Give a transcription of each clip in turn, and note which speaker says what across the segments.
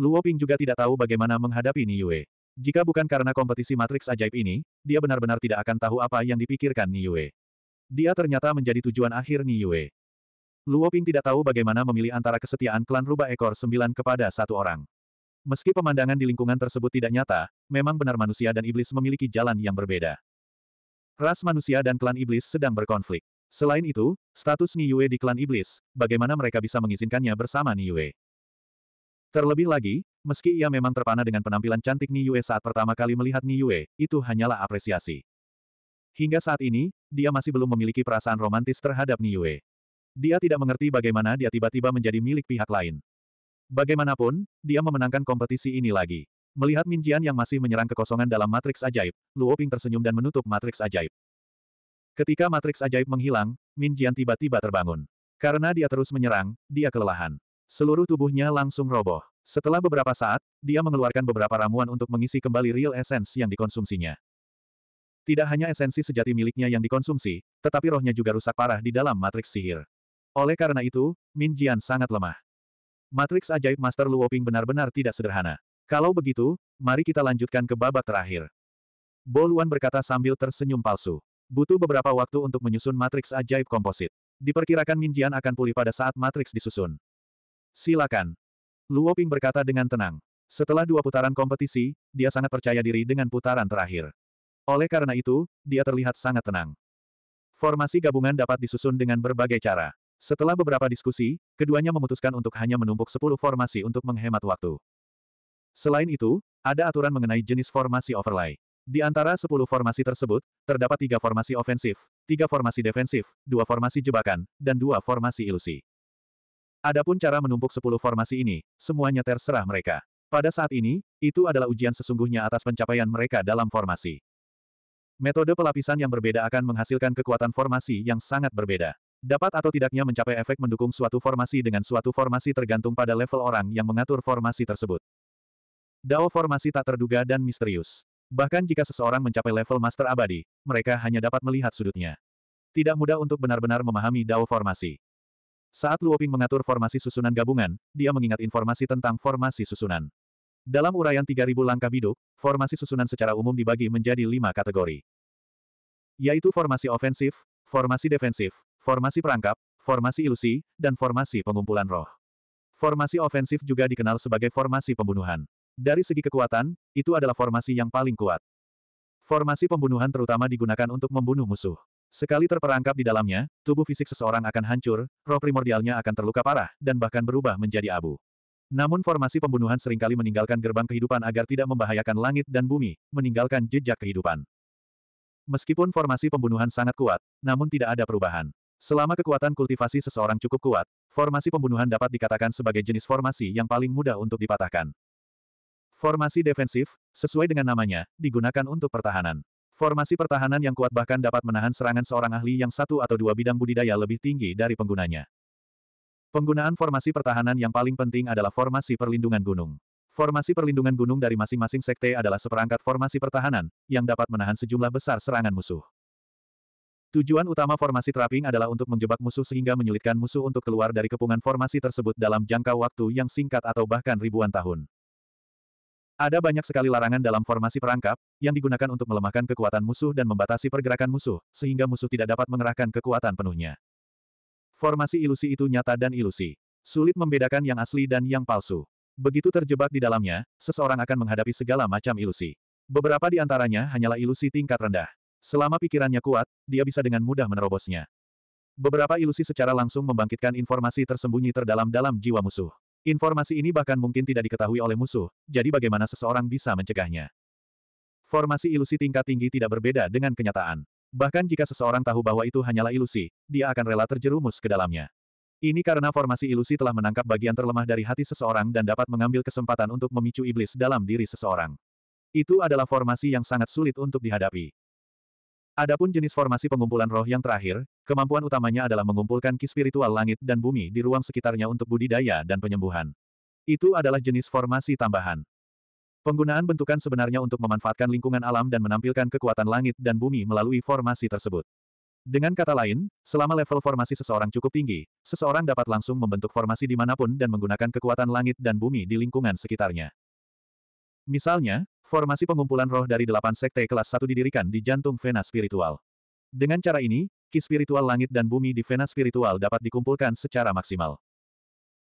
Speaker 1: Luo Ping juga tidak tahu bagaimana menghadapi Ni Yue. Jika bukan karena kompetisi matriks ajaib ini, dia benar-benar tidak akan tahu apa yang dipikirkan Ni Yue. Dia ternyata menjadi tujuan akhir Yue. Luo Ping tidak tahu bagaimana memilih antara kesetiaan klan rubah ekor sembilan kepada satu orang. Meski pemandangan di lingkungan tersebut tidak nyata, memang benar manusia dan iblis memiliki jalan yang berbeda. Ras manusia dan klan iblis sedang berkonflik. Selain itu, status Ni Yue di klan iblis, bagaimana mereka bisa mengizinkannya bersama Ni Yue? Terlebih lagi, meski ia memang terpana dengan penampilan cantik Yue saat pertama kali melihat Yue, itu hanyalah apresiasi. Hingga saat ini, dia masih belum memiliki perasaan romantis terhadap Yue. Dia tidak mengerti bagaimana dia tiba-tiba menjadi milik pihak lain. Bagaimanapun, dia memenangkan kompetisi ini lagi. Melihat Minjian yang masih menyerang kekosongan dalam matriks ajaib, Luo Ping tersenyum dan menutup matriks ajaib. Ketika matriks ajaib menghilang, Minjian tiba-tiba terbangun. Karena dia terus menyerang, dia kelelahan. Seluruh tubuhnya langsung roboh. Setelah beberapa saat, dia mengeluarkan beberapa ramuan untuk mengisi kembali real essence yang dikonsumsinya. Tidak hanya esensi sejati miliknya yang dikonsumsi, tetapi rohnya juga rusak parah di dalam matriks sihir. Oleh karena itu, Min Jian sangat lemah. Matriks ajaib Master Luoping benar-benar tidak sederhana. Kalau begitu, mari kita lanjutkan ke babak terakhir. Boluan berkata sambil tersenyum palsu. Butuh beberapa waktu untuk menyusun matriks ajaib komposit. Diperkirakan Min Jian akan pulih pada saat matriks disusun. Silakan. Luo Ping berkata dengan tenang. Setelah dua putaran kompetisi, dia sangat percaya diri dengan putaran terakhir. Oleh karena itu, dia terlihat sangat tenang. Formasi gabungan dapat disusun dengan berbagai cara. Setelah beberapa diskusi, keduanya memutuskan untuk hanya menumpuk 10 formasi untuk menghemat waktu. Selain itu, ada aturan mengenai jenis formasi overlay. Di antara 10 formasi tersebut, terdapat tiga formasi ofensif, tiga formasi defensif, dua formasi jebakan, dan dua formasi ilusi. Adapun cara menumpuk sepuluh formasi ini, semuanya terserah mereka. Pada saat ini, itu adalah ujian sesungguhnya atas pencapaian mereka dalam formasi. Metode pelapisan yang berbeda akan menghasilkan kekuatan formasi yang sangat berbeda. Dapat atau tidaknya mencapai efek mendukung suatu formasi dengan suatu formasi tergantung pada level orang yang mengatur formasi tersebut. Dao formasi tak terduga dan misterius. Bahkan jika seseorang mencapai level master abadi, mereka hanya dapat melihat sudutnya. Tidak mudah untuk benar-benar memahami Dao formasi. Saat Luoping mengatur formasi susunan gabungan, dia mengingat informasi tentang formasi susunan. Dalam uraian 3000 langkah biduk, formasi susunan secara umum dibagi menjadi lima kategori. Yaitu formasi ofensif, formasi defensif, formasi perangkap, formasi ilusi, dan formasi pengumpulan roh. Formasi ofensif juga dikenal sebagai formasi pembunuhan. Dari segi kekuatan, itu adalah formasi yang paling kuat. Formasi pembunuhan terutama digunakan untuk membunuh musuh. Sekali terperangkap di dalamnya, tubuh fisik seseorang akan hancur, roh primordialnya akan terluka parah, dan bahkan berubah menjadi abu. Namun formasi pembunuhan seringkali meninggalkan gerbang kehidupan agar tidak membahayakan langit dan bumi, meninggalkan jejak kehidupan. Meskipun formasi pembunuhan sangat kuat, namun tidak ada perubahan. Selama kekuatan kultivasi seseorang cukup kuat, formasi pembunuhan dapat dikatakan sebagai jenis formasi yang paling mudah untuk dipatahkan. Formasi defensif, sesuai dengan namanya, digunakan untuk pertahanan. Formasi pertahanan yang kuat bahkan dapat menahan serangan seorang ahli yang satu atau dua bidang budidaya lebih tinggi dari penggunanya. Penggunaan formasi pertahanan yang paling penting adalah formasi perlindungan gunung. Formasi perlindungan gunung dari masing-masing sekte adalah seperangkat formasi pertahanan, yang dapat menahan sejumlah besar serangan musuh. Tujuan utama formasi trapping adalah untuk menjebak musuh sehingga menyulitkan musuh untuk keluar dari kepungan formasi tersebut dalam jangka waktu yang singkat atau bahkan ribuan tahun. Ada banyak sekali larangan dalam formasi perangkap, yang digunakan untuk melemahkan kekuatan musuh dan membatasi pergerakan musuh, sehingga musuh tidak dapat mengerahkan kekuatan penuhnya. Formasi ilusi itu nyata dan ilusi. Sulit membedakan yang asli dan yang palsu. Begitu terjebak di dalamnya, seseorang akan menghadapi segala macam ilusi. Beberapa di antaranya hanyalah ilusi tingkat rendah. Selama pikirannya kuat, dia bisa dengan mudah menerobosnya. Beberapa ilusi secara langsung membangkitkan informasi tersembunyi terdalam dalam jiwa musuh. Informasi ini bahkan mungkin tidak diketahui oleh musuh, jadi bagaimana seseorang bisa mencegahnya? Formasi ilusi tingkat tinggi tidak berbeda dengan kenyataan. Bahkan jika seseorang tahu bahwa itu hanyalah ilusi, dia akan rela terjerumus ke dalamnya. Ini karena formasi ilusi telah menangkap bagian terlemah dari hati seseorang dan dapat mengambil kesempatan untuk memicu iblis dalam diri seseorang. Itu adalah formasi yang sangat sulit untuk dihadapi. Adapun jenis formasi pengumpulan roh yang terakhir, kemampuan utamanya adalah mengumpulkan ki spiritual langit dan bumi di ruang sekitarnya untuk budidaya dan penyembuhan. Itu adalah jenis formasi tambahan. Penggunaan bentukan sebenarnya untuk memanfaatkan lingkungan alam dan menampilkan kekuatan langit dan bumi melalui formasi tersebut. Dengan kata lain, selama level formasi seseorang cukup tinggi, seseorang dapat langsung membentuk formasi dimanapun dan menggunakan kekuatan langit dan bumi di lingkungan sekitarnya. Misalnya, formasi pengumpulan roh dari delapan sekte kelas satu didirikan di jantung vena spiritual. Dengan cara ini, ki spiritual langit dan bumi di vena spiritual dapat dikumpulkan secara maksimal.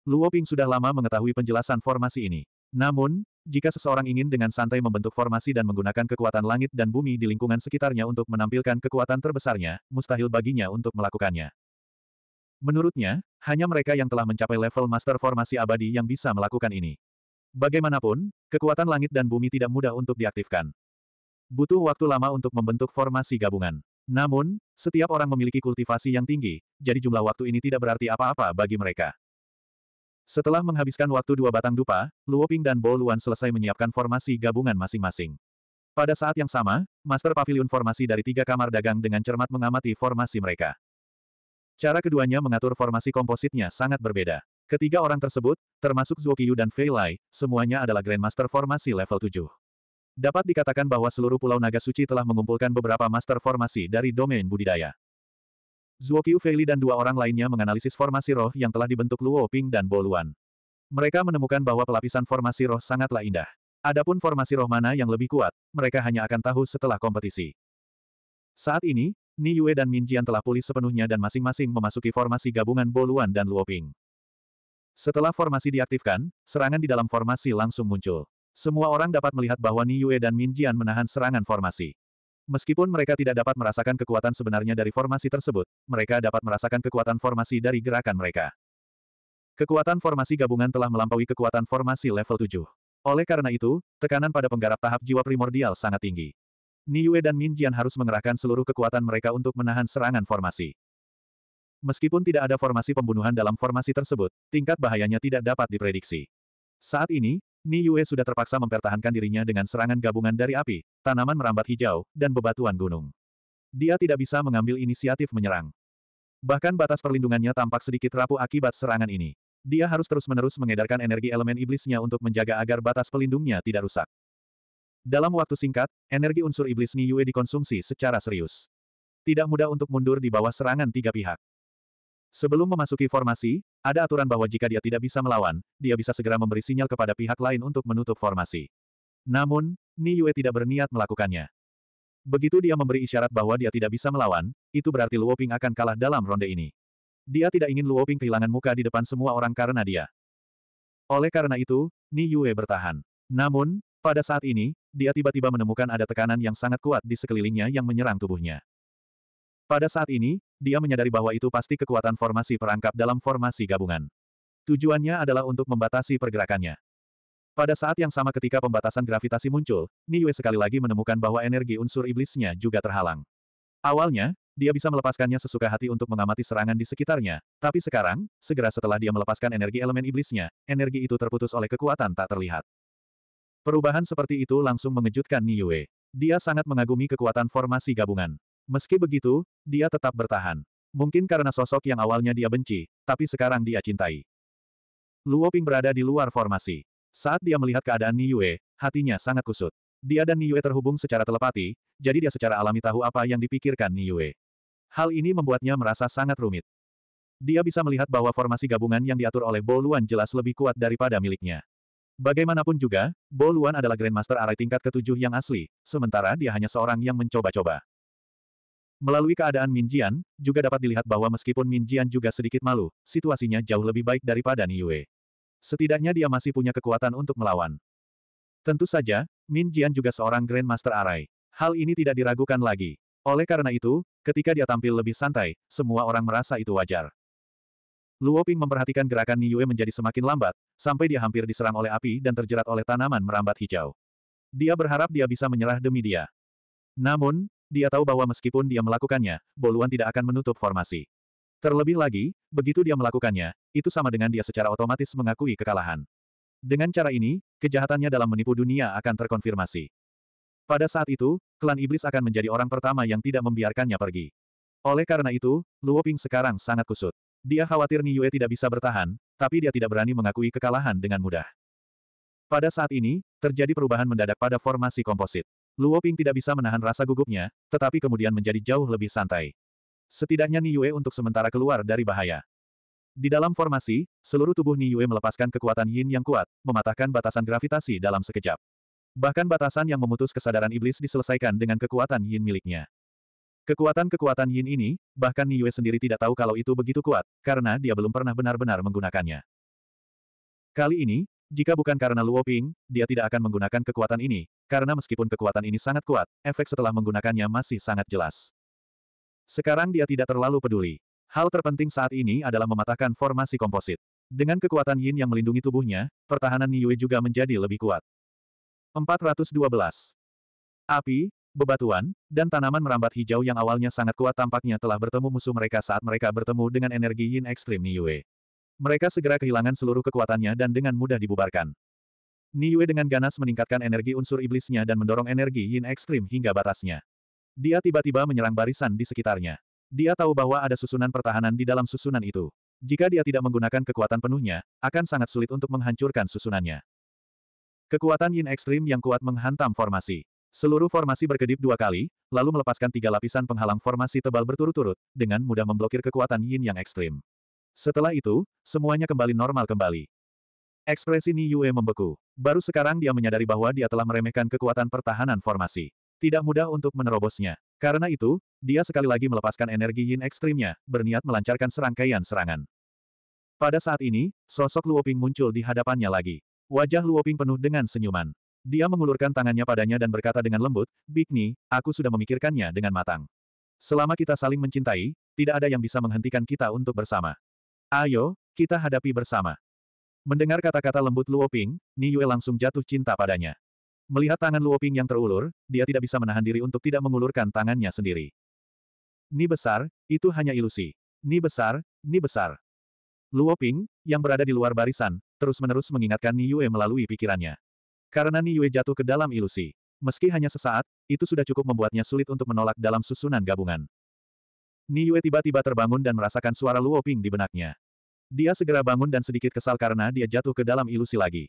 Speaker 1: Luo Ping sudah lama mengetahui penjelasan formasi ini. Namun, jika seseorang ingin dengan santai membentuk formasi dan menggunakan kekuatan langit dan bumi di lingkungan sekitarnya untuk menampilkan kekuatan terbesarnya, mustahil baginya untuk melakukannya. Menurutnya, hanya mereka yang telah mencapai level master formasi abadi yang bisa melakukan ini. Bagaimanapun, kekuatan langit dan bumi tidak mudah untuk diaktifkan. Butuh waktu lama untuk membentuk formasi gabungan. Namun, setiap orang memiliki kultivasi yang tinggi, jadi jumlah waktu ini tidak berarti apa-apa bagi mereka. Setelah menghabiskan waktu dua batang dupa, Luoping dan Bo Luan selesai menyiapkan formasi gabungan masing-masing. Pada saat yang sama, Master Pavilion formasi dari tiga kamar dagang dengan cermat mengamati formasi mereka. Cara keduanya mengatur formasi kompositnya sangat berbeda. Ketiga orang tersebut, termasuk Zuokiyu dan Fei Lai, semuanya adalah Grandmaster Formasi level 7. Dapat dikatakan bahwa seluruh Pulau Naga Suci telah mengumpulkan beberapa Master Formasi dari domain budidaya. Zuokiyu Fei Li dan dua orang lainnya menganalisis formasi roh yang telah dibentuk Luo Ping dan Boluan. Mereka menemukan bahwa pelapisan formasi roh sangatlah indah. Adapun formasi roh mana yang lebih kuat, mereka hanya akan tahu setelah kompetisi. Saat ini, Ni Yue dan Min Jian telah pulih sepenuhnya dan masing-masing memasuki formasi gabungan Boluan dan Luo Ping. Setelah formasi diaktifkan, serangan di dalam formasi langsung muncul. Semua orang dapat melihat bahwa Ni Yue dan Min Jian menahan serangan formasi. Meskipun mereka tidak dapat merasakan kekuatan sebenarnya dari formasi tersebut, mereka dapat merasakan kekuatan formasi dari gerakan mereka. Kekuatan formasi gabungan telah melampaui kekuatan formasi level 7. Oleh karena itu, tekanan pada penggarap tahap jiwa primordial sangat tinggi. Niue dan Min Jian harus mengerahkan seluruh kekuatan mereka untuk menahan serangan formasi. Meskipun tidak ada formasi pembunuhan dalam formasi tersebut, tingkat bahayanya tidak dapat diprediksi. Saat ini, Ni Yue sudah terpaksa mempertahankan dirinya dengan serangan gabungan dari api, tanaman merambat hijau, dan bebatuan gunung. Dia tidak bisa mengambil inisiatif menyerang. Bahkan batas perlindungannya tampak sedikit rapuh akibat serangan ini. Dia harus terus-menerus mengedarkan energi elemen iblisnya untuk menjaga agar batas pelindungnya tidak rusak. Dalam waktu singkat, energi unsur iblis Ni Yue dikonsumsi secara serius. Tidak mudah untuk mundur di bawah serangan tiga pihak. Sebelum memasuki formasi, ada aturan bahwa jika dia tidak bisa melawan, dia bisa segera memberi sinyal kepada pihak lain untuk menutup formasi. Namun, Ni Yue tidak berniat melakukannya. Begitu dia memberi isyarat bahwa dia tidak bisa melawan, itu berarti Luo Ping akan kalah dalam ronde ini. Dia tidak ingin Luo Ping kehilangan muka di depan semua orang karena dia. Oleh karena itu, Ni Yue bertahan. Namun, pada saat ini, dia tiba-tiba menemukan ada tekanan yang sangat kuat di sekelilingnya yang menyerang tubuhnya. Pada saat ini, dia menyadari bahwa itu pasti kekuatan formasi perangkap dalam formasi gabungan. Tujuannya adalah untuk membatasi pergerakannya. Pada saat yang sama ketika pembatasan gravitasi muncul, Niue sekali lagi menemukan bahwa energi unsur iblisnya juga terhalang. Awalnya, dia bisa melepaskannya sesuka hati untuk mengamati serangan di sekitarnya, tapi sekarang, segera setelah dia melepaskan energi elemen iblisnya, energi itu terputus oleh kekuatan tak terlihat. Perubahan seperti itu langsung mengejutkan Niue. Dia sangat mengagumi kekuatan formasi gabungan. Meski begitu, dia tetap bertahan. Mungkin karena sosok yang awalnya dia benci, tapi sekarang dia cintai. Luo Ping berada di luar formasi. Saat dia melihat keadaan Ni Yue, hatinya sangat kusut. Dia dan Ni Yue terhubung secara telepati, jadi dia secara alami tahu apa yang dipikirkan Ni Yue. Hal ini membuatnya merasa sangat rumit. Dia bisa melihat bahwa formasi gabungan yang diatur oleh Bo Luan jelas lebih kuat daripada miliknya. Bagaimanapun juga, Bo Luan adalah Grandmaster Arai tingkat ketujuh yang asli, sementara dia hanya seorang yang mencoba-coba. Melalui keadaan Min Jian, juga dapat dilihat bahwa meskipun Min Jian juga sedikit malu, situasinya jauh lebih baik daripada Niue. Setidaknya dia masih punya kekuatan untuk melawan. Tentu saja, Min Jian juga seorang Grandmaster Arai. Hal ini tidak diragukan lagi. Oleh karena itu, ketika dia tampil lebih santai, semua orang merasa itu wajar. Luo Ping memperhatikan gerakan Niue menjadi semakin lambat, sampai dia hampir diserang oleh api dan terjerat oleh tanaman merambat hijau. Dia berharap dia bisa menyerah demi dia. Namun, dia tahu bahwa meskipun dia melakukannya, Boluan tidak akan menutup formasi. Terlebih lagi, begitu dia melakukannya, itu sama dengan dia secara otomatis mengakui kekalahan. Dengan cara ini, kejahatannya dalam menipu dunia akan terkonfirmasi. Pada saat itu, klan iblis akan menjadi orang pertama yang tidak membiarkannya pergi. Oleh karena itu, Luo Ping sekarang sangat kusut. Dia khawatir Ni Yue tidak bisa bertahan, tapi dia tidak berani mengakui kekalahan dengan mudah. Pada saat ini, terjadi perubahan mendadak pada formasi komposit. Luo Ping tidak bisa menahan rasa gugupnya, tetapi kemudian menjadi jauh lebih santai. Setidaknya Ni Yue untuk sementara keluar dari bahaya. Di dalam formasi, seluruh tubuh Ni Yue melepaskan kekuatan yin yang kuat, mematahkan batasan gravitasi dalam sekejap. Bahkan batasan yang memutus kesadaran iblis diselesaikan dengan kekuatan yin miliknya. Kekuatan-kekuatan yin ini, bahkan Ni Yue sendiri tidak tahu kalau itu begitu kuat, karena dia belum pernah benar-benar menggunakannya. Kali ini, jika bukan karena Luo Ping, dia tidak akan menggunakan kekuatan ini, karena meskipun kekuatan ini sangat kuat, efek setelah menggunakannya masih sangat jelas. Sekarang dia tidak terlalu peduli. Hal terpenting saat ini adalah mematahkan formasi komposit. Dengan kekuatan Yin yang melindungi tubuhnya, pertahanan Niue juga menjadi lebih kuat. 412. Api, bebatuan, dan tanaman merambat hijau yang awalnya sangat kuat tampaknya telah bertemu musuh mereka saat mereka bertemu dengan energi Yin ekstrim Niue. Mereka segera kehilangan seluruh kekuatannya dan dengan mudah dibubarkan. Niue dengan ganas meningkatkan energi unsur iblisnya dan mendorong energi yin ekstrim hingga batasnya. Dia tiba-tiba menyerang barisan di sekitarnya. Dia tahu bahwa ada susunan pertahanan di dalam susunan itu. Jika dia tidak menggunakan kekuatan penuhnya, akan sangat sulit untuk menghancurkan susunannya. Kekuatan yin ekstrim yang kuat menghantam formasi. Seluruh formasi berkedip dua kali, lalu melepaskan tiga lapisan penghalang formasi tebal berturut-turut, dengan mudah memblokir kekuatan yin yang ekstrim. Setelah itu, semuanya kembali normal kembali. Ekspresi Ni Yue membeku. Baru sekarang dia menyadari bahwa dia telah meremehkan kekuatan pertahanan formasi. Tidak mudah untuk menerobosnya. Karena itu, dia sekali lagi melepaskan energi yin ekstrimnya, berniat melancarkan serangkaian serangan. Pada saat ini, sosok Luoping muncul di hadapannya lagi. Wajah Luoping penuh dengan senyuman. Dia mengulurkan tangannya padanya dan berkata dengan lembut, Big Ni, aku sudah memikirkannya dengan matang. Selama kita saling mencintai, tidak ada yang bisa menghentikan kita untuk bersama. Ayo, kita hadapi bersama. Mendengar kata-kata lembut Luoping, Ping, Ni Yue langsung jatuh cinta padanya. Melihat tangan Luoping yang terulur, dia tidak bisa menahan diri untuk tidak mengulurkan tangannya sendiri. Ni besar, itu hanya ilusi. Ni besar, ni besar. Luoping, yang berada di luar barisan, terus-menerus mengingatkan Ni Yue melalui pikirannya. Karena Ni Yue jatuh ke dalam ilusi. Meski hanya sesaat, itu sudah cukup membuatnya sulit untuk menolak dalam susunan gabungan. Niyue tiba-tiba terbangun dan merasakan suara Luo Ping di benaknya. Dia segera bangun dan sedikit kesal karena dia jatuh ke dalam ilusi lagi.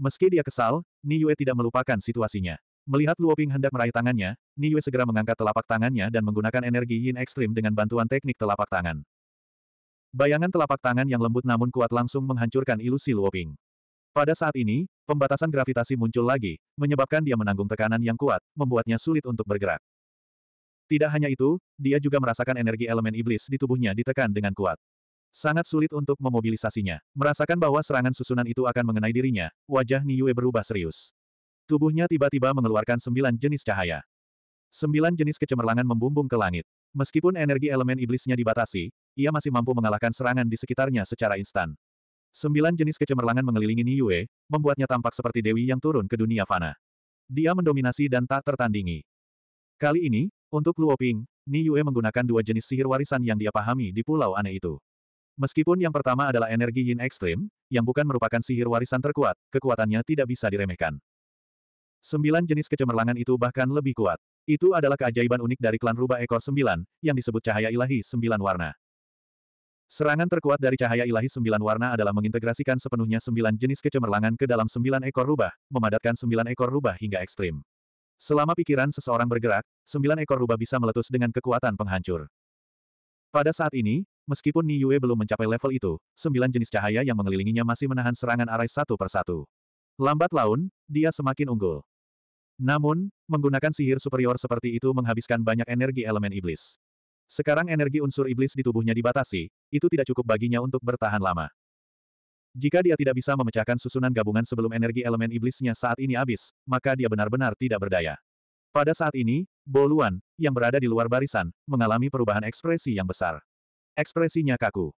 Speaker 1: Meski dia kesal, Niyue tidak melupakan situasinya. Melihat Luo Ping hendak meraih tangannya, Niyue segera mengangkat telapak tangannya dan menggunakan energi yin ekstrim dengan bantuan teknik telapak tangan. Bayangan telapak tangan yang lembut namun kuat langsung menghancurkan ilusi Luo Ping. Pada saat ini, pembatasan gravitasi muncul lagi, menyebabkan dia menanggung tekanan yang kuat, membuatnya sulit untuk bergerak. Tidak hanya itu, dia juga merasakan energi elemen iblis di tubuhnya ditekan dengan kuat. Sangat sulit untuk memobilisasinya. Merasakan bahwa serangan susunan itu akan mengenai dirinya, wajah Yue berubah serius. Tubuhnya tiba-tiba mengeluarkan sembilan jenis cahaya. Sembilan jenis kecemerlangan membumbung ke langit. Meskipun energi elemen iblisnya dibatasi, ia masih mampu mengalahkan serangan di sekitarnya secara instan. Sembilan jenis kecemerlangan mengelilingi Yue, membuatnya tampak seperti dewi yang turun ke dunia fana. Dia mendominasi dan tak tertandingi. Kali ini, untuk Luo Ping, Ni Yue menggunakan dua jenis sihir warisan yang dia pahami di pulau aneh itu. Meskipun yang pertama adalah energi yin ekstrim, yang bukan merupakan sihir warisan terkuat, kekuatannya tidak bisa diremehkan. Sembilan jenis kecemerlangan itu bahkan lebih kuat. Itu adalah keajaiban unik dari klan rubah ekor sembilan, yang disebut cahaya ilahi sembilan warna. Serangan terkuat dari cahaya ilahi sembilan warna adalah mengintegrasikan sepenuhnya sembilan jenis kecemerlangan ke dalam sembilan ekor rubah, memadatkan sembilan ekor rubah hingga ekstrim. Selama pikiran seseorang bergerak, sembilan ekor rubah bisa meletus dengan kekuatan penghancur. Pada saat ini, meskipun Ni Yue belum mencapai level itu, sembilan jenis cahaya yang mengelilinginya masih menahan serangan arai satu persatu. Lambat laun, dia semakin unggul. Namun, menggunakan sihir superior seperti itu menghabiskan banyak energi elemen iblis. Sekarang energi unsur iblis di tubuhnya dibatasi, itu tidak cukup baginya untuk bertahan lama. Jika dia tidak bisa memecahkan susunan gabungan sebelum energi elemen iblisnya saat ini habis, maka dia benar-benar tidak berdaya. Pada saat ini, Boluan, yang berada di luar barisan, mengalami perubahan ekspresi yang besar. Ekspresinya kaku.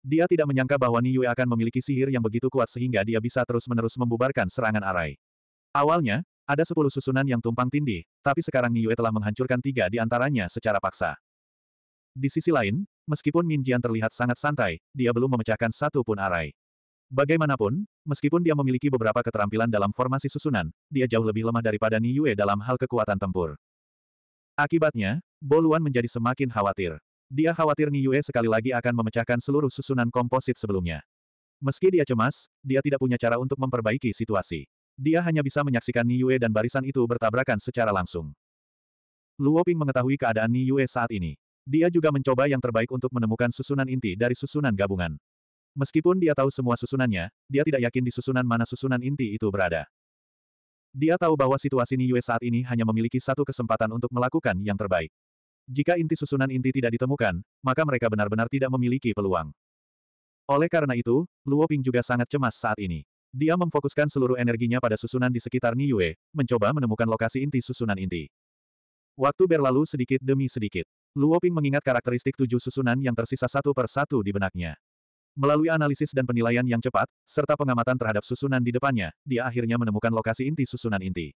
Speaker 1: Dia tidak menyangka bahwa Niue akan memiliki sihir yang begitu kuat sehingga dia bisa terus-menerus membubarkan serangan arai. Awalnya, ada sepuluh susunan yang tumpang tindih, tapi sekarang Niue telah menghancurkan tiga di antaranya secara paksa. Di sisi lain, meskipun Minjian terlihat sangat santai, dia belum memecahkan satu pun arai. Bagaimanapun, meskipun dia memiliki beberapa keterampilan dalam formasi susunan, dia jauh lebih lemah daripada Ni Yue dalam hal kekuatan tempur. Akibatnya, Boluan menjadi semakin khawatir. Dia khawatir Ni Yue sekali lagi akan memecahkan seluruh susunan komposit sebelumnya. Meski dia cemas, dia tidak punya cara untuk memperbaiki situasi. Dia hanya bisa menyaksikan Ni Yue dan barisan itu bertabrakan secara langsung. Luo Ping mengetahui keadaan Ni Yue saat ini. Dia juga mencoba yang terbaik untuk menemukan susunan inti dari susunan gabungan. Meskipun dia tahu semua susunannya, dia tidak yakin di susunan mana susunan inti itu berada. Dia tahu bahwa situasi Yue saat ini hanya memiliki satu kesempatan untuk melakukan yang terbaik. Jika inti susunan inti tidak ditemukan, maka mereka benar-benar tidak memiliki peluang. Oleh karena itu, Luo Ping juga sangat cemas saat ini. Dia memfokuskan seluruh energinya pada susunan di sekitar Yue, mencoba menemukan lokasi inti susunan inti. Waktu berlalu sedikit demi sedikit. Luo Ping mengingat karakteristik tujuh susunan yang tersisa satu per satu di benaknya. Melalui analisis dan penilaian yang cepat, serta pengamatan terhadap susunan di depannya, dia akhirnya menemukan lokasi inti susunan inti.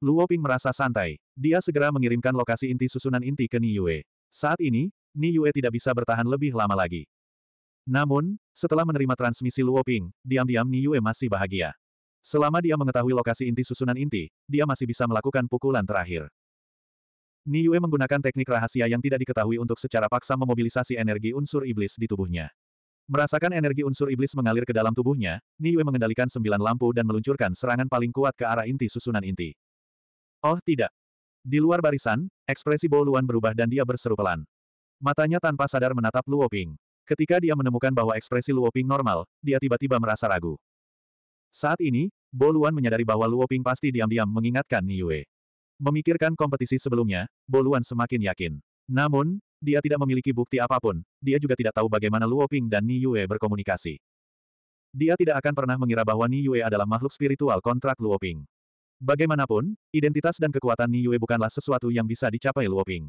Speaker 1: Luo Ping merasa santai. Dia segera mengirimkan lokasi inti susunan inti ke Ni Yue. Saat ini, Ni Yue tidak bisa bertahan lebih lama lagi. Namun, setelah menerima transmisi Luo Ping, diam-diam Yue masih bahagia. Selama dia mengetahui lokasi inti susunan inti, dia masih bisa melakukan pukulan terakhir. Ni Yue menggunakan teknik rahasia yang tidak diketahui untuk secara paksa memobilisasi energi unsur iblis di tubuhnya. Merasakan energi unsur iblis mengalir ke dalam tubuhnya, Niue mengendalikan sembilan lampu dan meluncurkan serangan paling kuat ke arah inti susunan inti. Oh tidak. Di luar barisan, ekspresi Bo Luan berubah dan dia berseru pelan. Matanya tanpa sadar menatap Luo Ping. Ketika dia menemukan bahwa ekspresi Luo Ping normal, dia tiba-tiba merasa ragu. Saat ini, Bo Luan menyadari bahwa Luo Ping pasti diam-diam mengingatkan Niue. Memikirkan kompetisi sebelumnya, Bo Luan semakin yakin. Namun, dia tidak memiliki bukti apapun, dia juga tidak tahu bagaimana Luo Ping dan Ni Yue berkomunikasi. Dia tidak akan pernah mengira bahwa Ni Yue adalah makhluk spiritual kontrak Luo Ping. Bagaimanapun, identitas dan kekuatan Ni Yue bukanlah sesuatu yang bisa dicapai Luo Ping.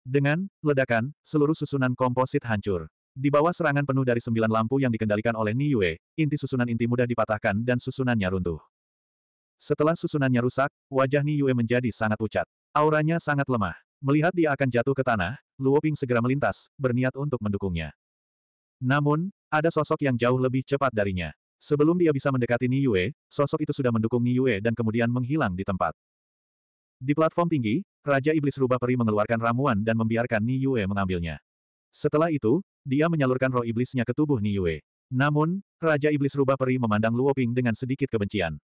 Speaker 1: Dengan ledakan, seluruh susunan komposit hancur. Di bawah serangan penuh dari sembilan lampu yang dikendalikan oleh Ni Yue, inti susunan inti mudah dipatahkan dan susunannya runtuh. Setelah susunannya rusak, wajah Ni Yue menjadi sangat pucat. Auranya sangat lemah. Melihat dia akan jatuh ke tanah, Luo Ping segera melintas, berniat untuk mendukungnya. Namun, ada sosok yang jauh lebih cepat darinya. Sebelum dia bisa mendekati Ni Yue, sosok itu sudah mendukung Ni Yue dan kemudian menghilang di tempat. Di platform tinggi, Raja Iblis Rubah Peri mengeluarkan ramuan dan membiarkan Ni Yue mengambilnya. Setelah itu, dia menyalurkan roh iblisnya ke tubuh Ni Yue. Namun, Raja Iblis Rubah Peri memandang Luoping dengan sedikit kebencian.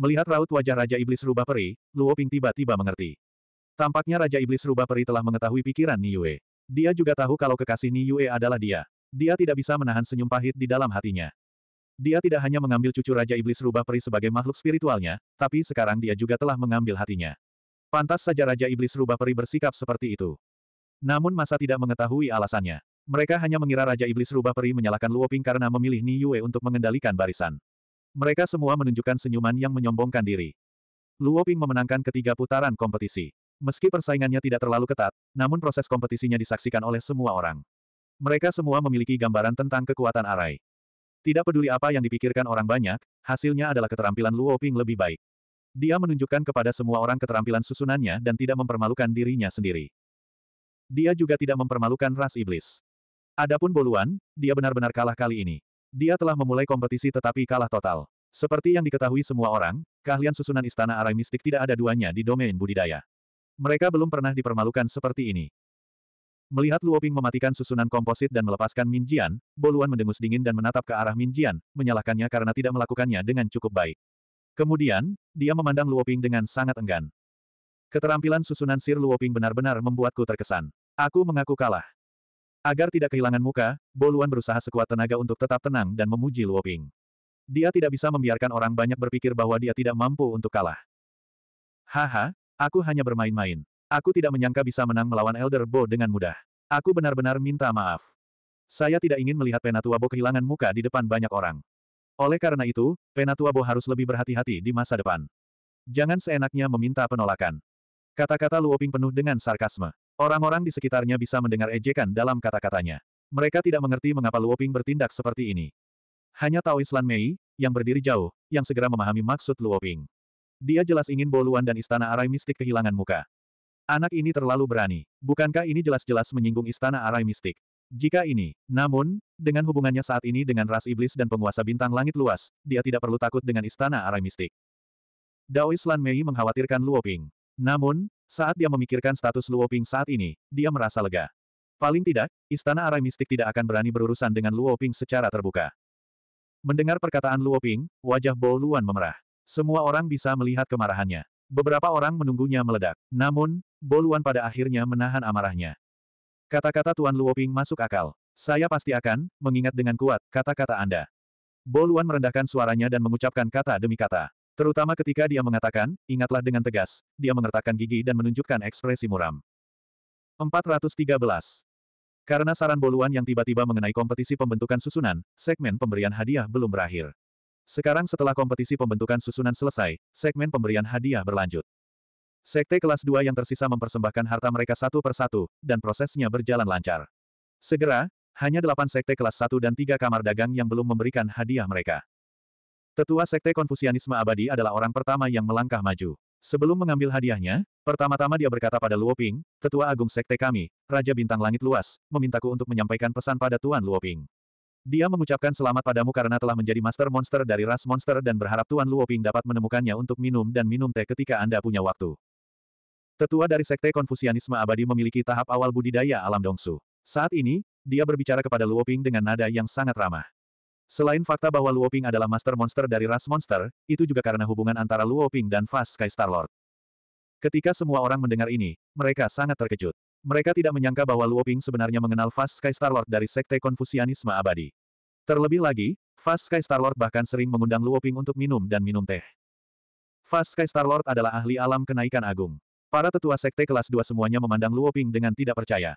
Speaker 1: Melihat raut wajah Raja Iblis Rubah Peri, Luoping tiba-tiba mengerti. Tampaknya Raja Iblis Rubah Peri telah mengetahui pikiran Yue. Dia juga tahu kalau kekasih Yue adalah dia. Dia tidak bisa menahan senyum pahit di dalam hatinya. Dia tidak hanya mengambil cucu Raja Iblis Rubah Peri sebagai makhluk spiritualnya, tapi sekarang dia juga telah mengambil hatinya. Pantas saja Raja Iblis Rubah Peri bersikap seperti itu. Namun masa tidak mengetahui alasannya. Mereka hanya mengira Raja Iblis Rubah Peri menyalahkan Luoping karena memilih Ni Yue untuk mengendalikan barisan. Mereka semua menunjukkan senyuman yang menyombongkan diri. Luoping memenangkan ketiga putaran kompetisi. Meski persaingannya tidak terlalu ketat, namun proses kompetisinya disaksikan oleh semua orang. Mereka semua memiliki gambaran tentang kekuatan Arai. Tidak peduli apa yang dipikirkan orang banyak, hasilnya adalah keterampilan Luo Ping lebih baik. Dia menunjukkan kepada semua orang keterampilan susunannya dan tidak mempermalukan dirinya sendiri. Dia juga tidak mempermalukan ras iblis. Adapun Boluan, dia benar-benar kalah kali ini. Dia telah memulai kompetisi tetapi kalah total. Seperti yang diketahui semua orang, keahlian susunan istana Arai Mistik tidak ada duanya di domain budidaya. Mereka belum pernah dipermalukan seperti ini. Melihat Luoping mematikan susunan komposit dan melepaskan Min Jian, Boluan mendengus dingin dan menatap ke arah Min Jian, menyalahkannya karena tidak melakukannya dengan cukup baik. Kemudian, dia memandang Luoping dengan sangat enggan. Keterampilan susunan sir Luoping benar-benar membuatku terkesan. Aku mengaku kalah. Agar tidak kehilangan muka, Boluan berusaha sekuat tenaga untuk tetap tenang dan memuji Luoping. Dia tidak bisa membiarkan orang banyak berpikir bahwa dia tidak mampu untuk kalah. Haha, Aku hanya bermain-main. Aku tidak menyangka bisa menang melawan Elder Bo dengan mudah. Aku benar-benar minta maaf. Saya tidak ingin melihat Penatua Bo kehilangan muka di depan banyak orang. Oleh karena itu, Penatua Bo harus lebih berhati-hati di masa depan. Jangan seenaknya meminta penolakan. Kata-kata Luoping penuh dengan sarkasme. Orang-orang di sekitarnya bisa mendengar ejekan dalam kata-katanya. Mereka tidak mengerti mengapa Luoping bertindak seperti ini. Hanya Taoislan Mei, yang berdiri jauh, yang segera memahami maksud Luoping. Dia jelas ingin Boluan dan Istana Arai Mistik kehilangan muka. Anak ini terlalu berani. Bukankah ini jelas-jelas menyinggung Istana Arai Mistik? Jika ini, namun, dengan hubungannya saat ini dengan ras iblis dan penguasa bintang langit luas, dia tidak perlu takut dengan Istana Arai Mistik. Daois Lan Mei mengkhawatirkan Luoping. Namun, saat dia memikirkan status Luoping saat ini, dia merasa lega. Paling tidak, Istana Arai Mistik tidak akan berani berurusan dengan Luoping secara terbuka. Mendengar perkataan Luoping, wajah Bo Luan memerah. Semua orang bisa melihat kemarahannya. Beberapa orang menunggunya meledak. Namun, Boluan pada akhirnya menahan amarahnya. Kata-kata Tuan Luoping masuk akal. Saya pasti akan, mengingat dengan kuat, kata-kata Anda. Boluan merendahkan suaranya dan mengucapkan kata demi kata. Terutama ketika dia mengatakan, ingatlah dengan tegas, dia mengertakkan gigi dan menunjukkan ekspresi muram. 413. Karena saran Boluan yang tiba-tiba mengenai kompetisi pembentukan susunan, segmen pemberian hadiah belum berakhir. Sekarang setelah kompetisi pembentukan susunan selesai, segmen pemberian hadiah berlanjut. Sekte kelas 2 yang tersisa mempersembahkan harta mereka satu per satu, dan prosesnya berjalan lancar. Segera, hanya delapan sekte kelas 1 dan tiga kamar dagang yang belum memberikan hadiah mereka. Tetua Sekte Konfusianisme Abadi adalah orang pertama yang melangkah maju. Sebelum mengambil hadiahnya, pertama-tama dia berkata pada Luoping, Tetua Agung Sekte kami, Raja Bintang Langit Luas, memintaku untuk menyampaikan pesan pada Tuan Luoping. Dia mengucapkan selamat padamu karena telah menjadi master monster dari ras monster dan berharap Tuan Luoping dapat menemukannya untuk minum dan minum teh ketika Anda punya waktu. Tetua dari Sekte Konfusianisme Abadi memiliki tahap awal budidaya alam Dongsu. Saat ini, dia berbicara kepada Luoping dengan nada yang sangat ramah. Selain fakta bahwa Luoping adalah master monster dari ras monster, itu juga karena hubungan antara Luoping dan Fast Sky Lord. Ketika semua orang mendengar ini, mereka sangat terkejut. Mereka tidak menyangka bahwa Luo Ping sebenarnya mengenal Fast Sky Starlord dari Sekte Konfusianisme Abadi. Terlebih lagi, Fast Sky Starlord bahkan sering mengundang Luo Ping untuk minum dan minum teh. Fast Sky Starlord adalah ahli alam kenaikan agung. Para tetua Sekte kelas 2 semuanya memandang Luo Ping dengan tidak percaya.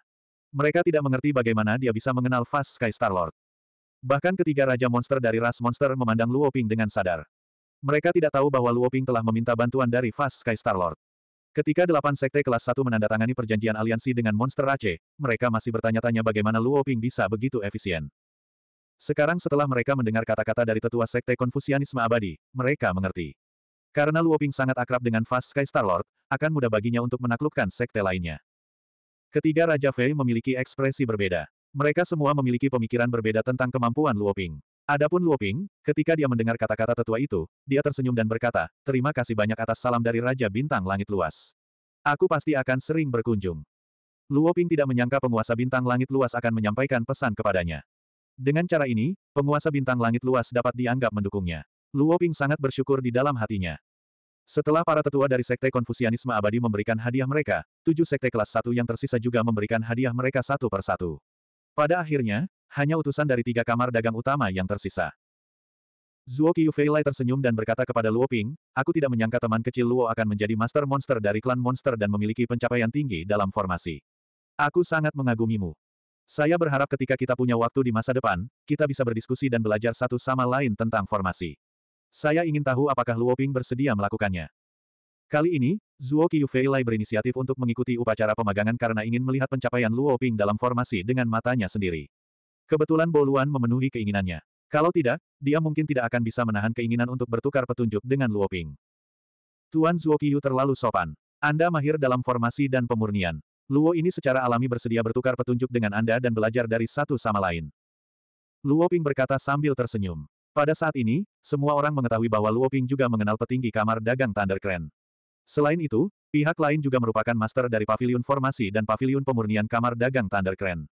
Speaker 1: Mereka tidak mengerti bagaimana dia bisa mengenal Fast Sky Starlord. Bahkan ketiga raja monster dari ras monster memandang Luo Ping dengan sadar. Mereka tidak tahu bahwa Luo Ping telah meminta bantuan dari Fast Sky Starlord. Ketika delapan sekte kelas satu menandatangani perjanjian aliansi dengan Monster Ace, mereka masih bertanya-tanya bagaimana Luo Ping bisa begitu efisien. Sekarang setelah mereka mendengar kata-kata dari tetua sekte Konfusianisme abadi, mereka mengerti. Karena Luo Ping sangat akrab dengan Fast Sky Star Lord, akan mudah baginya untuk menaklukkan sekte lainnya. Ketiga Raja Fei memiliki ekspresi berbeda. Mereka semua memiliki pemikiran berbeda tentang kemampuan Luo Ping. Adapun Luoping, ketika dia mendengar kata-kata tetua itu, dia tersenyum dan berkata, terima kasih banyak atas salam dari Raja Bintang Langit Luas. Aku pasti akan sering berkunjung. Luoping tidak menyangka penguasa Bintang Langit Luas akan menyampaikan pesan kepadanya. Dengan cara ini, penguasa Bintang Langit Luas dapat dianggap mendukungnya. Luoping sangat bersyukur di dalam hatinya. Setelah para tetua dari Sekte Konfusianisme Abadi memberikan hadiah mereka, tujuh Sekte kelas Satu yang tersisa juga memberikan hadiah mereka satu per satu. Pada akhirnya, hanya utusan dari tiga kamar dagang utama yang tersisa. Zuo Lai tersenyum dan berkata kepada Luo Ping, aku tidak menyangka teman kecil Luo akan menjadi master monster dari klan monster dan memiliki pencapaian tinggi dalam formasi. Aku sangat mengagumimu. Saya berharap ketika kita punya waktu di masa depan, kita bisa berdiskusi dan belajar satu sama lain tentang formasi. Saya ingin tahu apakah Luo Ping bersedia melakukannya. Kali ini, Zuo Lai berinisiatif untuk mengikuti upacara pemagangan karena ingin melihat pencapaian Luo Ping dalam formasi dengan matanya sendiri. Kebetulan Boluan memenuhi keinginannya. Kalau tidak, dia mungkin tidak akan bisa menahan keinginan untuk bertukar petunjuk dengan Luoping. Tuan Zuokiyu terlalu sopan. Anda mahir dalam formasi dan pemurnian. Luo ini secara alami bersedia bertukar petunjuk dengan Anda dan belajar dari satu sama lain. Luo Ping berkata sambil tersenyum. Pada saat ini, semua orang mengetahui bahwa Luo Ping juga mengenal petinggi kamar dagang Thunder Thunderclan. Selain itu, pihak lain juga merupakan master dari pavilion formasi dan pavilion pemurnian kamar dagang Thunder Thunderclan.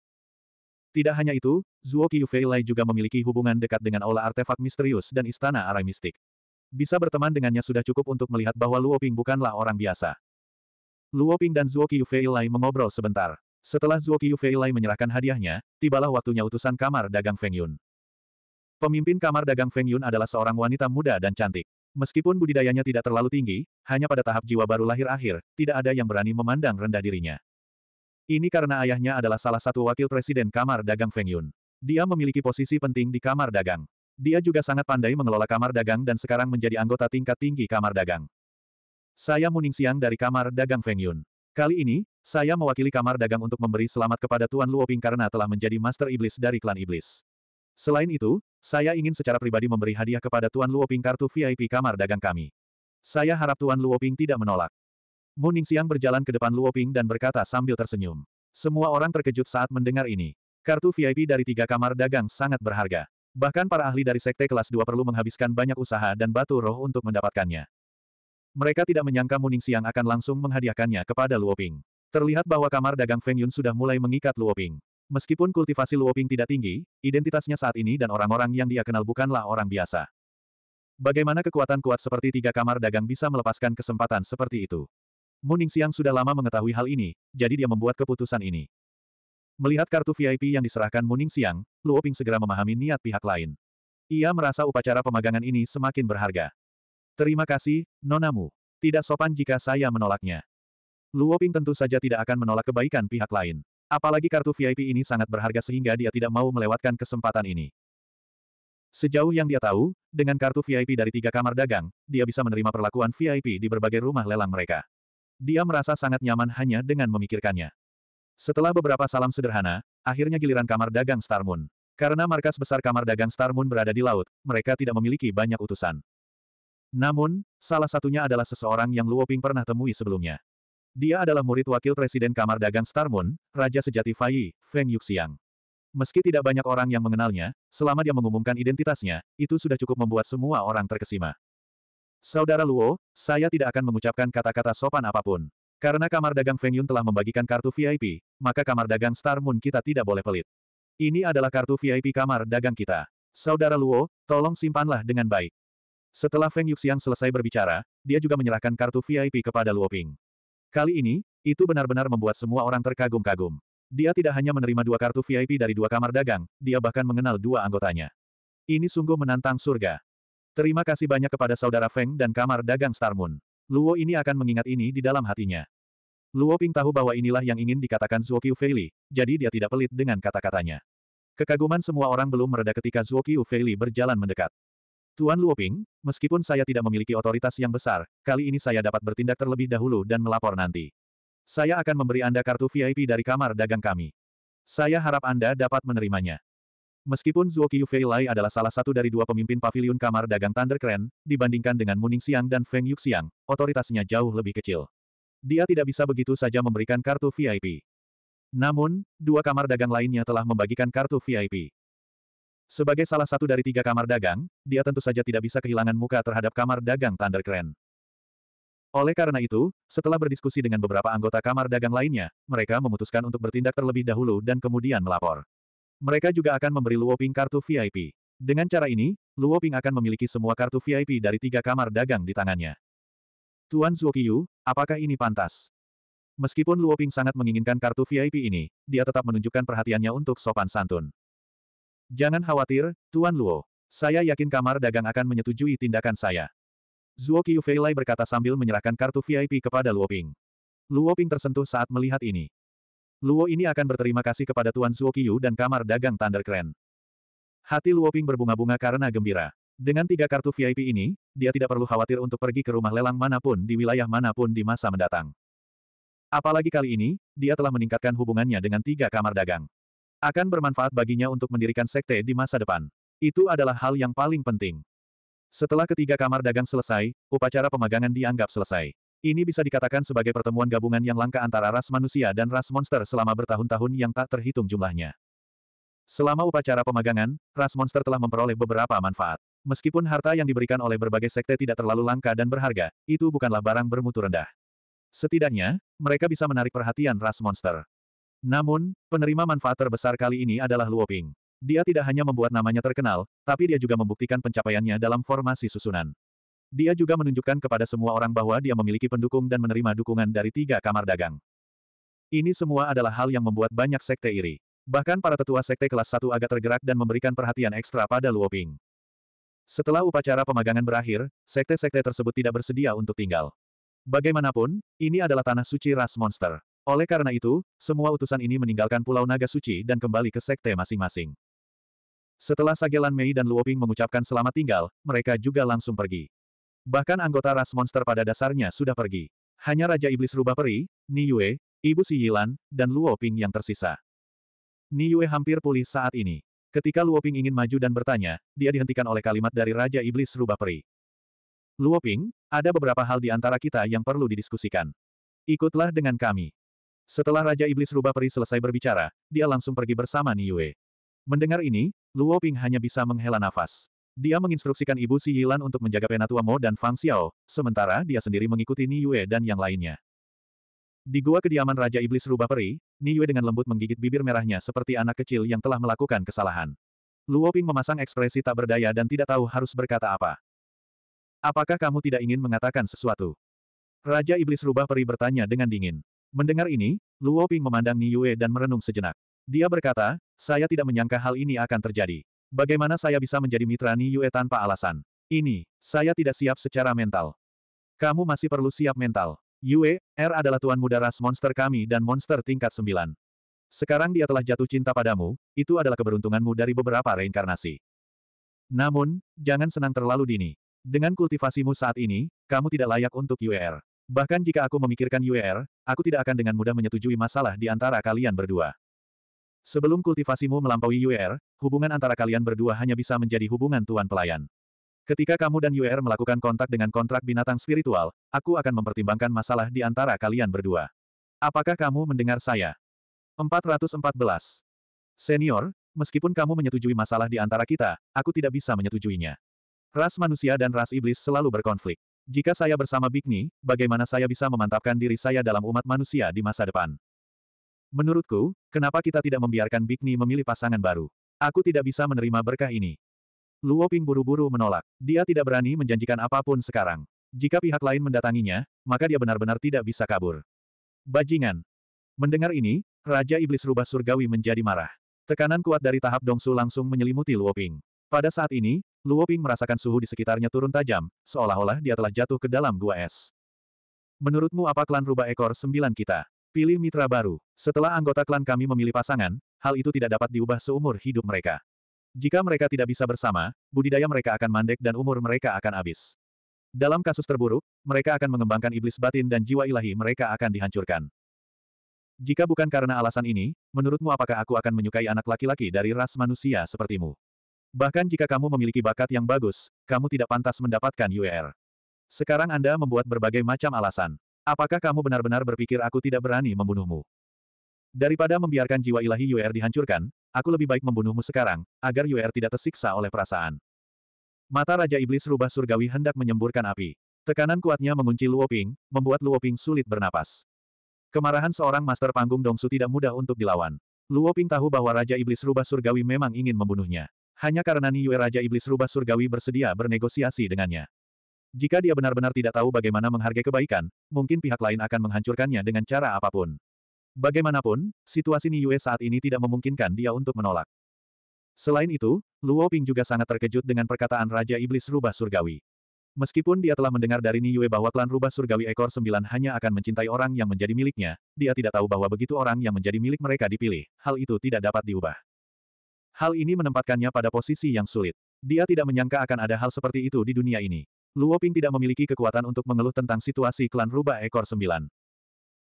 Speaker 1: Tidak hanya itu, Zuo Qiufei Lai juga memiliki hubungan dekat dengan aula artefak misterius dan istana arai mistik. Bisa berteman dengannya sudah cukup untuk melihat bahwa Luo Ping bukanlah orang biasa. Luo Ping dan Zuo Qiufei Lai mengobrol sebentar. Setelah Zuo Qiufei Lai menyerahkan hadiahnya, tibalah waktunya utusan kamar dagang Feng Yun. Pemimpin kamar dagang Feng Yun adalah seorang wanita muda dan cantik. Meskipun budidayanya tidak terlalu tinggi, hanya pada tahap jiwa baru lahir akhir, tidak ada yang berani memandang rendah dirinya. Ini karena ayahnya adalah salah satu wakil presiden Kamar Dagang Feng Yun. Dia memiliki posisi penting di Kamar Dagang. Dia juga sangat pandai mengelola Kamar Dagang dan sekarang menjadi anggota tingkat tinggi Kamar Dagang. Saya Muning Siang dari Kamar Dagang Feng Yun. Kali ini, saya mewakili Kamar Dagang untuk memberi selamat kepada Tuan Luoping karena telah menjadi Master Iblis dari klan Iblis. Selain itu, saya ingin secara pribadi memberi hadiah kepada Tuan Luoping kartu VIP Kamar Dagang kami. Saya harap Tuan Luoping tidak menolak. Muningsiang berjalan ke depan Luoping dan berkata sambil tersenyum. Semua orang terkejut saat mendengar ini. Kartu VIP dari tiga kamar dagang sangat berharga. Bahkan para ahli dari sekte kelas 2 perlu menghabiskan banyak usaha dan batu roh untuk mendapatkannya. Mereka tidak menyangka Muningsiang akan langsung menghadiahkannya kepada Luoping. Terlihat bahwa kamar dagang Feng Yun sudah mulai mengikat Luoping. Meskipun kultivasi Luoping tidak tinggi, identitasnya saat ini dan orang-orang yang dia kenal bukanlah orang biasa. Bagaimana kekuatan kuat seperti tiga kamar dagang bisa melepaskan kesempatan seperti itu? Muning Siang sudah lama mengetahui hal ini, jadi dia membuat keputusan ini. Melihat kartu VIP yang diserahkan Muning Siang, Luo Ping segera memahami niat pihak lain. Ia merasa upacara pemagangan ini semakin berharga. Terima kasih, Nonamu. Tidak sopan jika saya menolaknya. Luo Ping tentu saja tidak akan menolak kebaikan pihak lain. Apalagi kartu VIP ini sangat berharga sehingga dia tidak mau melewatkan kesempatan ini. Sejauh yang dia tahu, dengan kartu VIP dari tiga kamar dagang, dia bisa menerima perlakuan VIP di berbagai rumah lelang mereka. Dia merasa sangat nyaman hanya dengan memikirkannya. Setelah beberapa salam sederhana, akhirnya giliran kamar dagang Star Moon. Karena markas besar kamar dagang Star Moon berada di laut, mereka tidak memiliki banyak utusan. Namun, salah satunya adalah seseorang yang Luoping pernah temui sebelumnya. Dia adalah murid wakil presiden kamar dagang Star Moon, Raja Sejati Fai, Feng Yuxiang. Meski tidak banyak orang yang mengenalnya, selama dia mengumumkan identitasnya, itu sudah cukup membuat semua orang terkesima. Saudara Luo, saya tidak akan mengucapkan kata-kata sopan apapun. Karena kamar dagang Feng Yun telah membagikan kartu VIP, maka kamar dagang Star Moon kita tidak boleh pelit. Ini adalah kartu VIP kamar dagang kita. Saudara Luo, tolong simpanlah dengan baik. Setelah Feng Yuxiang selesai berbicara, dia juga menyerahkan kartu VIP kepada Luo Ping. Kali ini, itu benar-benar membuat semua orang terkagum-kagum. Dia tidak hanya menerima dua kartu VIP dari dua kamar dagang, dia bahkan mengenal dua anggotanya. Ini sungguh menantang surga. Terima kasih banyak kepada saudara Feng dan kamar dagang Star Moon. Luo ini akan mengingat ini di dalam hatinya. Luo Ping tahu bahwa inilah yang ingin dikatakan Zuo Qiu Feili, jadi dia tidak pelit dengan kata-katanya. Kekaguman semua orang belum mereda ketika Zuo Qiu Feili berjalan mendekat. Tuan Luo Ping, meskipun saya tidak memiliki otoritas yang besar, kali ini saya dapat bertindak terlebih dahulu dan melapor nanti. Saya akan memberi Anda kartu VIP dari kamar dagang kami. Saya harap Anda dapat menerimanya. Meskipun Zuo Qiufei Lai adalah salah satu dari dua pemimpin pavilion kamar dagang Thunder Keren, dibandingkan dengan Muning Xiang dan Feng Yuxiang, otoritasnya jauh lebih kecil. Dia tidak bisa begitu saja memberikan kartu VIP. Namun, dua kamar dagang lainnya telah membagikan kartu VIP. Sebagai salah satu dari tiga kamar dagang, dia tentu saja tidak bisa kehilangan muka terhadap kamar dagang Thunder Keren. Oleh karena itu, setelah berdiskusi dengan beberapa anggota kamar dagang lainnya, mereka memutuskan untuk bertindak terlebih dahulu dan kemudian melapor. Mereka juga akan memberi Luoping kartu VIP. Dengan cara ini, Luoping akan memiliki semua kartu VIP dari tiga kamar dagang di tangannya. Tuan Zuokiyu, apakah ini pantas? Meskipun Luoping sangat menginginkan kartu VIP ini, dia tetap menunjukkan perhatiannya untuk sopan santun. Jangan khawatir, Tuan Luo. Saya yakin kamar dagang akan menyetujui tindakan saya. Zuo feilai berkata sambil menyerahkan kartu VIP kepada Luoping. Luoping tersentuh saat melihat ini. Luo ini akan berterima kasih kepada Tuan Suokiyu dan kamar dagang Thunder Keren. Hati Luo Ping berbunga-bunga karena gembira. Dengan tiga kartu VIP ini, dia tidak perlu khawatir untuk pergi ke rumah lelang manapun di wilayah manapun di masa mendatang. Apalagi kali ini, dia telah meningkatkan hubungannya dengan tiga kamar dagang. Akan bermanfaat baginya untuk mendirikan sekte di masa depan. Itu adalah hal yang paling penting. Setelah ketiga kamar dagang selesai, upacara pemagangan dianggap selesai. Ini bisa dikatakan sebagai pertemuan gabungan yang langka antara ras manusia dan ras monster selama bertahun-tahun yang tak terhitung jumlahnya. Selama upacara pemagangan, ras monster telah memperoleh beberapa manfaat. Meskipun harta yang diberikan oleh berbagai sekte tidak terlalu langka dan berharga, itu bukanlah barang bermutu rendah. Setidaknya, mereka bisa menarik perhatian ras monster. Namun, penerima manfaat terbesar kali ini adalah Luoping. Dia tidak hanya membuat namanya terkenal, tapi dia juga membuktikan pencapaiannya dalam formasi susunan. Dia juga menunjukkan kepada semua orang bahwa dia memiliki pendukung dan menerima dukungan dari tiga kamar dagang. Ini semua adalah hal yang membuat banyak sekte iri. Bahkan para tetua sekte kelas 1 agak tergerak dan memberikan perhatian ekstra pada Luoping. Setelah upacara pemagangan berakhir, sekte-sekte tersebut tidak bersedia untuk tinggal. Bagaimanapun, ini adalah tanah suci ras monster. Oleh karena itu, semua utusan ini meninggalkan Pulau Naga Suci dan kembali ke sekte masing-masing. Setelah Sagelan Mei dan Luoping mengucapkan selamat tinggal, mereka juga langsung pergi. Bahkan anggota ras monster pada dasarnya sudah pergi. Hanya Raja Iblis Rubah Peri, Ni Yue, Ibu Si Yilan, dan Luo Ping yang tersisa. Ni Yue hampir pulih saat ini. Ketika Luo Ping ingin maju dan bertanya, dia dihentikan oleh kalimat dari Raja Iblis Rubah Peri. Luo Ping, ada beberapa hal di antara kita yang perlu didiskusikan. Ikutlah dengan kami. Setelah Raja Iblis Rubah Peri selesai berbicara, dia langsung pergi bersama Ni Yue. Mendengar ini, Luo Ping hanya bisa menghela nafas. Dia menginstruksikan ibu Si Yilan untuk menjaga Penatua Mo dan Fang Xiao, sementara dia sendiri mengikuti Ni Yue dan yang lainnya. Di gua kediaman Raja Iblis Rubah Peri, Ni Yue dengan lembut menggigit bibir merahnya seperti anak kecil yang telah melakukan kesalahan. Luo Ping memasang ekspresi tak berdaya dan tidak tahu harus berkata apa. Apakah kamu tidak ingin mengatakan sesuatu? Raja Iblis Rubah Peri bertanya dengan dingin. Mendengar ini, Luo Ping memandang Ni Yue dan merenung sejenak. Dia berkata, saya tidak menyangka hal ini akan terjadi. Bagaimana saya bisa menjadi mitra Ni Yue tanpa alasan? Ini, saya tidak siap secara mental. Kamu masih perlu siap mental. Yue, R adalah tuan muda ras monster kami dan monster tingkat sembilan. Sekarang dia telah jatuh cinta padamu, itu adalah keberuntunganmu dari beberapa reinkarnasi. Namun, jangan senang terlalu dini. Dengan kultivasimu saat ini, kamu tidak layak untuk UER. Bahkan jika aku memikirkan UER, aku tidak akan dengan mudah menyetujui masalah di antara kalian berdua. Sebelum kultivasimu melampaui UR, hubungan antara kalian berdua hanya bisa menjadi hubungan tuan pelayan. Ketika kamu dan UR melakukan kontak dengan kontrak binatang spiritual, aku akan mempertimbangkan masalah di antara kalian berdua. Apakah kamu mendengar saya? 414. Senior, meskipun kamu menyetujui masalah di antara kita, aku tidak bisa menyetujuinya. Ras manusia dan ras iblis selalu berkonflik. Jika saya bersama Bikni, bagaimana saya bisa memantapkan diri saya dalam umat manusia di masa depan? Menurutku, kenapa kita tidak membiarkan Bikni memilih pasangan baru? Aku tidak bisa menerima berkah ini. Luo Ping buru-buru menolak. Dia tidak berani menjanjikan apapun sekarang. Jika pihak lain mendatanginya, maka dia benar-benar tidak bisa kabur. Bajingan. Mendengar ini, Raja Iblis Rubah Surgawi menjadi marah. Tekanan kuat dari tahap Dongsu langsung menyelimuti Luo Ping. Pada saat ini, Luo Ping merasakan suhu di sekitarnya turun tajam, seolah-olah dia telah jatuh ke dalam gua es. Menurutmu apa klan rubah ekor sembilan kita? Pilih mitra baru. Setelah anggota klan kami memilih pasangan, hal itu tidak dapat diubah seumur hidup mereka. Jika mereka tidak bisa bersama, budidaya mereka akan mandek dan umur mereka akan habis. Dalam kasus terburuk, mereka akan mengembangkan iblis batin dan jiwa ilahi mereka akan dihancurkan. Jika bukan karena alasan ini, menurutmu apakah aku akan menyukai anak laki-laki dari ras manusia sepertimu? Bahkan jika kamu memiliki bakat yang bagus, kamu tidak pantas mendapatkan UR. Sekarang Anda membuat berbagai macam alasan. Apakah kamu benar-benar berpikir aku tidak berani membunuhmu? Daripada membiarkan jiwa ilahi Yuer dihancurkan, aku lebih baik membunuhmu sekarang, agar Yuer tidak tersiksa oleh perasaan. Mata Raja Iblis Rubah Surgawi hendak menyemburkan api. Tekanan kuatnya mengunci Luoping, membuat Luoping sulit bernapas. Kemarahan seorang master panggung Dongsu tidak mudah untuk dilawan. Luoping tahu bahwa Raja Iblis Rubah Surgawi memang ingin membunuhnya. Hanya karena Niue Raja Iblis Rubah Surgawi bersedia bernegosiasi dengannya. Jika dia benar-benar tidak tahu bagaimana menghargai kebaikan, mungkin pihak lain akan menghancurkannya dengan cara apapun. Bagaimanapun, situasi Niue saat ini tidak memungkinkan dia untuk menolak. Selain itu, Luo Ping juga sangat terkejut dengan perkataan Raja Iblis Rubah Surgawi. Meskipun dia telah mendengar dari Niue bahwa klan Rubah Surgawi Ekor Sembilan hanya akan mencintai orang yang menjadi miliknya, dia tidak tahu bahwa begitu orang yang menjadi milik mereka dipilih, hal itu tidak dapat diubah. Hal ini menempatkannya pada posisi yang sulit. Dia tidak menyangka akan ada hal seperti itu di dunia ini. Luo Ping tidak memiliki kekuatan untuk mengeluh tentang situasi klan rubah ekor sembilan.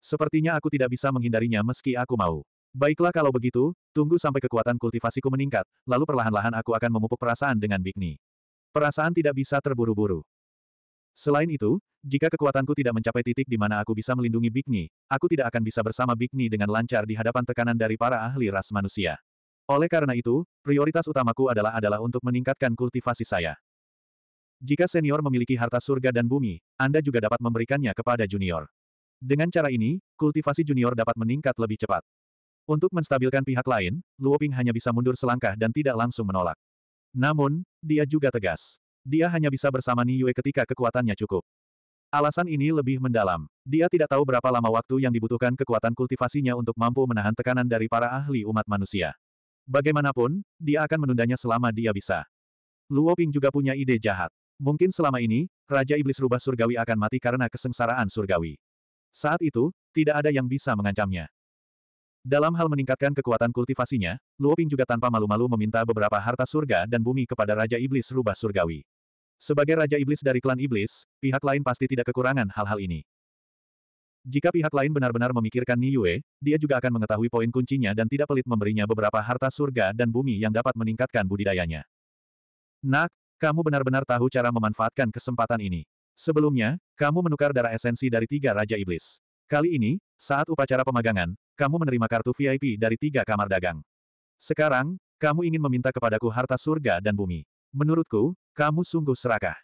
Speaker 1: Sepertinya aku tidak bisa menghindarinya meski aku mau. Baiklah kalau begitu, tunggu sampai kekuatan kultivasiku meningkat, lalu perlahan-lahan aku akan memupuk perasaan dengan Bikni. Perasaan tidak bisa terburu-buru. Selain itu, jika kekuatanku tidak mencapai titik di mana aku bisa melindungi Bikni, aku tidak akan bisa bersama Bikni dengan lancar di hadapan tekanan dari para ahli ras manusia. Oleh karena itu, prioritas utamaku adalah adalah untuk meningkatkan kultivasi saya. Jika senior memiliki harta surga dan bumi, Anda juga dapat memberikannya kepada junior. Dengan cara ini, kultivasi junior dapat meningkat lebih cepat. Untuk menstabilkan pihak lain, Luo Ping hanya bisa mundur selangkah dan tidak langsung menolak. Namun, dia juga tegas. Dia hanya bisa bersama Niyue ketika kekuatannya cukup. Alasan ini lebih mendalam. Dia tidak tahu berapa lama waktu yang dibutuhkan kekuatan kultivasinya untuk mampu menahan tekanan dari para ahli umat manusia. Bagaimanapun, dia akan menundanya selama dia bisa. Luo Ping juga punya ide jahat. Mungkin selama ini, Raja Iblis Rubah Surgawi akan mati karena kesengsaraan surgawi. Saat itu, tidak ada yang bisa mengancamnya. Dalam hal meningkatkan kekuatan kultivasinya, Luoping juga tanpa malu-malu meminta beberapa harta surga dan bumi kepada Raja Iblis Rubah Surgawi. Sebagai Raja Iblis dari klan Iblis, pihak lain pasti tidak kekurangan hal-hal ini. Jika pihak lain benar-benar memikirkan Ni Yue, dia juga akan mengetahui poin kuncinya dan tidak pelit memberinya beberapa harta surga dan bumi yang dapat meningkatkan budidayanya. Nak, kamu benar-benar tahu cara memanfaatkan kesempatan ini. Sebelumnya, kamu menukar darah esensi dari tiga Raja Iblis. Kali ini, saat upacara pemagangan, kamu menerima kartu VIP dari tiga kamar dagang. Sekarang, kamu ingin meminta kepadaku harta surga dan bumi. Menurutku, kamu sungguh serakah.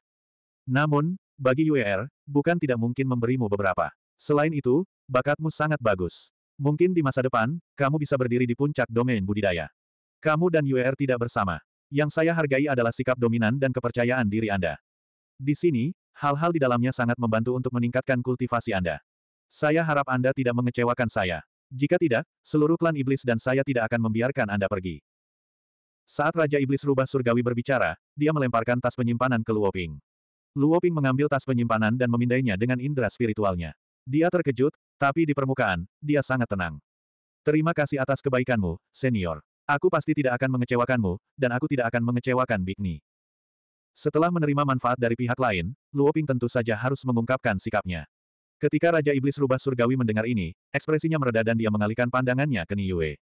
Speaker 1: Namun, bagi UER, bukan tidak mungkin memberimu beberapa. Selain itu, bakatmu sangat bagus. Mungkin di masa depan, kamu bisa berdiri di puncak domain budidaya. Kamu dan UER tidak bersama. Yang saya hargai adalah sikap dominan dan kepercayaan diri Anda. Di sini, hal-hal di dalamnya sangat membantu untuk meningkatkan kultivasi Anda. Saya harap Anda tidak mengecewakan saya. Jika tidak, seluruh klan iblis dan saya tidak akan membiarkan Anda pergi. Saat Raja Iblis Rubah Surgawi berbicara, dia melemparkan tas penyimpanan ke Luoping. Luoping mengambil tas penyimpanan dan memindainya dengan indera spiritualnya. Dia terkejut, tapi di permukaan, dia sangat tenang. Terima kasih atas kebaikanmu, senior. Aku pasti tidak akan mengecewakanmu, dan aku tidak akan mengecewakan Bikni. Setelah menerima manfaat dari pihak lain, Luo Ping tentu saja harus mengungkapkan sikapnya. Ketika Raja Iblis Rubah Surgawi mendengar ini, ekspresinya mereda dan dia mengalihkan pandangannya ke Yue.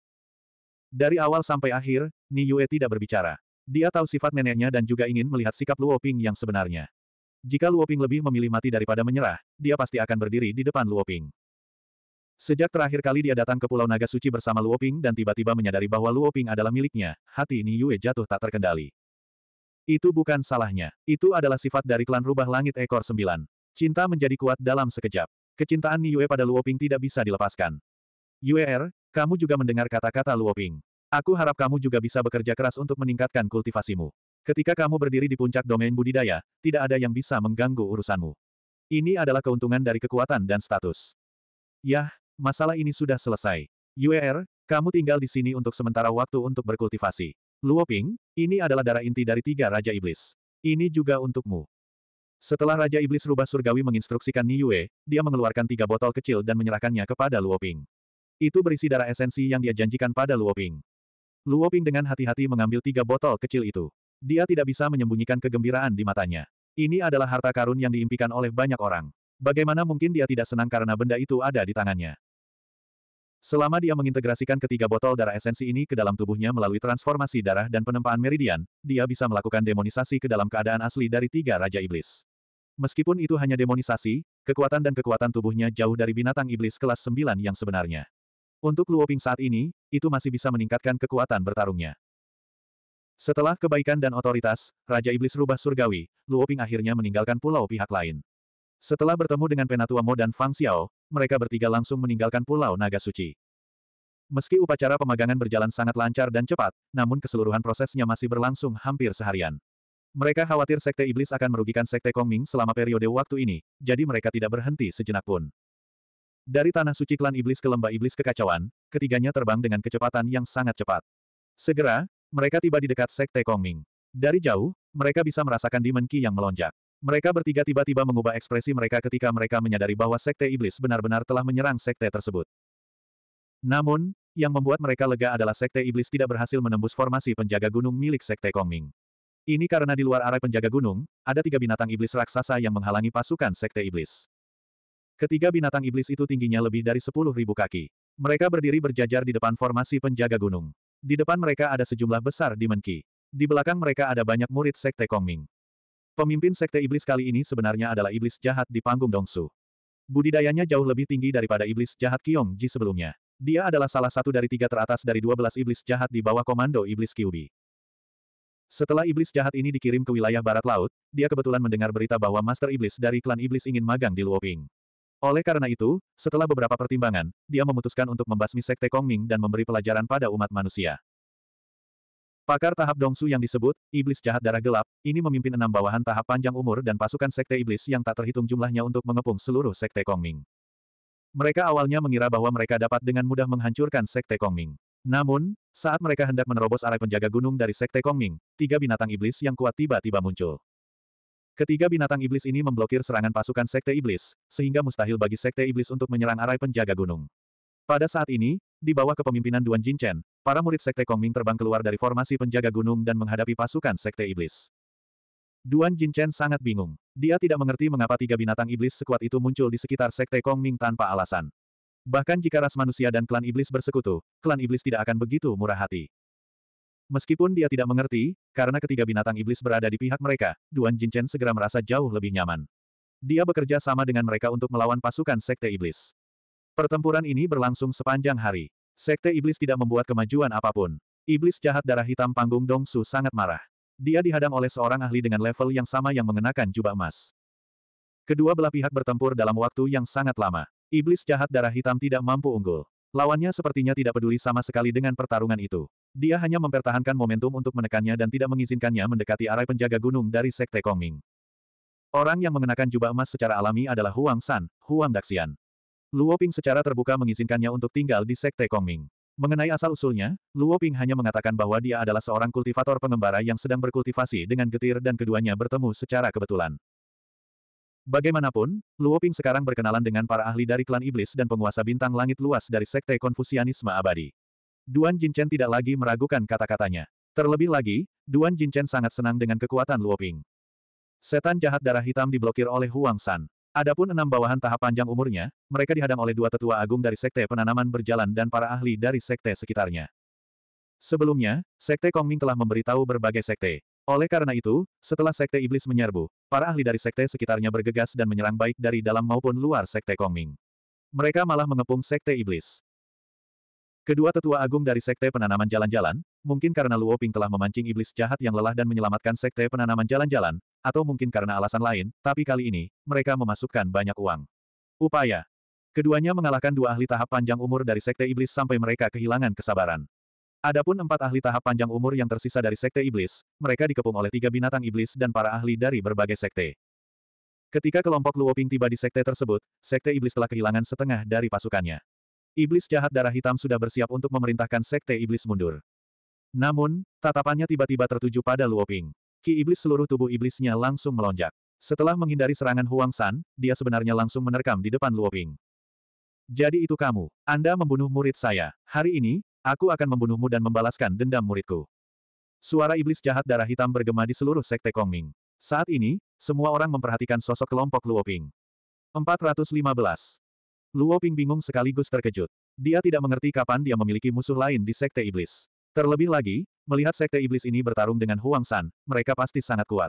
Speaker 1: Dari awal sampai akhir, Yue tidak berbicara. Dia tahu sifat neneknya dan juga ingin melihat sikap Luo Ping yang sebenarnya. Jika Luo Ping lebih memilih mati daripada menyerah, dia pasti akan berdiri di depan Luo Ping. Sejak terakhir kali dia datang ke Pulau Naga Suci bersama Luoping dan tiba-tiba menyadari bahwa Luoping adalah miliknya, hati Ni Yue jatuh tak terkendali. Itu bukan salahnya. Itu adalah sifat dari klan rubah langit ekor sembilan. Cinta menjadi kuat dalam sekejap. Kecintaan Ni Yue pada Luoping tidak bisa dilepaskan. Yuer, er, kamu juga mendengar kata-kata Luoping. Aku harap kamu juga bisa bekerja keras untuk meningkatkan kultivasimu. Ketika kamu berdiri di puncak domain budidaya, tidak ada yang bisa mengganggu urusanmu. Ini adalah keuntungan dari kekuatan dan status. Yah, Masalah ini sudah selesai. Yuer, kamu tinggal di sini untuk sementara waktu untuk berkultivasi. Luoping, ini adalah darah inti dari tiga Raja Iblis. Ini juga untukmu. Setelah Raja Iblis Rubah Surgawi menginstruksikan Ni Yue, dia mengeluarkan tiga botol kecil dan menyerahkannya kepada Luoping. Itu berisi darah esensi yang dia janjikan pada Luoping. Luoping dengan hati-hati mengambil tiga botol kecil itu. Dia tidak bisa menyembunyikan kegembiraan di matanya. Ini adalah harta karun yang diimpikan oleh banyak orang. Bagaimana mungkin dia tidak senang karena benda itu ada di tangannya? Selama dia mengintegrasikan ketiga botol darah esensi ini ke dalam tubuhnya melalui transformasi darah dan penempaan meridian, dia bisa melakukan demonisasi ke dalam keadaan asli dari tiga Raja Iblis. Meskipun itu hanya demonisasi, kekuatan dan kekuatan tubuhnya jauh dari binatang iblis kelas 9 yang sebenarnya. Untuk Luoping saat ini, itu masih bisa meningkatkan kekuatan bertarungnya. Setelah kebaikan dan otoritas, Raja Iblis rubah surgawi, Luoping akhirnya meninggalkan pulau pihak lain. Setelah bertemu dengan Penatua Mo dan Fang Xiao, mereka bertiga langsung meninggalkan Pulau Naga Suci. Meski upacara pemagangan berjalan sangat lancar dan cepat, namun keseluruhan prosesnya masih berlangsung hampir seharian. Mereka khawatir Sekte Iblis akan merugikan Sekte Kongming selama periode waktu ini, jadi mereka tidak berhenti sejenak pun. Dari Tanah Suci Klan Iblis ke Lembah Iblis Kekacauan, ketiganya terbang dengan kecepatan yang sangat cepat. Segera, mereka tiba di dekat Sekte Kongming. Dari jauh, mereka bisa merasakan dimenki yang melonjak. Mereka bertiga tiba-tiba mengubah ekspresi mereka ketika mereka menyadari bahwa Sekte Iblis benar-benar telah menyerang Sekte tersebut. Namun, yang membuat mereka lega adalah Sekte Iblis tidak berhasil menembus formasi penjaga gunung milik Sekte Kongming. Ini karena di luar area penjaga gunung, ada tiga binatang iblis raksasa yang menghalangi pasukan Sekte Iblis. Ketiga binatang iblis itu tingginya lebih dari 10.000 kaki. Mereka berdiri berjajar di depan formasi penjaga gunung. Di depan mereka ada sejumlah besar dimenki. Di belakang mereka ada banyak murid Sekte Kongming. Pemimpin Sekte Iblis kali ini sebenarnya adalah iblis jahat di panggung Dongsu. Budidayanya jauh lebih tinggi daripada iblis jahat Kyong Ji sebelumnya. Dia adalah salah satu dari tiga teratas dari dua belas iblis jahat di bawah komando iblis Kyubi. Setelah iblis jahat ini dikirim ke wilayah barat laut, dia kebetulan mendengar berita bahwa Master Iblis dari klan iblis ingin magang di Luoping. Oleh karena itu, setelah beberapa pertimbangan, dia memutuskan untuk membasmi Sekte Kongming dan memberi pelajaran pada umat manusia. Pakar tahap Dongsu yang disebut, Iblis Jahat Darah Gelap, ini memimpin enam bawahan tahap panjang umur dan pasukan Sekte Iblis yang tak terhitung jumlahnya untuk mengepung seluruh Sekte Kongming. Mereka awalnya mengira bahwa mereka dapat dengan mudah menghancurkan Sekte Kongming. Namun, saat mereka hendak menerobos arah penjaga gunung dari Sekte Kongming, tiga binatang iblis yang kuat tiba-tiba muncul. Ketiga binatang iblis ini memblokir serangan pasukan Sekte Iblis, sehingga mustahil bagi Sekte Iblis untuk menyerang arah penjaga gunung. Pada saat ini, di bawah kepemimpinan Duan Jinchen, para murid Sekte Kongming terbang keluar dari formasi penjaga gunung dan menghadapi pasukan Sekte Iblis. Duan Jinchen sangat bingung. Dia tidak mengerti mengapa tiga binatang iblis sekuat itu muncul di sekitar Sekte Kongming tanpa alasan. Bahkan jika ras manusia dan klan iblis bersekutu, klan iblis tidak akan begitu murah hati. Meskipun dia tidak mengerti, karena ketiga binatang iblis berada di pihak mereka, Duan Jinchen segera merasa jauh lebih nyaman. Dia bekerja sama dengan mereka untuk melawan pasukan Sekte Iblis. Pertempuran ini berlangsung sepanjang hari. Sekte Iblis tidak membuat kemajuan apapun. Iblis jahat darah hitam panggung Dong Su sangat marah. Dia dihadang oleh seorang ahli dengan level yang sama yang mengenakan jubah emas. Kedua belah pihak bertempur dalam waktu yang sangat lama. Iblis jahat darah hitam tidak mampu unggul. Lawannya sepertinya tidak peduli sama sekali dengan pertarungan itu. Dia hanya mempertahankan momentum untuk menekannya dan tidak mengizinkannya mendekati arai penjaga gunung dari Sekte Kongming. Orang yang mengenakan jubah emas secara alami adalah Huang San, Huang Daxian. Luo Ping secara terbuka mengizinkannya untuk tinggal di Sekte Kongming. Mengenai asal-usulnya, Luo Ping hanya mengatakan bahwa dia adalah seorang kultivator pengembara yang sedang berkultivasi dengan getir dan keduanya bertemu secara kebetulan. Bagaimanapun, Luo Ping sekarang berkenalan dengan para ahli dari klan iblis dan penguasa bintang langit luas dari Sekte Konfusianisme Abadi. Duan Jinchen tidak lagi meragukan kata-katanya. Terlebih lagi, Duan Jinchen sangat senang dengan kekuatan Luo Ping. Setan jahat darah hitam diblokir oleh Huang San. Adapun enam bawahan tahap panjang umurnya, mereka dihadang oleh dua tetua agung dari Sekte Penanaman Berjalan dan para ahli dari Sekte sekitarnya. Sebelumnya, Sekte Kongming telah memberitahu berbagai sekte. Oleh karena itu, setelah Sekte Iblis menyerbu, para ahli dari sekte sekitarnya bergegas dan menyerang baik dari dalam maupun luar Sekte Kongming. Mereka malah mengepung Sekte Iblis. Kedua tetua agung dari Sekte Penanaman Jalan-Jalan, mungkin karena Luo Ping telah memancing iblis jahat yang lelah dan menyelamatkan Sekte Penanaman Jalan-Jalan, atau mungkin karena alasan lain, tapi kali ini, mereka memasukkan banyak uang. Upaya. Keduanya mengalahkan dua ahli tahap panjang umur dari Sekte Iblis sampai mereka kehilangan kesabaran. Adapun empat ahli tahap panjang umur yang tersisa dari Sekte Iblis, mereka dikepung oleh tiga binatang iblis dan para ahli dari berbagai sekte. Ketika kelompok Luoping tiba di sekte tersebut, Sekte Iblis telah kehilangan setengah dari pasukannya. Iblis jahat darah hitam sudah bersiap untuk memerintahkan Sekte Iblis mundur. Namun, tatapannya tiba-tiba tertuju pada Luoping. Ki iblis seluruh tubuh iblisnya langsung melonjak. Setelah menghindari serangan Huang San, dia sebenarnya langsung menerkam di depan Luo Ping. Jadi itu kamu. Anda membunuh murid saya. Hari ini, aku akan membunuhmu dan membalaskan dendam muridku. Suara iblis jahat darah hitam bergema di seluruh sekte Kongming. Saat ini, semua orang memperhatikan sosok kelompok Luo Ping. 415. Luo Ping bingung sekaligus terkejut. Dia tidak mengerti kapan dia memiliki musuh lain di sekte iblis. Terlebih lagi, Melihat sekte iblis ini bertarung dengan Huang San, mereka pasti sangat kuat.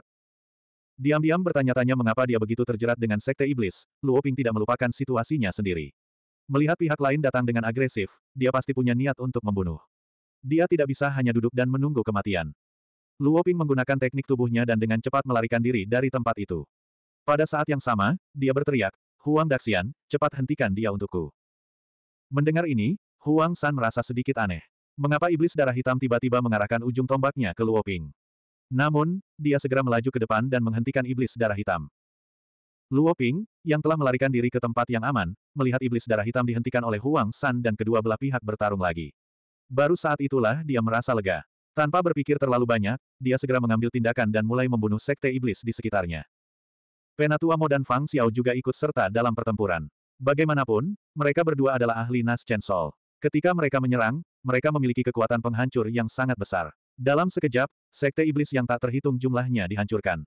Speaker 1: Diam-diam bertanya-tanya mengapa dia begitu terjerat dengan sekte iblis, Luo Ping tidak melupakan situasinya sendiri. Melihat pihak lain datang dengan agresif, dia pasti punya niat untuk membunuh. Dia tidak bisa hanya duduk dan menunggu kematian. Luo Ping menggunakan teknik tubuhnya dan dengan cepat melarikan diri dari tempat itu. Pada saat yang sama, dia berteriak, Huang Daxian, cepat hentikan dia untukku. Mendengar ini, Huang San merasa sedikit aneh. Mengapa iblis darah hitam tiba-tiba mengarahkan ujung tombaknya ke Luoping? Namun, dia segera melaju ke depan dan menghentikan iblis darah hitam. Luoping, yang telah melarikan diri ke tempat yang aman, melihat iblis darah hitam dihentikan oleh Huang San dan kedua belah pihak bertarung lagi. Baru saat itulah dia merasa lega. Tanpa berpikir terlalu banyak, dia segera mengambil tindakan dan mulai membunuh sekte iblis di sekitarnya. Penatua Mo dan Fang Xiao juga ikut serta dalam pertempuran. Bagaimanapun, mereka berdua adalah ahli Nas Chen Sol. Ketika mereka menyerang, mereka memiliki kekuatan penghancur yang sangat besar. Dalam sekejap, sekte iblis yang tak terhitung jumlahnya dihancurkan.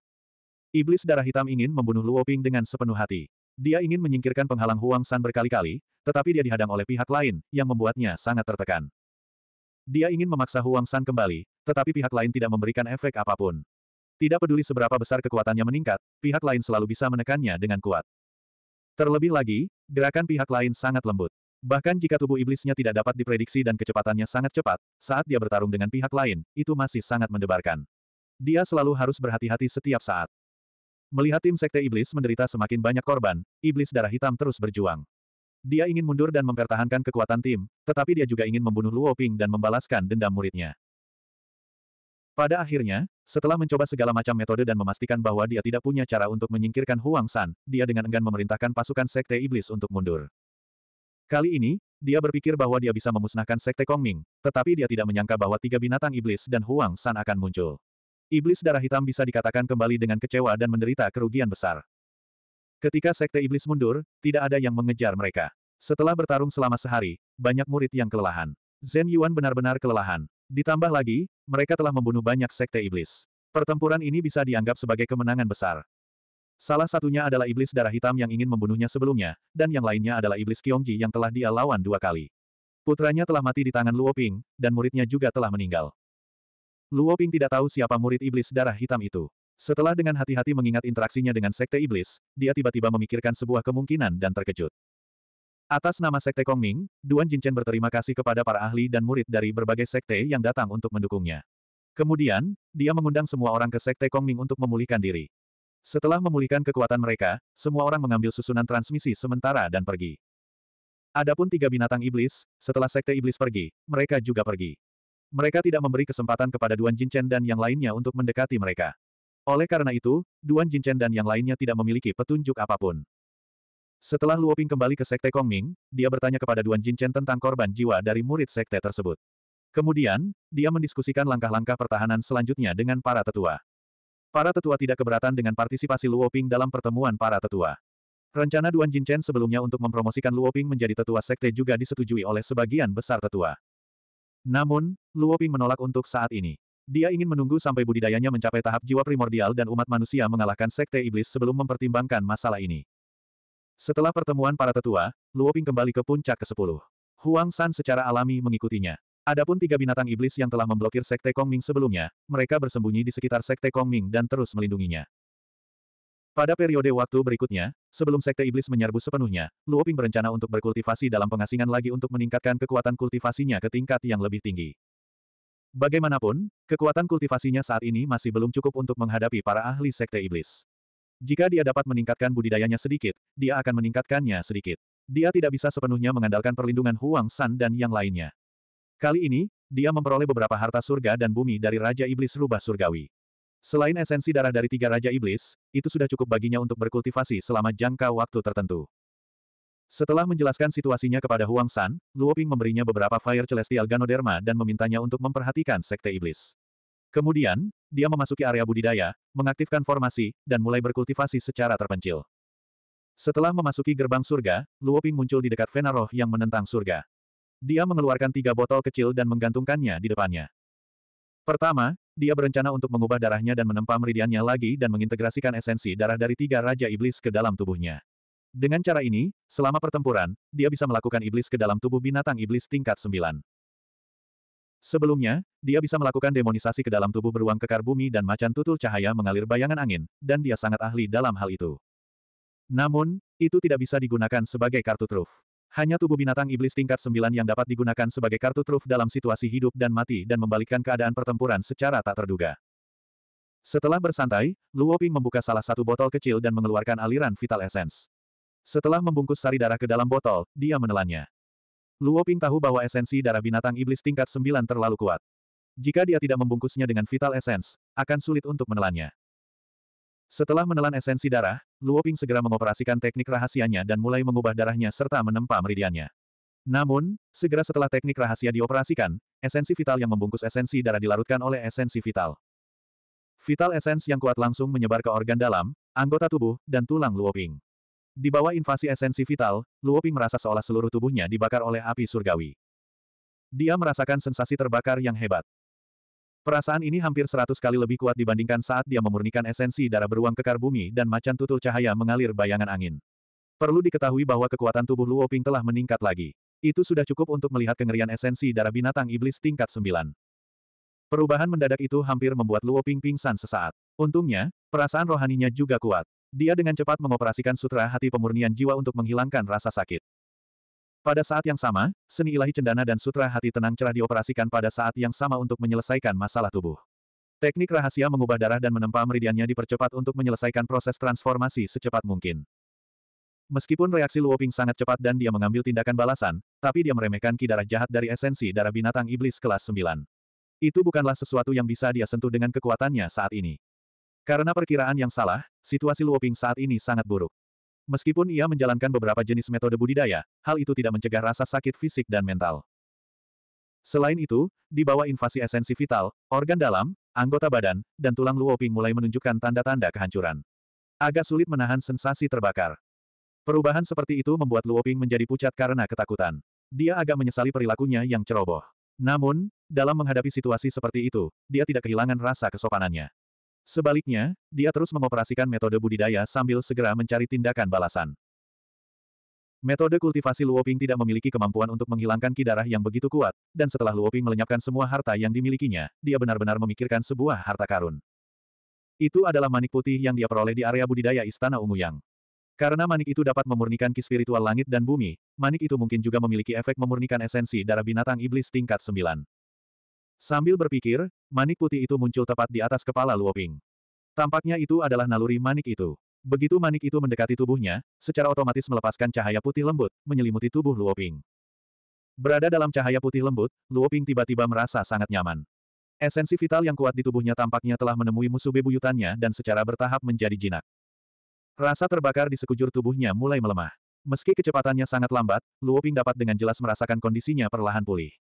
Speaker 1: Iblis darah hitam ingin membunuh Luo Ping dengan sepenuh hati. Dia ingin menyingkirkan penghalang Huang San berkali-kali, tetapi dia dihadang oleh pihak lain, yang membuatnya sangat tertekan. Dia ingin memaksa Huang San kembali, tetapi pihak lain tidak memberikan efek apapun. Tidak peduli seberapa besar kekuatannya meningkat, pihak lain selalu bisa menekannya dengan kuat. Terlebih lagi, gerakan pihak lain sangat lembut. Bahkan jika tubuh iblisnya tidak dapat diprediksi dan kecepatannya sangat cepat, saat dia bertarung dengan pihak lain, itu masih sangat mendebarkan. Dia selalu harus berhati-hati setiap saat. Melihat tim sekte iblis menderita semakin banyak korban, iblis darah hitam terus berjuang. Dia ingin mundur dan mempertahankan kekuatan tim, tetapi dia juga ingin membunuh Luo Ping dan membalaskan dendam muridnya. Pada akhirnya, setelah mencoba segala macam metode dan memastikan bahwa dia tidak punya cara untuk menyingkirkan Huang San, dia dengan enggan memerintahkan pasukan Sekte Iblis untuk mundur. Kali ini, dia berpikir bahwa dia bisa memusnahkan Sekte Kongming, tetapi dia tidak menyangka bahwa tiga binatang iblis dan Huang San akan muncul. Iblis darah hitam bisa dikatakan kembali dengan kecewa dan menderita kerugian besar. Ketika Sekte Iblis mundur, tidak ada yang mengejar mereka. Setelah bertarung selama sehari, banyak murid yang kelelahan. Zen Yuan benar-benar kelelahan. Ditambah lagi, mereka telah membunuh banyak Sekte Iblis. Pertempuran ini bisa dianggap sebagai kemenangan besar. Salah satunya adalah iblis darah hitam yang ingin membunuhnya sebelumnya, dan yang lainnya adalah iblis Kiongji yang telah dia lawan dua kali. Putranya telah mati di tangan Luo Ping, dan muridnya juga telah meninggal. Luo Ping tidak tahu siapa murid iblis darah hitam itu. Setelah dengan hati-hati mengingat interaksinya dengan sekte iblis, dia tiba-tiba memikirkan sebuah kemungkinan dan terkejut. Atas nama sekte Kongming, Duan Jinchen berterima kasih kepada para ahli dan murid dari berbagai sekte yang datang untuk mendukungnya. Kemudian, dia mengundang semua orang ke sekte Kongming untuk memulihkan diri. Setelah memulihkan kekuatan mereka, semua orang mengambil susunan transmisi sementara dan pergi. Adapun tiga binatang iblis, setelah sekte iblis pergi, mereka juga pergi. Mereka tidak memberi kesempatan kepada Duan Jinchen dan yang lainnya untuk mendekati mereka. Oleh karena itu, Duan Jinchen dan yang lainnya tidak memiliki petunjuk apapun. Setelah Luoping kembali ke sekte Kongming, dia bertanya kepada Duan Jinchen tentang korban jiwa dari murid sekte tersebut. Kemudian, dia mendiskusikan langkah-langkah pertahanan selanjutnya dengan para tetua. Para tetua tidak keberatan dengan partisipasi Luo Ping dalam pertemuan para tetua. Rencana Duan Jinchen sebelumnya untuk mempromosikan Luo Ping menjadi tetua sekte juga disetujui oleh sebagian besar tetua. Namun, Luo Ping menolak untuk saat ini. Dia ingin menunggu sampai budidayanya mencapai tahap jiwa primordial dan umat manusia mengalahkan sekte iblis sebelum mempertimbangkan masalah ini. Setelah pertemuan para tetua, Luoping kembali ke puncak ke-10. Huang San secara alami mengikutinya. Adapun tiga binatang iblis yang telah memblokir Sekte Kongming sebelumnya, mereka bersembunyi di sekitar Sekte Kongming dan terus melindunginya. Pada periode waktu berikutnya, sebelum Sekte Iblis menyerbu sepenuhnya, Luoping berencana untuk berkultivasi dalam pengasingan lagi untuk meningkatkan kekuatan kultivasinya ke tingkat yang lebih tinggi. Bagaimanapun, kekuatan kultivasinya saat ini masih belum cukup untuk menghadapi para ahli Sekte Iblis. Jika dia dapat meningkatkan budidayanya sedikit, dia akan meningkatkannya sedikit. Dia tidak bisa sepenuhnya mengandalkan perlindungan Huang San dan yang lainnya. Kali ini, dia memperoleh beberapa harta surga dan bumi dari Raja Iblis Rubah Surgawi. Selain esensi darah dari tiga Raja Iblis, itu sudah cukup baginya untuk berkultivasi selama jangka waktu tertentu. Setelah menjelaskan situasinya kepada Huang San, Luoping memberinya beberapa Fire Celestial Ganoderma dan memintanya untuk memperhatikan Sekte Iblis. Kemudian, dia memasuki area budidaya, mengaktifkan formasi, dan mulai berkultivasi secara terpencil. Setelah memasuki gerbang surga, Luoping muncul di dekat Venaroh yang menentang surga. Dia mengeluarkan tiga botol kecil dan menggantungkannya di depannya. Pertama, dia berencana untuk mengubah darahnya dan menempa meridiannya lagi dan mengintegrasikan esensi darah dari tiga Raja Iblis ke dalam tubuhnya. Dengan cara ini, selama pertempuran, dia bisa melakukan iblis ke dalam tubuh binatang iblis tingkat sembilan. Sebelumnya, dia bisa melakukan demonisasi ke dalam tubuh beruang kekar bumi dan macan tutul cahaya mengalir bayangan angin, dan dia sangat ahli dalam hal itu. Namun, itu tidak bisa digunakan sebagai kartu truf. Hanya tubuh binatang iblis tingkat 9 yang dapat digunakan sebagai kartu truf dalam situasi hidup dan mati dan membalikkan keadaan pertempuran secara tak terduga. Setelah bersantai, Luo Ping membuka salah satu botol kecil dan mengeluarkan aliran vital essence. Setelah membungkus sari darah ke dalam botol, dia menelannya. Luo Ping tahu bahwa esensi darah binatang iblis tingkat 9 terlalu kuat. Jika dia tidak membungkusnya dengan vital essence, akan sulit untuk menelannya. Setelah menelan esensi darah, Luo Ping segera mengoperasikan teknik rahasianya dan mulai mengubah darahnya serta menempa meridiannya. Namun, segera setelah teknik rahasia dioperasikan, esensi vital yang membungkus esensi darah dilarutkan oleh esensi vital. Vital esensi yang kuat langsung menyebar ke organ dalam, anggota tubuh, dan tulang Luo Ping. Di bawah invasi esensi vital, Luo Ping merasa seolah seluruh tubuhnya dibakar oleh api surgawi. Dia merasakan sensasi terbakar yang hebat. Perasaan ini hampir seratus kali lebih kuat dibandingkan saat dia memurnikan esensi darah beruang kekar bumi dan macan tutul cahaya mengalir bayangan angin. Perlu diketahui bahwa kekuatan tubuh Luo Ping telah meningkat lagi. Itu sudah cukup untuk melihat kengerian esensi darah binatang iblis tingkat sembilan. Perubahan mendadak itu hampir membuat Luo Ping pingsan sesaat. Untungnya, perasaan rohaninya juga kuat. Dia dengan cepat mengoperasikan sutra hati pemurnian jiwa untuk menghilangkan rasa sakit. Pada saat yang sama, seni ilahi cendana dan sutra hati tenang cerah dioperasikan pada saat yang sama untuk menyelesaikan masalah tubuh. Teknik rahasia mengubah darah dan menempa meridiannya dipercepat untuk menyelesaikan proses transformasi secepat mungkin. Meskipun reaksi Luoping sangat cepat dan dia mengambil tindakan balasan, tapi dia meremehkan ki darah jahat dari esensi darah binatang iblis kelas 9. Itu bukanlah sesuatu yang bisa dia sentuh dengan kekuatannya saat ini. Karena perkiraan yang salah, situasi Luoping saat ini sangat buruk. Meskipun ia menjalankan beberapa jenis metode budidaya, hal itu tidak mencegah rasa sakit fisik dan mental. Selain itu, di bawah invasi esensi vital, organ dalam, anggota badan, dan tulang Luoping mulai menunjukkan tanda-tanda kehancuran. Agak sulit menahan sensasi terbakar. Perubahan seperti itu membuat Luoping menjadi pucat karena ketakutan. Dia agak menyesali perilakunya yang ceroboh. Namun, dalam menghadapi situasi seperti itu, dia tidak kehilangan rasa kesopanannya. Sebaliknya, dia terus mengoperasikan metode budidaya sambil segera mencari tindakan balasan. Metode kultivasi Luoping tidak memiliki kemampuan untuk menghilangkan kidarah yang begitu kuat, dan setelah Luoping melenyapkan semua harta yang dimilikinya, dia benar-benar memikirkan sebuah harta karun. Itu adalah manik putih yang dia peroleh di area budidaya Istana Ungu Yang. Karena manik itu dapat memurnikan ki spiritual langit dan bumi, manik itu mungkin juga memiliki efek memurnikan esensi darah binatang iblis tingkat 9. Sambil berpikir, manik putih itu muncul tepat di atas kepala Luoping. Tampaknya itu adalah naluri manik itu. Begitu manik itu mendekati tubuhnya, secara otomatis melepaskan cahaya putih lembut, menyelimuti tubuh Luoping. Berada dalam cahaya putih lembut, Luoping tiba-tiba merasa sangat nyaman. Esensi vital yang kuat di tubuhnya tampaknya telah menemui musuh bebuyutannya dan secara bertahap menjadi jinak. Rasa terbakar di sekujur tubuhnya mulai melemah. Meski kecepatannya sangat lambat, Luoping dapat dengan jelas merasakan kondisinya perlahan pulih.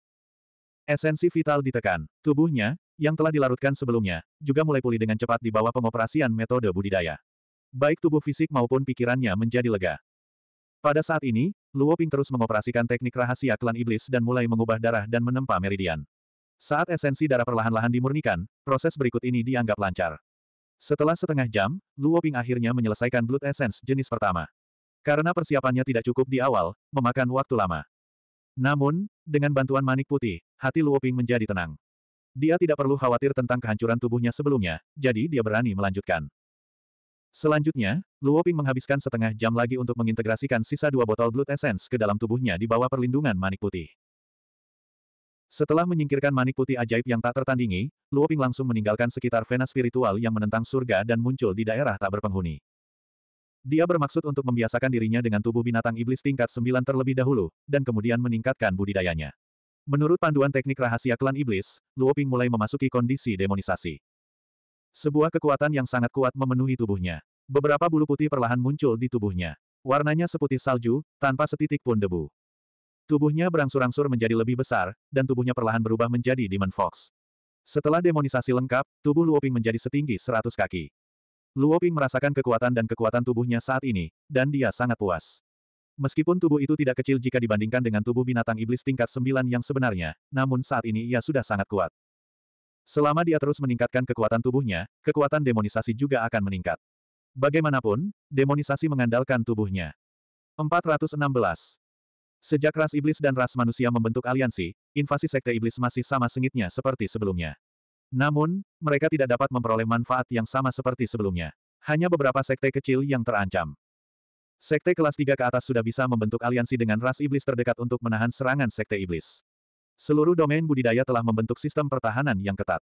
Speaker 1: Esensi vital ditekan. Tubuhnya, yang telah dilarutkan sebelumnya, juga mulai pulih dengan cepat di bawah pengoperasian metode budidaya. Baik tubuh fisik maupun pikirannya menjadi lega. Pada saat ini, Luo Ping terus mengoperasikan teknik rahasia klan iblis dan mulai mengubah darah dan menempa meridian. Saat esensi darah perlahan-lahan dimurnikan, proses berikut ini dianggap lancar. Setelah setengah jam, Luo Ping akhirnya menyelesaikan Blood Essence jenis pertama. Karena persiapannya tidak cukup di awal, memakan waktu lama. Namun, dengan bantuan manik putih, hati Luoping menjadi tenang. Dia tidak perlu khawatir tentang kehancuran tubuhnya sebelumnya, jadi dia berani melanjutkan. Selanjutnya, Luoping menghabiskan setengah jam lagi untuk mengintegrasikan sisa dua botol Blood Essence ke dalam tubuhnya di bawah perlindungan manik putih. Setelah menyingkirkan manik putih ajaib yang tak tertandingi, Luoping langsung meninggalkan sekitar vena spiritual yang menentang surga dan muncul di daerah tak berpenghuni. Dia bermaksud untuk membiasakan dirinya dengan tubuh binatang iblis tingkat 9 terlebih dahulu, dan kemudian meningkatkan budidayanya. Menurut panduan teknik rahasia klan iblis, Luoping mulai memasuki kondisi demonisasi. Sebuah kekuatan yang sangat kuat memenuhi tubuhnya. Beberapa bulu putih perlahan muncul di tubuhnya. Warnanya seputih salju, tanpa setitik pun debu. Tubuhnya berangsur-angsur menjadi lebih besar, dan tubuhnya perlahan berubah menjadi Demon Fox. Setelah demonisasi lengkap, tubuh Luoping menjadi setinggi 100 kaki. Luo Ping merasakan kekuatan dan kekuatan tubuhnya saat ini, dan dia sangat puas. Meskipun tubuh itu tidak kecil jika dibandingkan dengan tubuh binatang iblis tingkat 9 yang sebenarnya, namun saat ini ia sudah sangat kuat. Selama dia terus meningkatkan kekuatan tubuhnya, kekuatan demonisasi juga akan meningkat. Bagaimanapun, demonisasi mengandalkan tubuhnya. 416. Sejak ras iblis dan ras manusia membentuk aliansi, invasi sekte iblis masih sama sengitnya seperti sebelumnya. Namun, mereka tidak dapat memperoleh manfaat yang sama seperti sebelumnya. Hanya beberapa sekte kecil yang terancam. Sekte kelas 3 ke atas sudah bisa membentuk aliansi dengan ras iblis terdekat untuk menahan serangan sekte iblis. Seluruh domain budidaya telah membentuk sistem pertahanan yang ketat.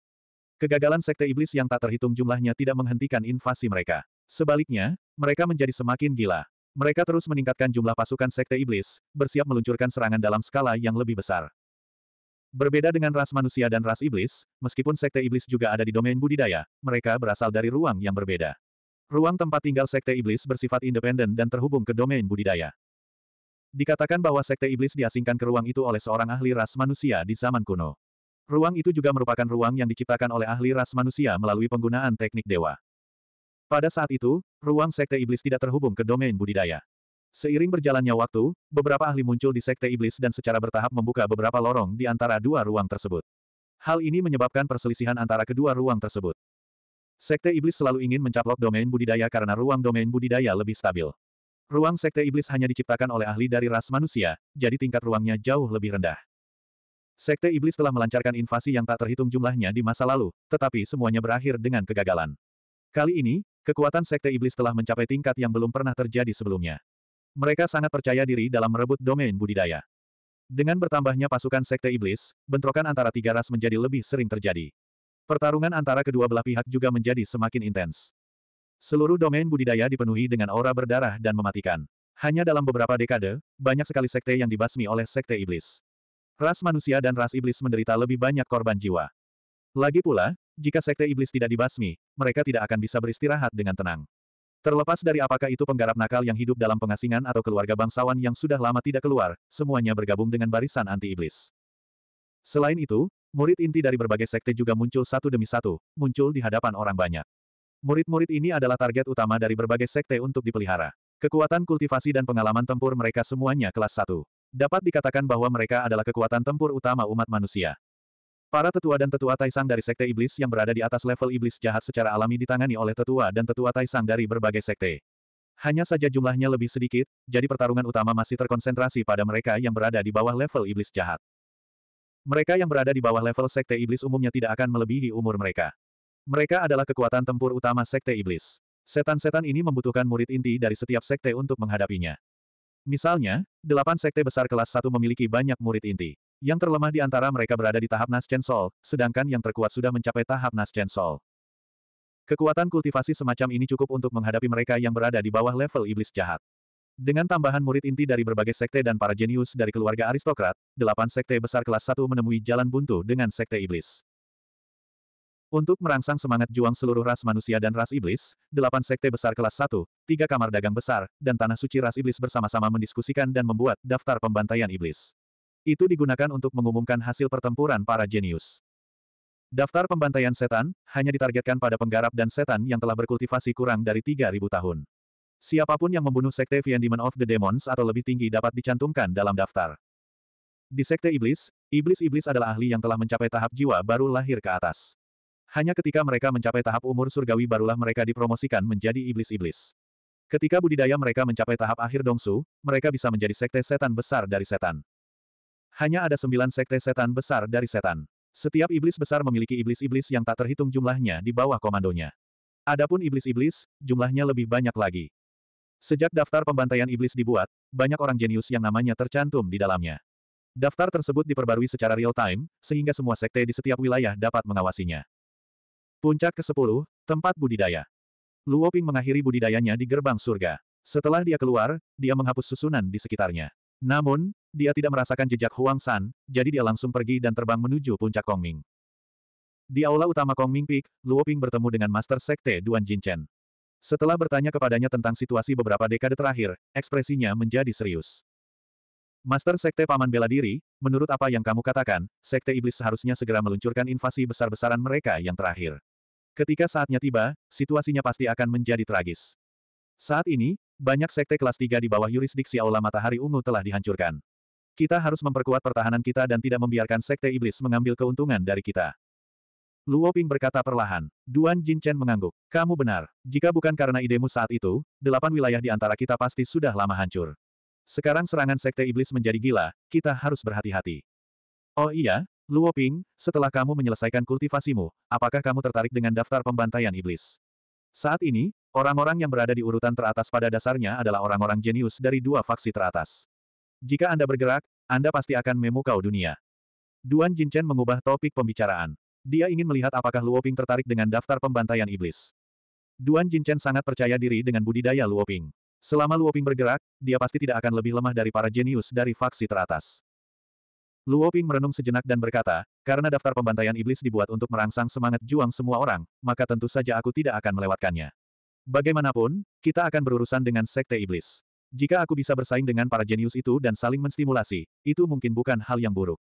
Speaker 1: Kegagalan sekte iblis yang tak terhitung jumlahnya tidak menghentikan invasi mereka. Sebaliknya, mereka menjadi semakin gila. Mereka terus meningkatkan jumlah pasukan sekte iblis, bersiap meluncurkan serangan dalam skala yang lebih besar. Berbeda dengan ras manusia dan ras iblis, meskipun sekte iblis juga ada di domain budidaya, mereka berasal dari ruang yang berbeda. Ruang tempat tinggal sekte iblis bersifat independen dan terhubung ke domain budidaya. Dikatakan bahwa sekte iblis diasingkan ke ruang itu oleh seorang ahli ras manusia di zaman kuno. Ruang itu juga merupakan ruang yang diciptakan oleh ahli ras manusia melalui penggunaan teknik dewa. Pada saat itu, ruang sekte iblis tidak terhubung ke domain budidaya. Seiring berjalannya waktu, beberapa ahli muncul di Sekte Iblis dan secara bertahap membuka beberapa lorong di antara dua ruang tersebut. Hal ini menyebabkan perselisihan antara kedua ruang tersebut. Sekte Iblis selalu ingin mencaplok domain budidaya karena ruang domain budidaya lebih stabil. Ruang Sekte Iblis hanya diciptakan oleh ahli dari ras manusia, jadi tingkat ruangnya jauh lebih rendah. Sekte Iblis telah melancarkan invasi yang tak terhitung jumlahnya di masa lalu, tetapi semuanya berakhir dengan kegagalan. Kali ini, kekuatan Sekte Iblis telah mencapai tingkat yang belum pernah terjadi sebelumnya. Mereka sangat percaya diri dalam merebut domain budidaya. Dengan bertambahnya pasukan Sekte Iblis, bentrokan antara tiga ras menjadi lebih sering terjadi. Pertarungan antara kedua belah pihak juga menjadi semakin intens. Seluruh domain budidaya dipenuhi dengan aura berdarah dan mematikan. Hanya dalam beberapa dekade, banyak sekali sekte yang dibasmi oleh Sekte Iblis. Ras manusia dan ras iblis menderita lebih banyak korban jiwa. Lagi pula, jika Sekte Iblis tidak dibasmi, mereka tidak akan bisa beristirahat dengan tenang. Terlepas dari apakah itu penggarap nakal yang hidup dalam pengasingan atau keluarga bangsawan yang sudah lama tidak keluar, semuanya bergabung dengan barisan anti-iblis. Selain itu, murid inti dari berbagai sekte juga muncul satu demi satu, muncul di hadapan orang banyak. Murid-murid ini adalah target utama dari berbagai sekte untuk dipelihara. Kekuatan kultivasi dan pengalaman tempur mereka semuanya kelas satu. Dapat dikatakan bahwa mereka adalah kekuatan tempur utama umat manusia. Para tetua dan tetua Taisang dari Sekte Iblis yang berada di atas level Iblis jahat secara alami ditangani oleh tetua dan tetua Taisang dari berbagai sekte. Hanya saja jumlahnya lebih sedikit, jadi pertarungan utama masih terkonsentrasi pada mereka yang berada di bawah level Iblis jahat. Mereka yang berada di bawah level Sekte Iblis umumnya tidak akan melebihi umur mereka. Mereka adalah kekuatan tempur utama Sekte Iblis. Setan-setan ini membutuhkan murid inti dari setiap sekte untuk menghadapinya. Misalnya, delapan sekte besar kelas satu memiliki banyak murid inti. Yang terlemah di antara mereka berada di tahap Nascent Soul, sedangkan yang terkuat sudah mencapai tahap Nascent Soul. Kekuatan kultivasi semacam ini cukup untuk menghadapi mereka yang berada di bawah level iblis jahat. Dengan tambahan murid inti dari berbagai sekte dan para jenius dari keluarga aristokrat, delapan sekte besar kelas satu menemui jalan buntu dengan sekte iblis. Untuk merangsang semangat juang seluruh ras manusia dan ras iblis, delapan sekte besar kelas satu, tiga kamar dagang besar, dan tanah suci ras iblis bersama-sama mendiskusikan dan membuat daftar pembantaian iblis. Itu digunakan untuk mengumumkan hasil pertempuran para jenius. Daftar pembantaian setan, hanya ditargetkan pada penggarap dan setan yang telah berkultivasi kurang dari 3.000 tahun. Siapapun yang membunuh Sekte Vian Demon of the Demons atau lebih tinggi dapat dicantumkan dalam daftar. Di Sekte Iblis, Iblis-iblis adalah ahli yang telah mencapai tahap jiwa baru lahir ke atas. Hanya ketika mereka mencapai tahap umur surgawi barulah mereka dipromosikan menjadi iblis-iblis. Ketika budidaya mereka mencapai tahap akhir dongsu, mereka bisa menjadi sekte setan besar dari setan. Hanya ada sembilan sekte setan besar dari setan. Setiap iblis besar memiliki iblis-iblis yang tak terhitung jumlahnya di bawah komandonya. Adapun iblis-iblis, jumlahnya lebih banyak lagi. Sejak daftar pembantaian iblis dibuat, banyak orang jenius yang namanya tercantum di dalamnya. Daftar tersebut diperbarui secara real-time, sehingga semua sekte di setiap wilayah dapat mengawasinya. Puncak ke-10, Tempat Budidaya Luoping mengakhiri budidayanya di gerbang surga. Setelah dia keluar, dia menghapus susunan di sekitarnya. Namun, dia tidak merasakan jejak Huang San, jadi dia langsung pergi dan terbang menuju puncak Kongming. Di aula utama Kongming Peak, Luo Ping bertemu dengan Master Sekte Duan Jinchen. Setelah bertanya kepadanya tentang situasi beberapa dekade terakhir, ekspresinya menjadi serius. Master Sekte Paman Bela Diri, menurut apa yang kamu katakan, Sekte Iblis seharusnya segera meluncurkan invasi besar-besaran mereka yang terakhir. Ketika saatnya tiba, situasinya pasti akan menjadi tragis. Saat ini, banyak sekte kelas 3 di bawah yurisdiksi Aula Matahari Ungu telah dihancurkan. Kita harus memperkuat pertahanan kita dan tidak membiarkan sekte iblis mengambil keuntungan dari kita. Luo Ping berkata perlahan. Duan Jin Chen mengangguk. Kamu benar. Jika bukan karena idemu saat itu, delapan wilayah di antara kita pasti sudah lama hancur. Sekarang serangan sekte iblis menjadi gila, kita harus berhati-hati. Oh iya, Luo Ping, setelah kamu menyelesaikan kultivasimu, apakah kamu tertarik dengan daftar pembantaian iblis? Saat ini, Orang-orang yang berada di urutan teratas pada dasarnya adalah orang-orang jenius dari dua faksi teratas. Jika Anda bergerak, Anda pasti akan memukau dunia. Duan Jinchen mengubah topik pembicaraan. Dia ingin melihat apakah Luoping tertarik dengan daftar pembantaian iblis. Duan Jinchen sangat percaya diri dengan budidaya Luoping. Selama Luoping bergerak, dia pasti tidak akan lebih lemah dari para jenius dari faksi teratas. Luoping merenung sejenak dan berkata, karena daftar pembantaian iblis dibuat untuk merangsang semangat juang semua orang, maka tentu saja aku tidak akan melewatkannya. Bagaimanapun, kita akan berurusan dengan Sekte Iblis. Jika aku bisa bersaing dengan para jenius itu dan saling menstimulasi, itu mungkin bukan hal yang buruk.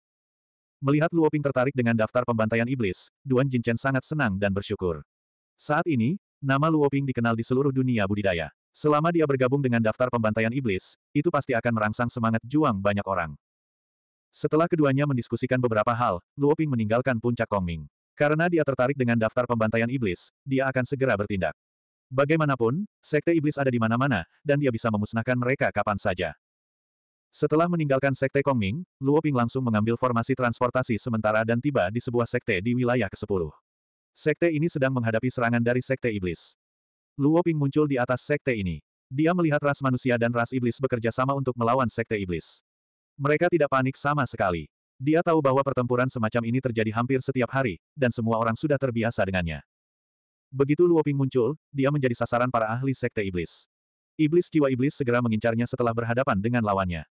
Speaker 1: Melihat Luoping tertarik dengan daftar pembantaian iblis, Duan Jinchen sangat senang dan bersyukur. Saat ini, nama Luoping dikenal di seluruh dunia budidaya. Selama dia bergabung dengan daftar pembantaian iblis, itu pasti akan merangsang semangat juang banyak orang. Setelah keduanya mendiskusikan beberapa hal, Luoping meninggalkan puncak Kongming. Karena dia tertarik dengan daftar pembantaian iblis, dia akan segera bertindak. Bagaimanapun, sekte iblis ada di mana-mana, dan dia bisa memusnahkan mereka kapan saja. Setelah meninggalkan sekte Kongming, Luo Ping langsung mengambil formasi transportasi sementara dan tiba di sebuah sekte di wilayah ke-10. Sekte ini sedang menghadapi serangan dari sekte iblis. Luo Ping muncul di atas sekte ini. Dia melihat ras manusia dan ras iblis bekerja sama untuk melawan sekte iblis. Mereka tidak panik sama sekali. Dia tahu bahwa pertempuran semacam ini terjadi hampir setiap hari, dan semua orang sudah terbiasa dengannya. Begitu Luoping muncul, dia menjadi sasaran para ahli sekte iblis. Iblis jiwa iblis segera mengincarnya setelah berhadapan dengan lawannya.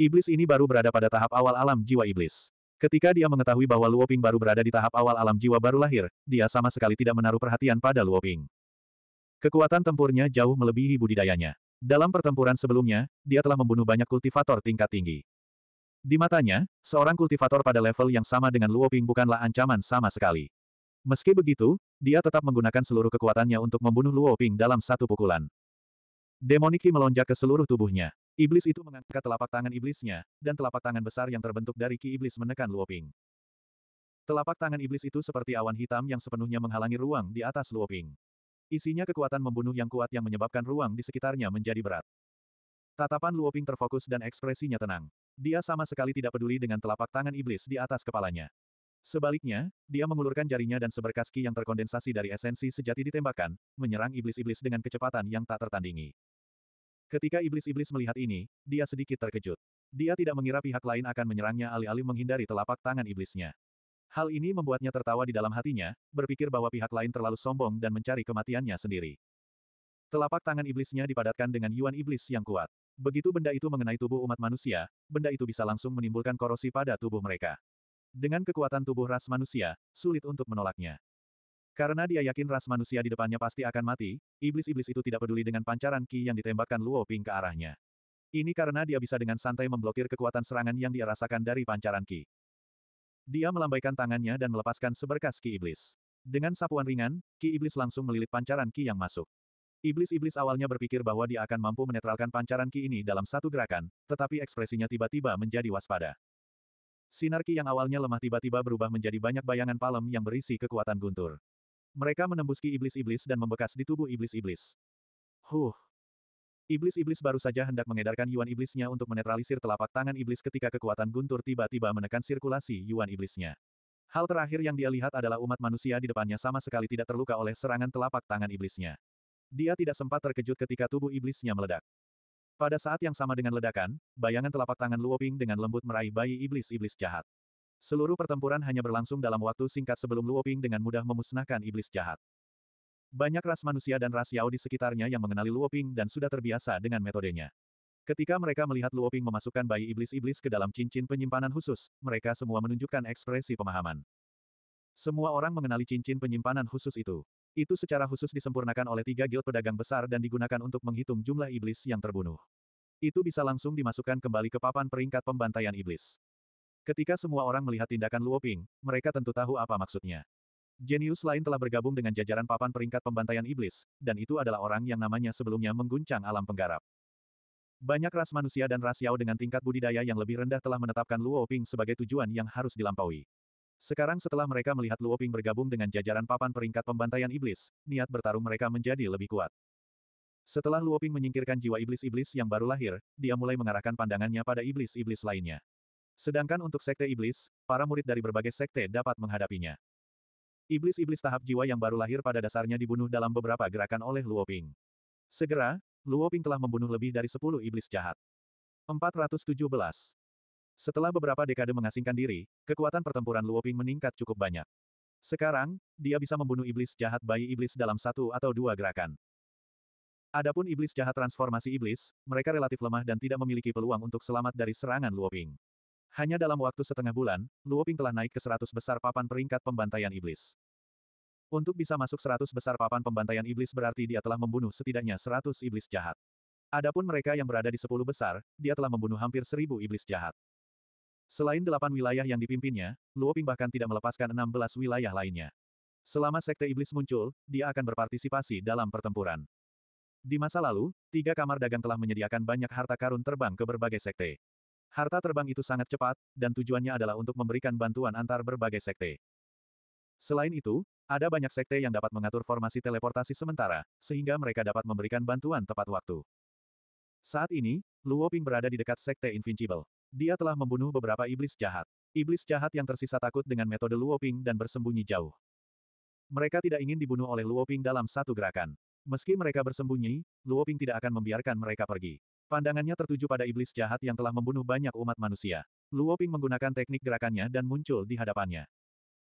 Speaker 1: Iblis ini baru berada pada tahap awal alam jiwa iblis. Ketika dia mengetahui bahwa Luoping baru berada di tahap awal alam jiwa baru lahir, dia sama sekali tidak menaruh perhatian pada Luoping. Kekuatan tempurnya jauh melebihi budidayanya. Dalam pertempuran sebelumnya, dia telah membunuh banyak kultivator tingkat tinggi. Di matanya, seorang kultivator pada level yang sama dengan Luoping bukanlah ancaman sama sekali. Meski begitu, dia tetap menggunakan seluruh kekuatannya untuk membunuh Luo Ping dalam satu pukulan. Demoniki melonjak ke seluruh tubuhnya. Iblis itu mengangkat telapak tangan iblisnya, dan telapak tangan besar yang terbentuk dari ki iblis menekan Luo Ping. Telapak tangan iblis itu seperti awan hitam yang sepenuhnya menghalangi ruang di atas Luo Ping. Isinya kekuatan membunuh yang kuat yang menyebabkan ruang di sekitarnya menjadi berat. Tatapan Luo Ping terfokus dan ekspresinya tenang. Dia sama sekali tidak peduli dengan telapak tangan iblis di atas kepalanya. Sebaliknya, dia mengulurkan jarinya dan seberkas ki yang terkondensasi dari esensi sejati ditembakkan, menyerang iblis-iblis dengan kecepatan yang tak tertandingi. Ketika iblis-iblis melihat ini, dia sedikit terkejut. Dia tidak mengira pihak lain akan menyerangnya alih-alih menghindari telapak tangan iblisnya. Hal ini membuatnya tertawa di dalam hatinya, berpikir bahwa pihak lain terlalu sombong dan mencari kematiannya sendiri. Telapak tangan iblisnya dipadatkan dengan yuan iblis yang kuat. Begitu benda itu mengenai tubuh umat manusia, benda itu bisa langsung menimbulkan korosi pada tubuh mereka. Dengan kekuatan tubuh ras manusia, sulit untuk menolaknya. Karena dia yakin ras manusia di depannya pasti akan mati, iblis-iblis itu tidak peduli dengan pancaran ki yang ditembakkan Luo Ping ke arahnya. Ini karena dia bisa dengan santai memblokir kekuatan serangan yang dia rasakan dari pancaran ki. Dia melambaikan tangannya dan melepaskan seberkas ki iblis. Dengan sapuan ringan, ki iblis langsung melilit pancaran ki yang masuk. Iblis-iblis awalnya berpikir bahwa dia akan mampu menetralkan pancaran ki ini dalam satu gerakan, tetapi ekspresinya tiba-tiba menjadi waspada. Sinarki yang awalnya lemah tiba-tiba berubah menjadi banyak bayangan palem yang berisi kekuatan guntur. Mereka menembuski iblis-iblis dan membekas di tubuh iblis-iblis. Huh. Iblis-iblis baru saja hendak mengedarkan yuan iblisnya untuk menetralisir telapak tangan iblis ketika kekuatan guntur tiba-tiba menekan sirkulasi yuan iblisnya. Hal terakhir yang dia lihat adalah umat manusia di depannya sama sekali tidak terluka oleh serangan telapak tangan iblisnya. Dia tidak sempat terkejut ketika tubuh iblisnya meledak. Pada saat yang sama dengan ledakan, bayangan telapak tangan Luoping dengan lembut meraih bayi iblis-iblis jahat. Seluruh pertempuran hanya berlangsung dalam waktu singkat sebelum Luoping dengan mudah memusnahkan iblis jahat. Banyak ras manusia dan ras Yao di sekitarnya yang mengenali Luoping dan sudah terbiasa dengan metodenya. Ketika mereka melihat Luoping memasukkan bayi iblis-iblis ke dalam cincin penyimpanan khusus, mereka semua menunjukkan ekspresi pemahaman. Semua orang mengenali cincin penyimpanan khusus itu. Itu secara khusus disempurnakan oleh tiga guild pedagang besar dan digunakan untuk menghitung jumlah iblis yang terbunuh. Itu bisa langsung dimasukkan kembali ke papan peringkat pembantaian iblis. Ketika semua orang melihat tindakan Luoping, mereka tentu tahu apa maksudnya. Jenius lain telah bergabung dengan jajaran papan peringkat pembantaian iblis, dan itu adalah orang yang namanya sebelumnya mengguncang alam penggarap. Banyak ras manusia dan ras Yao dengan tingkat budidaya yang lebih rendah telah menetapkan Luo Ping sebagai tujuan yang harus dilampaui. Sekarang setelah mereka melihat Luoping bergabung dengan jajaran papan peringkat pembantaian iblis, niat bertarung mereka menjadi lebih kuat. Setelah Luoping menyingkirkan jiwa iblis-iblis yang baru lahir, dia mulai mengarahkan pandangannya pada iblis-iblis lainnya. Sedangkan untuk sekte iblis, para murid dari berbagai sekte dapat menghadapinya. Iblis-iblis tahap jiwa yang baru lahir pada dasarnya dibunuh dalam beberapa gerakan oleh Luoping. Segera, Luoping telah membunuh lebih dari 10 iblis jahat. 417. Setelah beberapa dekade mengasingkan diri, kekuatan pertempuran Luoping meningkat cukup banyak. Sekarang, dia bisa membunuh iblis jahat bayi iblis dalam satu atau dua gerakan. Adapun iblis jahat transformasi iblis, mereka relatif lemah dan tidak memiliki peluang untuk selamat dari serangan Luoping. Hanya dalam waktu setengah bulan, Luoping telah naik ke seratus besar papan peringkat pembantaian iblis. Untuk bisa masuk seratus besar papan pembantaian iblis berarti dia telah membunuh setidaknya seratus iblis jahat. Adapun mereka yang berada di sepuluh besar, dia telah membunuh hampir seribu iblis jahat. Selain delapan wilayah yang dipimpinnya, Luo Ping bahkan tidak melepaskan enam belas wilayah lainnya. Selama Sekte Iblis muncul, dia akan berpartisipasi dalam pertempuran. Di masa lalu, tiga kamar dagang telah menyediakan banyak harta karun terbang ke berbagai sekte. Harta terbang itu sangat cepat, dan tujuannya adalah untuk memberikan bantuan antar berbagai sekte. Selain itu, ada banyak sekte yang dapat mengatur formasi teleportasi sementara, sehingga mereka dapat memberikan bantuan tepat waktu. Saat ini, Luoping berada di dekat Sekte Invincible. Dia telah membunuh beberapa iblis jahat. Iblis jahat yang tersisa takut dengan metode Luoping dan bersembunyi jauh. Mereka tidak ingin dibunuh oleh Luoping dalam satu gerakan. Meski mereka bersembunyi, Luoping tidak akan membiarkan mereka pergi. Pandangannya tertuju pada iblis jahat yang telah membunuh banyak umat manusia. Luoping menggunakan teknik gerakannya dan muncul di hadapannya.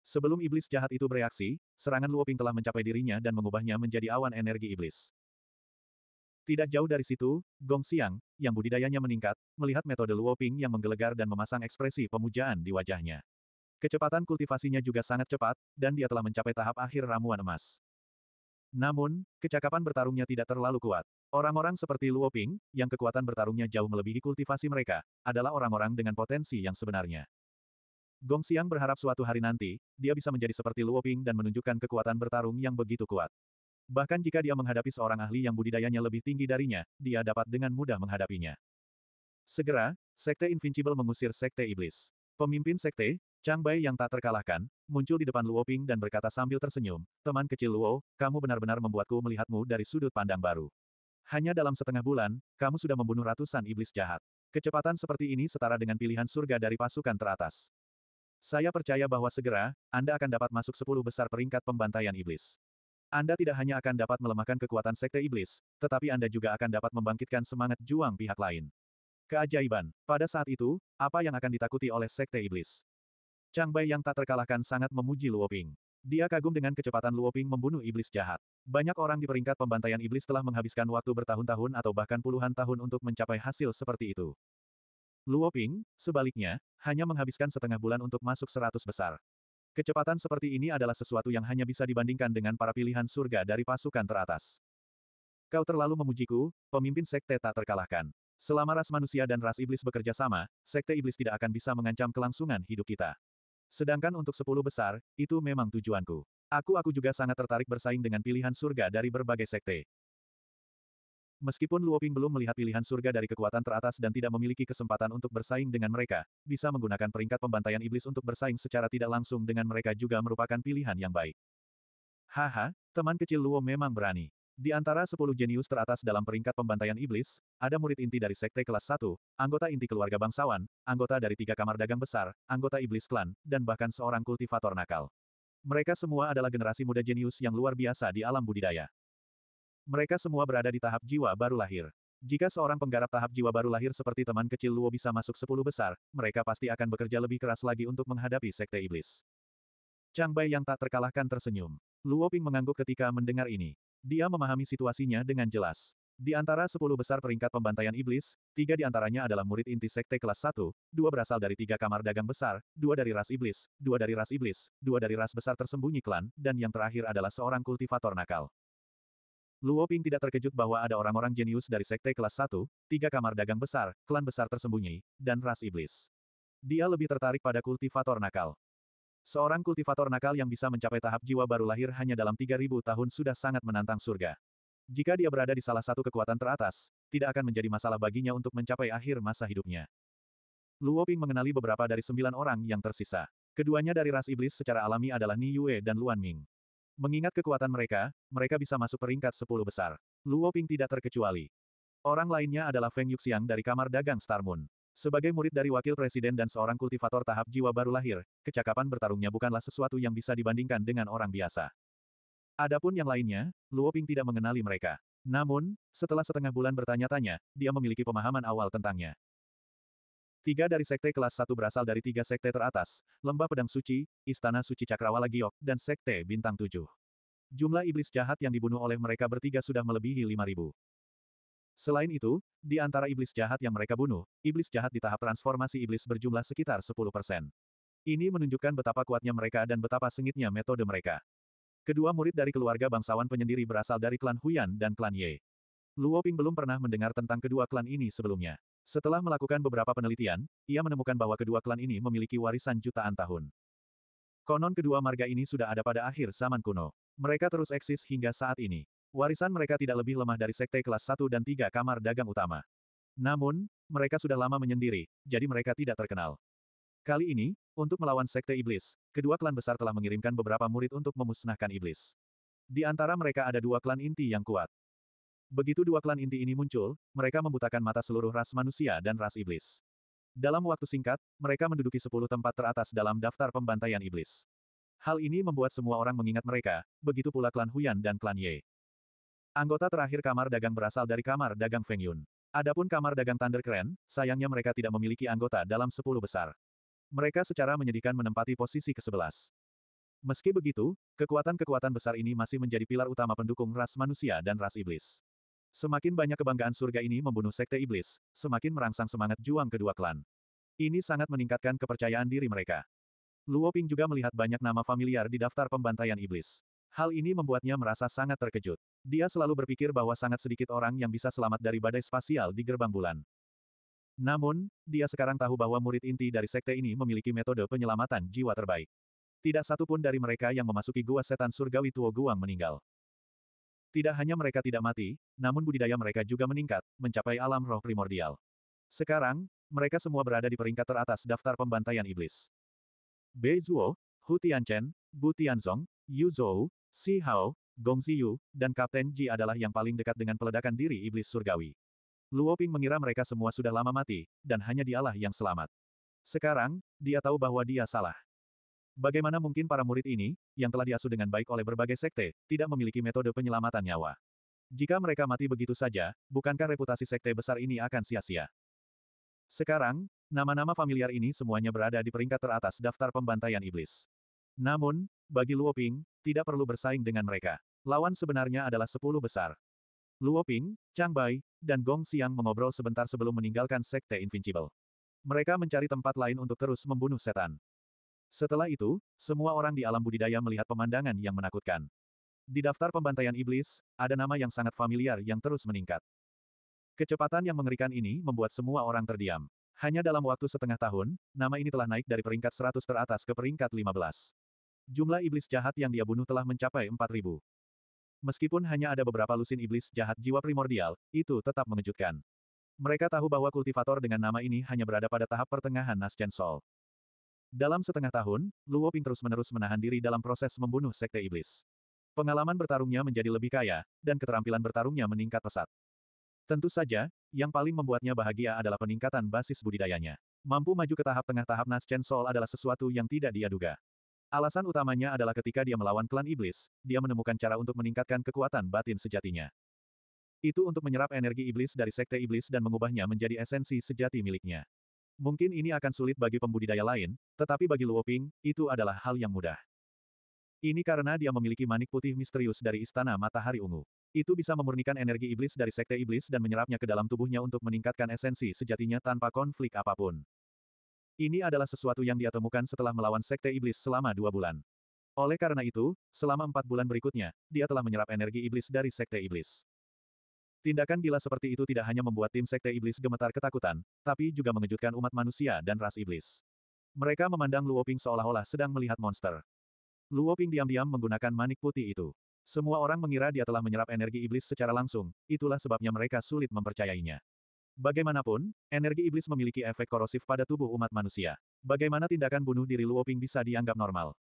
Speaker 1: Sebelum iblis jahat itu bereaksi, serangan Luoping telah mencapai dirinya dan mengubahnya menjadi awan energi iblis. Tidak jauh dari situ, Gong Xiang, yang budidayanya meningkat, melihat metode Luoping yang menggelegar dan memasang ekspresi pemujaan di wajahnya. Kecepatan kultivasinya juga sangat cepat, dan dia telah mencapai tahap akhir ramuan emas. Namun, kecakapan bertarungnya tidak terlalu kuat. Orang-orang seperti Luoping, yang kekuatan bertarungnya jauh melebihi kultivasi mereka, adalah orang-orang dengan potensi yang sebenarnya. Gong Xiang berharap suatu hari nanti, dia bisa menjadi seperti Luoping dan menunjukkan kekuatan bertarung yang begitu kuat. Bahkan jika dia menghadapi seorang ahli yang budidayanya lebih tinggi darinya, dia dapat dengan mudah menghadapinya. Segera, Sekte Invincible mengusir Sekte Iblis. Pemimpin Sekte, Chang Bai yang tak terkalahkan, muncul di depan Luo Ping dan berkata sambil tersenyum, Teman kecil Luo, kamu benar-benar membuatku melihatmu dari sudut pandang baru. Hanya dalam setengah bulan, kamu sudah membunuh ratusan iblis jahat. Kecepatan seperti ini setara dengan pilihan surga dari pasukan teratas. Saya percaya bahwa segera, Anda akan dapat masuk sepuluh besar peringkat pembantaian iblis. Anda tidak hanya akan dapat melemahkan kekuatan sekte iblis, tetapi Anda juga akan dapat membangkitkan semangat juang pihak lain. Keajaiban, pada saat itu, apa yang akan ditakuti oleh sekte iblis? Chang Bai yang tak terkalahkan sangat memuji Luoping. Dia kagum dengan kecepatan Luoping membunuh iblis jahat. Banyak orang di peringkat pembantaian iblis telah menghabiskan waktu bertahun-tahun atau bahkan puluhan tahun untuk mencapai hasil seperti itu. Luoping, sebaliknya, hanya menghabiskan setengah bulan untuk masuk seratus besar. Kecepatan seperti ini adalah sesuatu yang hanya bisa dibandingkan dengan para pilihan surga dari pasukan teratas. Kau terlalu memujiku, pemimpin sekte tak terkalahkan. Selama ras manusia dan ras iblis bekerja sama, sekte iblis tidak akan bisa mengancam kelangsungan hidup kita. Sedangkan untuk sepuluh besar, itu memang tujuanku. Aku-aku juga sangat tertarik bersaing dengan pilihan surga dari berbagai sekte. Meskipun Luoping belum melihat pilihan surga dari kekuatan teratas dan tidak memiliki kesempatan untuk bersaing dengan mereka, bisa menggunakan peringkat pembantaian iblis untuk bersaing secara tidak langsung dengan mereka juga merupakan pilihan yang baik. Haha, teman kecil Luo memang berani. Di antara sepuluh jenius teratas dalam peringkat pembantaian iblis, ada murid inti dari sekte kelas 1, anggota inti keluarga bangsawan, anggota dari tiga kamar dagang besar, anggota iblis klan, dan bahkan seorang kultivator nakal. Mereka semua adalah generasi muda jenius yang luar biasa di alam budidaya. Mereka semua berada di tahap jiwa baru lahir. Jika seorang penggarap tahap jiwa baru lahir seperti teman kecil Luo bisa masuk sepuluh besar, mereka pasti akan bekerja lebih keras lagi untuk menghadapi sekte iblis. Chang Bai yang tak terkalahkan tersenyum. Luo Ping mengangguk ketika mendengar ini. Dia memahami situasinya dengan jelas. Di antara sepuluh besar peringkat pembantaian iblis, tiga di antaranya adalah murid inti sekte kelas satu, dua berasal dari tiga kamar dagang besar, dua dari ras iblis, dua dari ras iblis, dua dari ras besar tersembunyi klan, dan yang terakhir adalah seorang kultivator nakal. Luo Ping tidak terkejut bahwa ada orang-orang jenius dari sekte kelas 1, tiga kamar dagang besar, klan besar tersembunyi, dan ras iblis. Dia lebih tertarik pada kultivator nakal. Seorang kultivator nakal yang bisa mencapai tahap jiwa baru lahir hanya dalam 3000 tahun sudah sangat menantang surga. Jika dia berada di salah satu kekuatan teratas, tidak akan menjadi masalah baginya untuk mencapai akhir masa hidupnya. Luo Ping mengenali beberapa dari sembilan orang yang tersisa. Keduanya dari ras iblis secara alami adalah Ni Yue dan Luan Ming. Mengingat kekuatan mereka, mereka bisa masuk peringkat 10 besar. Luo Ping tidak terkecuali. Orang lainnya adalah Feng Yuxiang dari kamar dagang Star Moon. Sebagai murid dari wakil presiden dan seorang kultivator tahap jiwa baru lahir, kecakapan bertarungnya bukanlah sesuatu yang bisa dibandingkan dengan orang biasa. Adapun yang lainnya, Luo Ping tidak mengenali mereka. Namun, setelah setengah bulan bertanya-tanya, dia memiliki pemahaman awal tentangnya. Tiga dari sekte kelas satu berasal dari tiga sekte teratas, Lembah Pedang Suci, Istana Suci Cakrawala Giok, dan Sekte Bintang Tujuh. Jumlah iblis jahat yang dibunuh oleh mereka bertiga sudah melebihi lima ribu. Selain itu, di antara iblis jahat yang mereka bunuh, iblis jahat di tahap transformasi iblis berjumlah sekitar 10%. Ini menunjukkan betapa kuatnya mereka dan betapa sengitnya metode mereka. Kedua murid dari keluarga bangsawan penyendiri berasal dari klan Huyan dan klan Ye. Luoping belum pernah mendengar tentang kedua klan ini sebelumnya. Setelah melakukan beberapa penelitian, ia menemukan bahwa kedua klan ini memiliki warisan jutaan tahun. Konon kedua marga ini sudah ada pada akhir zaman kuno. Mereka terus eksis hingga saat ini. Warisan mereka tidak lebih lemah dari sekte kelas 1 dan 3 kamar dagang utama. Namun, mereka sudah lama menyendiri, jadi mereka tidak terkenal. Kali ini, untuk melawan sekte iblis, kedua klan besar telah mengirimkan beberapa murid untuk memusnahkan iblis. Di antara mereka ada dua klan inti yang kuat. Begitu dua klan inti ini muncul, mereka membutakan mata seluruh ras manusia dan ras iblis. Dalam waktu singkat, mereka menduduki sepuluh tempat teratas dalam daftar pembantaian iblis. Hal ini membuat semua orang mengingat mereka, begitu pula klan Huyan dan klan Ye. Anggota terakhir kamar dagang berasal dari kamar dagang Feng Yun. Adapun kamar dagang Thunder Crane, sayangnya mereka tidak memiliki anggota dalam sepuluh besar. Mereka secara menyedihkan menempati posisi ke-11. Meski begitu, kekuatan-kekuatan besar ini masih menjadi pilar utama pendukung ras manusia dan ras iblis. Semakin banyak kebanggaan surga ini membunuh sekte iblis, semakin merangsang semangat juang kedua klan. Ini sangat meningkatkan kepercayaan diri mereka. Luo Ping juga melihat banyak nama familiar di daftar pembantaian iblis. Hal ini membuatnya merasa sangat terkejut. Dia selalu berpikir bahwa sangat sedikit orang yang bisa selamat dari badai spasial di gerbang bulan. Namun, dia sekarang tahu bahwa murid inti dari sekte ini memiliki metode penyelamatan jiwa terbaik. Tidak satupun dari mereka yang memasuki gua setan surgawi Tuo Guang meninggal. Tidak hanya mereka tidak mati, namun budidaya mereka juga meningkat, mencapai alam roh primordial. Sekarang, mereka semua berada di peringkat teratas daftar pembantaian iblis. Bei Zuo, Hu Tianchen, Bu Tianzong, Yu Zhou, Si Hao, Gong Ziyu, dan Kapten Ji adalah yang paling dekat dengan peledakan diri iblis surgawi. Luo Ping mengira mereka semua sudah lama mati, dan hanya dialah yang selamat. Sekarang, dia tahu bahwa dia salah. Bagaimana mungkin para murid ini, yang telah diasuh dengan baik oleh berbagai sekte, tidak memiliki metode penyelamatan nyawa? Jika mereka mati begitu saja, bukankah reputasi sekte besar ini akan sia-sia? Sekarang, nama-nama familiar ini semuanya berada di peringkat teratas daftar pembantaian iblis. Namun, bagi Luo Ping, tidak perlu bersaing dengan mereka. Lawan sebenarnya adalah sepuluh besar. Luo Ping, Chang Bai, dan Gong Xiang mengobrol sebentar sebelum meninggalkan Sekte Invincible. Mereka mencari tempat lain untuk terus membunuh setan. Setelah itu, semua orang di alam budidaya melihat pemandangan yang menakutkan. Di daftar pembantaian iblis, ada nama yang sangat familiar yang terus meningkat. Kecepatan yang mengerikan ini membuat semua orang terdiam. Hanya dalam waktu setengah tahun, nama ini telah naik dari peringkat 100 teratas ke peringkat 15. Jumlah iblis jahat yang dia bunuh telah mencapai 4.000. Meskipun hanya ada beberapa lusin iblis jahat jiwa primordial, itu tetap mengejutkan. Mereka tahu bahwa kultivator dengan nama ini hanya berada pada tahap pertengahan Nascent Soul. Dalam setengah tahun, Luo Ping terus-menerus menahan diri dalam proses membunuh Sekte Iblis. Pengalaman bertarungnya menjadi lebih kaya, dan keterampilan bertarungnya meningkat pesat. Tentu saja, yang paling membuatnya bahagia adalah peningkatan basis budidayanya. Mampu maju ke tahap tengah tahap Nas Chen Sol adalah sesuatu yang tidak dia duga. Alasan utamanya adalah ketika dia melawan klan iblis, dia menemukan cara untuk meningkatkan kekuatan batin sejatinya. Itu untuk menyerap energi iblis dari sekte iblis dan mengubahnya menjadi esensi sejati miliknya. Mungkin ini akan sulit bagi pembudidaya lain, tetapi bagi Luoping, itu adalah hal yang mudah. Ini karena dia memiliki manik putih misterius dari Istana Matahari Ungu. Itu bisa memurnikan energi iblis dari Sekte Iblis dan menyerapnya ke dalam tubuhnya untuk meningkatkan esensi sejatinya tanpa konflik apapun. Ini adalah sesuatu yang dia temukan setelah melawan Sekte Iblis selama dua bulan. Oleh karena itu, selama empat bulan berikutnya, dia telah menyerap energi iblis dari Sekte Iblis. Tindakan gila seperti itu tidak hanya membuat tim Sekte Iblis gemetar ketakutan, tapi juga mengejutkan umat manusia dan ras iblis. Mereka memandang Luoping seolah-olah sedang melihat monster. Luoping diam-diam menggunakan manik putih itu. Semua orang mengira dia telah menyerap energi iblis secara langsung, itulah sebabnya mereka sulit mempercayainya. Bagaimanapun, energi iblis memiliki efek korosif pada tubuh umat manusia. Bagaimana tindakan bunuh diri Luoping bisa dianggap normal?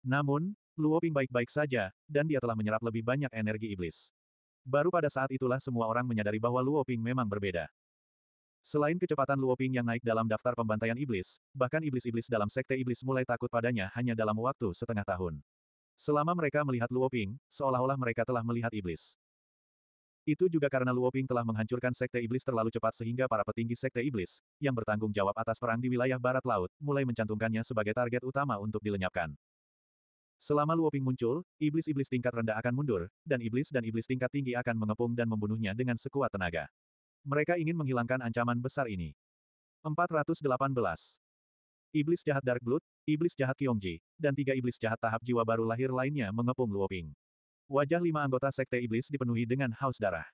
Speaker 1: Namun, Luoping baik-baik saja, dan dia telah menyerap lebih banyak energi iblis. Baru pada saat itulah semua orang menyadari bahwa Luo Ping memang berbeda. Selain kecepatan Luo Ping yang naik dalam daftar pembantaian iblis, bahkan iblis-iblis dalam sekte iblis mulai takut padanya hanya dalam waktu setengah tahun. Selama mereka melihat Luo Ping, seolah-olah mereka telah melihat iblis. Itu juga karena Luo Ping telah menghancurkan sekte iblis terlalu cepat sehingga para petinggi sekte iblis, yang bertanggung jawab atas perang di wilayah barat laut, mulai mencantumkannya sebagai target utama untuk dilenyapkan. Selama Luoping muncul, iblis-iblis tingkat rendah akan mundur, dan iblis dan iblis tingkat tinggi akan mengepung dan membunuhnya dengan sekuat tenaga. Mereka ingin menghilangkan ancaman besar ini. 418. Iblis jahat Dark Blood, iblis jahat Kyongji, dan tiga iblis jahat tahap jiwa baru lahir lainnya mengepung Luoping. Wajah lima anggota sekte iblis dipenuhi dengan haus darah.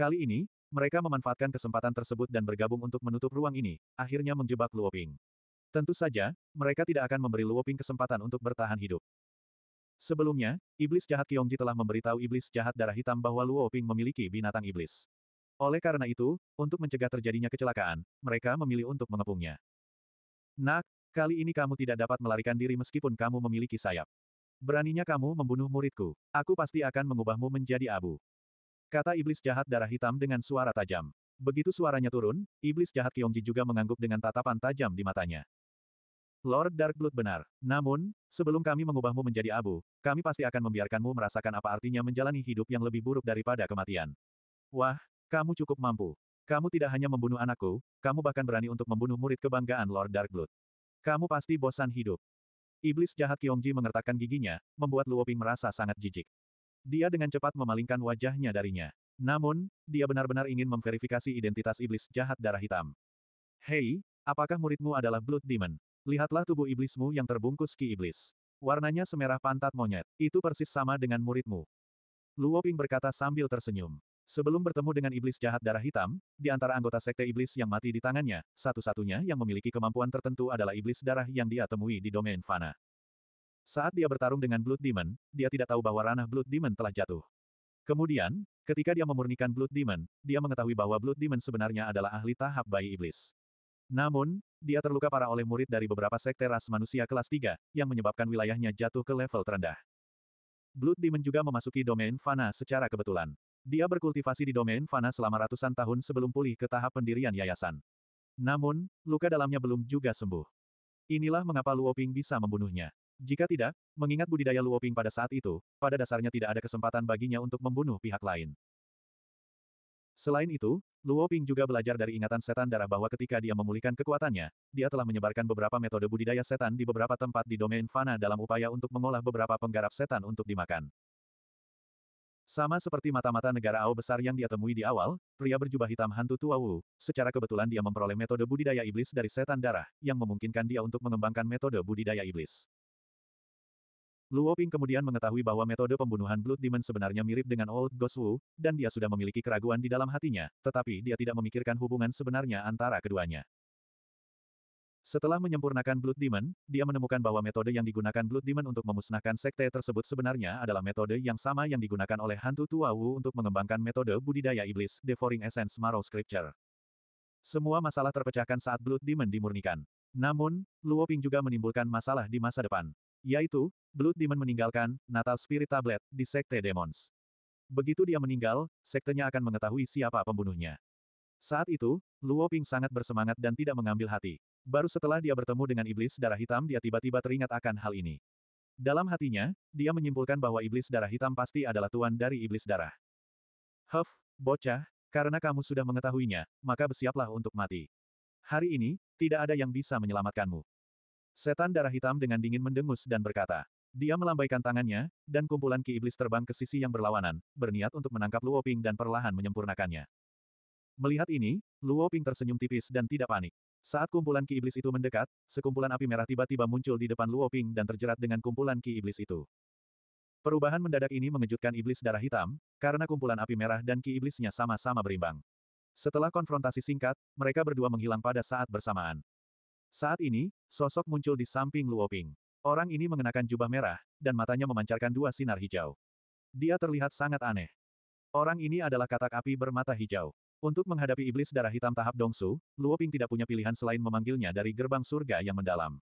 Speaker 1: Kali ini, mereka memanfaatkan kesempatan tersebut dan bergabung untuk menutup ruang ini, akhirnya menjebak Luoping. Tentu saja, mereka tidak akan memberi Luoping kesempatan untuk bertahan hidup. Sebelumnya, iblis jahat Kyongji telah memberitahu iblis jahat darah hitam bahwa Luo Ping memiliki binatang iblis. Oleh karena itu, untuk mencegah terjadinya kecelakaan, mereka memilih untuk mengepungnya. Nak, kali ini kamu tidak dapat melarikan diri meskipun kamu memiliki sayap. Beraninya kamu membunuh muridku, aku pasti akan mengubahmu menjadi abu. Kata iblis jahat darah hitam dengan suara tajam. Begitu suaranya turun, iblis jahat Kyongji juga mengangguk dengan tatapan tajam di matanya. Lord Darkblood benar. Namun, sebelum kami mengubahmu menjadi abu, kami pasti akan membiarkanmu merasakan apa artinya menjalani hidup yang lebih buruk daripada kematian. Wah, kamu cukup mampu. Kamu tidak hanya membunuh anakku, kamu bahkan berani untuk membunuh murid kebanggaan Lord Darkblood. Kamu pasti bosan hidup. Iblis jahat Kyongji mengertakkan giginya, membuat Luoping merasa sangat jijik. Dia dengan cepat memalingkan wajahnya darinya. Namun, dia benar-benar ingin memverifikasi identitas iblis jahat darah hitam. Hei, apakah muridmu adalah Blood Demon? Lihatlah tubuh iblismu yang terbungkus ki iblis. Warnanya semerah pantat monyet. Itu persis sama dengan muridmu. Luo Ping berkata sambil tersenyum. Sebelum bertemu dengan iblis jahat darah hitam, di antara anggota sekte iblis yang mati di tangannya, satu-satunya yang memiliki kemampuan tertentu adalah iblis darah yang dia temui di domain fana. Saat dia bertarung dengan Blood Demon, dia tidak tahu bahwa ranah Blood Demon telah jatuh. Kemudian, ketika dia memurnikan Blood Demon, dia mengetahui bahwa Blood Demon sebenarnya adalah ahli tahap bayi iblis. Namun, dia terluka parah oleh murid dari beberapa sekte ras manusia kelas 3, yang menyebabkan wilayahnya jatuh ke level terendah. Blood Demon juga memasuki domain Fana secara kebetulan. Dia berkultivasi di domain Fana selama ratusan tahun sebelum pulih ke tahap pendirian yayasan. Namun, luka dalamnya belum juga sembuh. Inilah mengapa Luoping bisa membunuhnya. Jika tidak, mengingat budidaya Luoping pada saat itu, pada dasarnya tidak ada kesempatan baginya untuk membunuh pihak lain. Selain itu, Luo Ping juga belajar dari ingatan setan darah bahwa ketika dia memulihkan kekuatannya, dia telah menyebarkan beberapa metode budidaya setan di beberapa tempat di domain fana dalam upaya untuk mengolah beberapa penggarap setan untuk dimakan. Sama seperti mata-mata negara Ao besar yang dia temui di awal, pria berjubah hitam hantu tua Wu, secara kebetulan dia memperoleh metode budidaya iblis dari setan darah, yang memungkinkan dia untuk mengembangkan metode budidaya iblis. Luo Ping kemudian mengetahui bahwa metode pembunuhan Blood Demon sebenarnya mirip dengan Old Ghost Wu, dan dia sudah memiliki keraguan di dalam hatinya, tetapi dia tidak memikirkan hubungan sebenarnya antara keduanya. Setelah menyempurnakan Blood Demon, dia menemukan bahwa metode yang digunakan Blood Demon untuk memusnahkan sekte tersebut sebenarnya adalah metode yang sama yang digunakan oleh hantu tua Wu untuk mengembangkan metode budidaya iblis, Devouring Essence Marrow Scripture. Semua masalah terpecahkan saat Blood Demon dimurnikan. Namun, Luo Ping juga menimbulkan masalah di masa depan. Yaitu, Blood Demon meninggalkan Natal Spirit Tablet di Sekte Demons. Begitu dia meninggal, sektenya akan mengetahui siapa pembunuhnya. Saat itu, Luo Ping sangat bersemangat dan tidak mengambil hati. Baru setelah dia bertemu dengan iblis darah hitam dia tiba-tiba teringat akan hal ini. Dalam hatinya, dia menyimpulkan bahwa iblis darah hitam pasti adalah tuan dari iblis darah. Huff, bocah, karena kamu sudah mengetahuinya, maka bersiaplah untuk mati. Hari ini, tidak ada yang bisa menyelamatkanmu. Setan darah hitam dengan dingin mendengus dan berkata. Dia melambaikan tangannya, dan kumpulan ki iblis terbang ke sisi yang berlawanan, berniat untuk menangkap Luo Ping dan perlahan menyempurnakannya. Melihat ini, Luo Ping tersenyum tipis dan tidak panik. Saat kumpulan ki iblis itu mendekat, sekumpulan api merah tiba-tiba muncul di depan Luo Ping dan terjerat dengan kumpulan ki iblis itu. Perubahan mendadak ini mengejutkan iblis darah hitam, karena kumpulan api merah dan ki iblisnya sama-sama berimbang. Setelah konfrontasi singkat, mereka berdua menghilang pada saat bersamaan. Saat ini, sosok muncul di samping Luoping. Orang ini mengenakan jubah merah, dan matanya memancarkan dua sinar hijau. Dia terlihat sangat aneh. Orang ini adalah katak api bermata hijau. Untuk menghadapi iblis darah hitam tahap Dongsu, Luoping tidak punya pilihan selain memanggilnya dari gerbang surga yang mendalam.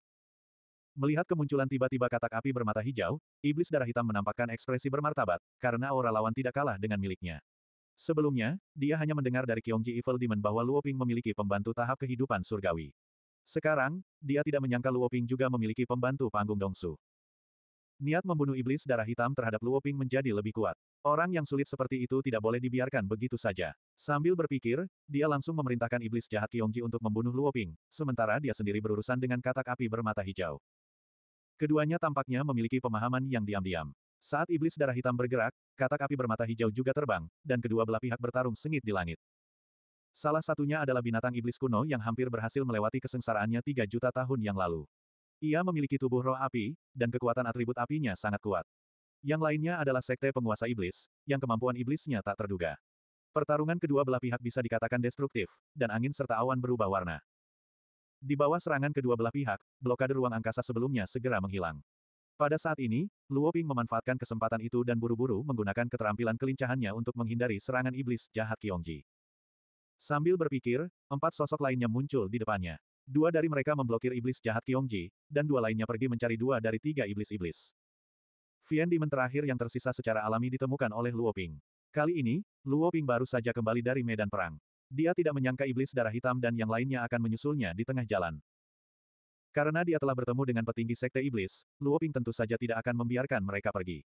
Speaker 1: Melihat kemunculan tiba-tiba katak api bermata hijau, iblis darah hitam menampakkan ekspresi bermartabat, karena aura lawan tidak kalah dengan miliknya. Sebelumnya, dia hanya mendengar dari Kyongji Evil Demon bahwa Luoping memiliki pembantu tahap kehidupan surgawi. Sekarang, dia tidak menyangka Luoping juga memiliki pembantu panggung Dongsu. Niat membunuh iblis darah hitam terhadap Luoping menjadi lebih kuat. Orang yang sulit seperti itu tidak boleh dibiarkan begitu saja. Sambil berpikir, dia langsung memerintahkan iblis jahat Kyongji untuk membunuh Luoping, sementara dia sendiri berurusan dengan katak api bermata hijau. Keduanya tampaknya memiliki pemahaman yang diam-diam. Saat iblis darah hitam bergerak, katak api bermata hijau juga terbang, dan kedua belah pihak bertarung sengit di langit. Salah satunya adalah binatang iblis kuno yang hampir berhasil melewati kesengsaraannya 3 juta tahun yang lalu. Ia memiliki tubuh roh api, dan kekuatan atribut apinya sangat kuat. Yang lainnya adalah sekte penguasa iblis, yang kemampuan iblisnya tak terduga. Pertarungan kedua belah pihak bisa dikatakan destruktif, dan angin serta awan berubah warna. Di bawah serangan kedua belah pihak, blokade ruang angkasa sebelumnya segera menghilang. Pada saat ini, Luo Ping memanfaatkan kesempatan itu dan buru-buru menggunakan keterampilan kelincahannya untuk menghindari serangan iblis jahat Kiongji. Sambil berpikir, empat sosok lainnya muncul di depannya. Dua dari mereka memblokir iblis jahat Kyongji, dan dua lainnya pergi mencari dua dari tiga iblis-iblis. Vian Demon terakhir yang tersisa secara alami ditemukan oleh Luo Ping. Kali ini, Luo Ping baru saja kembali dari medan perang. Dia tidak menyangka iblis darah hitam dan yang lainnya akan menyusulnya di tengah jalan. Karena dia telah bertemu dengan petinggi sekte iblis, Luo Ping tentu saja tidak akan membiarkan mereka pergi.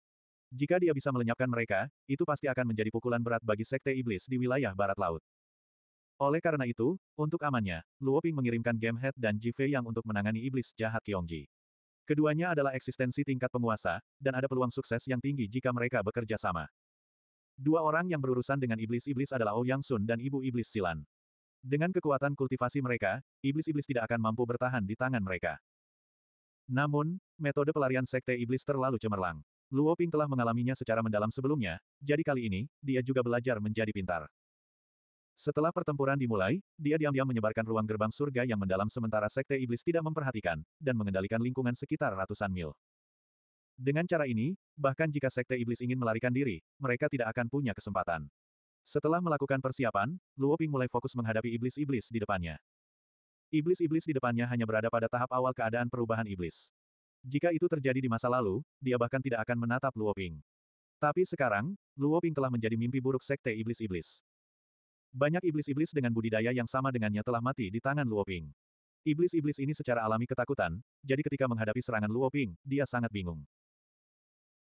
Speaker 1: Jika dia bisa melenyapkan mereka, itu pasti akan menjadi pukulan berat bagi sekte iblis di wilayah barat laut. Oleh karena itu, untuk amannya, Luo Ping mengirimkan Game Head dan Fei yang untuk menangani iblis jahat Kyongji. Keduanya adalah eksistensi tingkat penguasa, dan ada peluang sukses yang tinggi jika mereka bekerja sama. Dua orang yang berurusan dengan iblis-iblis adalah Ouyang oh Sun dan Ibu Iblis Silan. Dengan kekuatan kultivasi mereka, iblis-iblis tidak akan mampu bertahan di tangan mereka. Namun, metode pelarian sekte iblis terlalu cemerlang. Luo Ping telah mengalaminya secara mendalam sebelumnya, jadi kali ini, dia juga belajar menjadi pintar. Setelah pertempuran dimulai, dia diam-diam menyebarkan ruang gerbang surga yang mendalam sementara Sekte Iblis tidak memperhatikan, dan mengendalikan lingkungan sekitar ratusan mil. Dengan cara ini, bahkan jika Sekte Iblis ingin melarikan diri, mereka tidak akan punya kesempatan. Setelah melakukan persiapan, Luo Ping mulai fokus menghadapi iblis-iblis di depannya. Iblis-iblis di depannya hanya berada pada tahap awal keadaan perubahan iblis. Jika itu terjadi di masa lalu, dia bahkan tidak akan menatap Luo Ping. Tapi sekarang, Luo Ping telah menjadi mimpi buruk Sekte Iblis-Iblis. Banyak iblis-iblis dengan budidaya yang sama dengannya telah mati di tangan Luoping. Iblis-iblis ini secara alami ketakutan, jadi ketika menghadapi serangan Luoping, dia sangat bingung.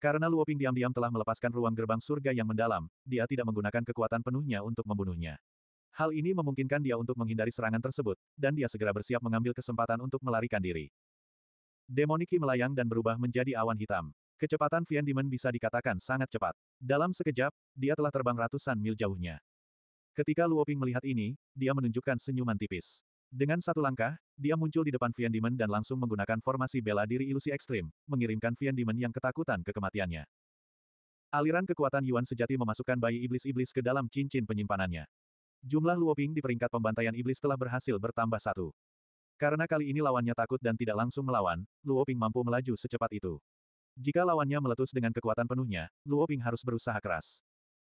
Speaker 1: Karena Luoping diam-diam telah melepaskan ruang gerbang surga yang mendalam, dia tidak menggunakan kekuatan penuhnya untuk membunuhnya. Hal ini memungkinkan dia untuk menghindari serangan tersebut, dan dia segera bersiap mengambil kesempatan untuk melarikan diri. Demoniki melayang dan berubah menjadi awan hitam. Kecepatan Vian Demon bisa dikatakan sangat cepat. Dalam sekejap, dia telah terbang ratusan mil jauhnya. Ketika Luo Ping melihat ini, dia menunjukkan senyuman tipis. Dengan satu langkah, dia muncul di depan Vian Demon dan langsung menggunakan formasi bela diri ilusi ekstrim, mengirimkan Vian Demon yang ketakutan ke kematiannya. Aliran kekuatan Yuan sejati memasukkan bayi iblis-iblis ke dalam cincin penyimpanannya. Jumlah Luo Ping di peringkat pembantaian iblis telah berhasil bertambah satu. Karena kali ini lawannya takut dan tidak langsung melawan, Luo Ping mampu melaju secepat itu. Jika lawannya meletus dengan kekuatan penuhnya, Luo Ping harus berusaha keras.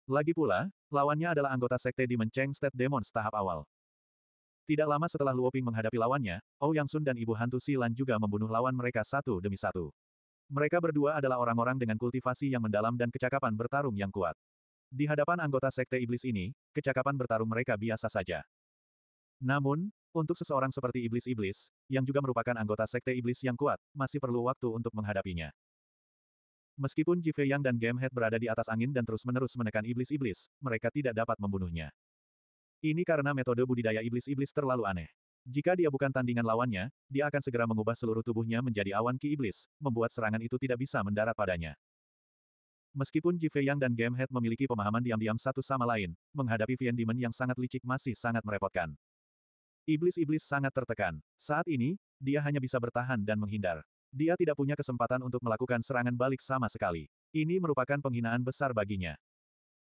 Speaker 1: Lagi pula, lawannya adalah anggota sekte di menceng State Demons tahap awal. Tidak lama setelah Luoping menghadapi lawannya, Ou Yang Sun dan Ibu Hantu Silan juga membunuh lawan mereka satu demi satu. Mereka berdua adalah orang-orang dengan kultivasi yang mendalam dan kecakapan bertarung yang kuat. Di hadapan anggota sekte iblis ini, kecakapan bertarung mereka biasa saja. Namun, untuk seseorang seperti iblis-iblis, yang juga merupakan anggota sekte iblis yang kuat, masih perlu waktu untuk menghadapinya. Meskipun Fei Yang dan Game Head berada di atas angin dan terus-menerus menekan iblis-iblis, mereka tidak dapat membunuhnya. Ini karena metode budidaya iblis-iblis terlalu aneh. Jika dia bukan tandingan lawannya, dia akan segera mengubah seluruh tubuhnya menjadi awan ki iblis, membuat serangan itu tidak bisa mendarat padanya. Meskipun Fei Yang dan Game Head memiliki pemahaman diam-diam satu sama lain, menghadapi Vian Demon yang sangat licik masih sangat merepotkan. Iblis-iblis sangat tertekan. Saat ini, dia hanya bisa bertahan dan menghindar. Dia tidak punya kesempatan untuk melakukan serangan balik sama sekali. Ini merupakan penghinaan besar baginya.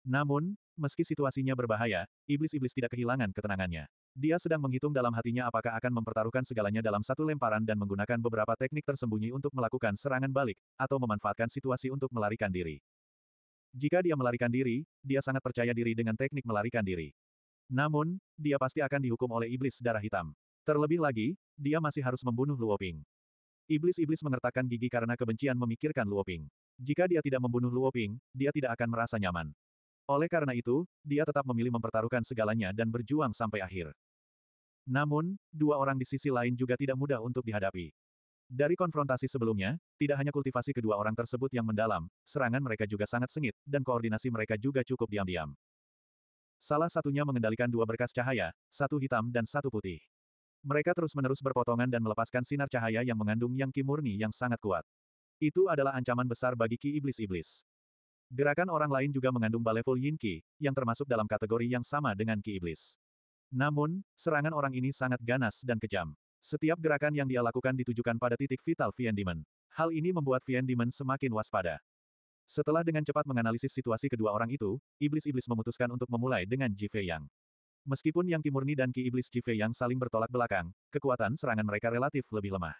Speaker 1: Namun, meski situasinya berbahaya, iblis-iblis tidak kehilangan ketenangannya. Dia sedang menghitung dalam hatinya apakah akan mempertaruhkan segalanya dalam satu lemparan dan menggunakan beberapa teknik tersembunyi untuk melakukan serangan balik, atau memanfaatkan situasi untuk melarikan diri. Jika dia melarikan diri, dia sangat percaya diri dengan teknik melarikan diri. Namun, dia pasti akan dihukum oleh iblis darah hitam. Terlebih lagi, dia masih harus membunuh Luoping. Iblis-iblis mengertakkan gigi karena kebencian memikirkan Luoping. Jika dia tidak membunuh Luoping, dia tidak akan merasa nyaman. Oleh karena itu, dia tetap memilih mempertaruhkan segalanya dan berjuang sampai akhir. Namun, dua orang di sisi lain juga tidak mudah untuk dihadapi. Dari konfrontasi sebelumnya, tidak hanya kultivasi kedua orang tersebut yang mendalam, serangan mereka juga sangat sengit, dan koordinasi mereka juga cukup diam-diam. Salah satunya mengendalikan dua berkas cahaya, satu hitam dan satu putih. Mereka terus-menerus berpotongan dan melepaskan sinar cahaya yang mengandung yang kimurni yang sangat kuat. Itu adalah ancaman besar bagi Ki Iblis-Iblis. Gerakan orang lain juga mengandung baleful Yin Ki, yang termasuk dalam kategori yang sama dengan Ki Iblis. Namun, serangan orang ini sangat ganas dan kejam. Setiap gerakan yang dia lakukan ditujukan pada titik vital Vian Demon. Hal ini membuat Vian Demon semakin waspada. Setelah dengan cepat menganalisis situasi kedua orang itu, Iblis-Iblis memutuskan untuk memulai dengan Ji Fei Yang. Meskipun Yang Kimurni dan Ki Iblis Jive yang saling bertolak belakang, kekuatan serangan mereka relatif lebih lemah.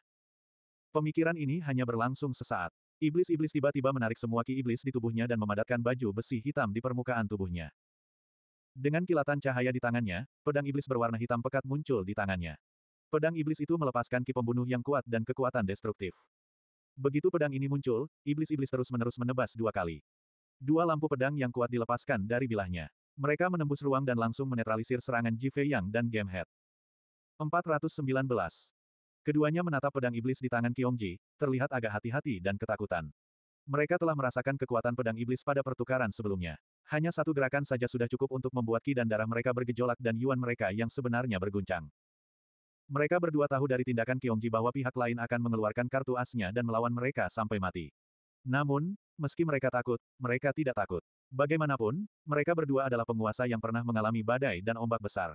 Speaker 1: Pemikiran ini hanya berlangsung sesaat. Iblis-iblis tiba-tiba menarik semua ki iblis di tubuhnya dan memadatkan baju besi hitam di permukaan tubuhnya. Dengan kilatan cahaya di tangannya, pedang iblis berwarna hitam pekat muncul di tangannya. Pedang iblis itu melepaskan ki pembunuh yang kuat dan kekuatan destruktif. Begitu pedang ini muncul, iblis-iblis terus-menerus menebas dua kali. Dua lampu pedang yang kuat dilepaskan dari bilahnya. Mereka menembus ruang dan langsung menetralisir serangan Ji Fei Yang dan Game Head. 419. Keduanya menatap pedang iblis di tangan Ji, terlihat agak hati-hati dan ketakutan. Mereka telah merasakan kekuatan pedang iblis pada pertukaran sebelumnya. Hanya satu gerakan saja sudah cukup untuk membuat ki dan darah mereka bergejolak dan yuan mereka yang sebenarnya berguncang. Mereka berdua tahu dari tindakan Ji bahwa pihak lain akan mengeluarkan kartu asnya dan melawan mereka sampai mati. Namun, meski mereka takut, mereka tidak takut. Bagaimanapun, mereka berdua adalah penguasa yang pernah mengalami badai dan ombak besar.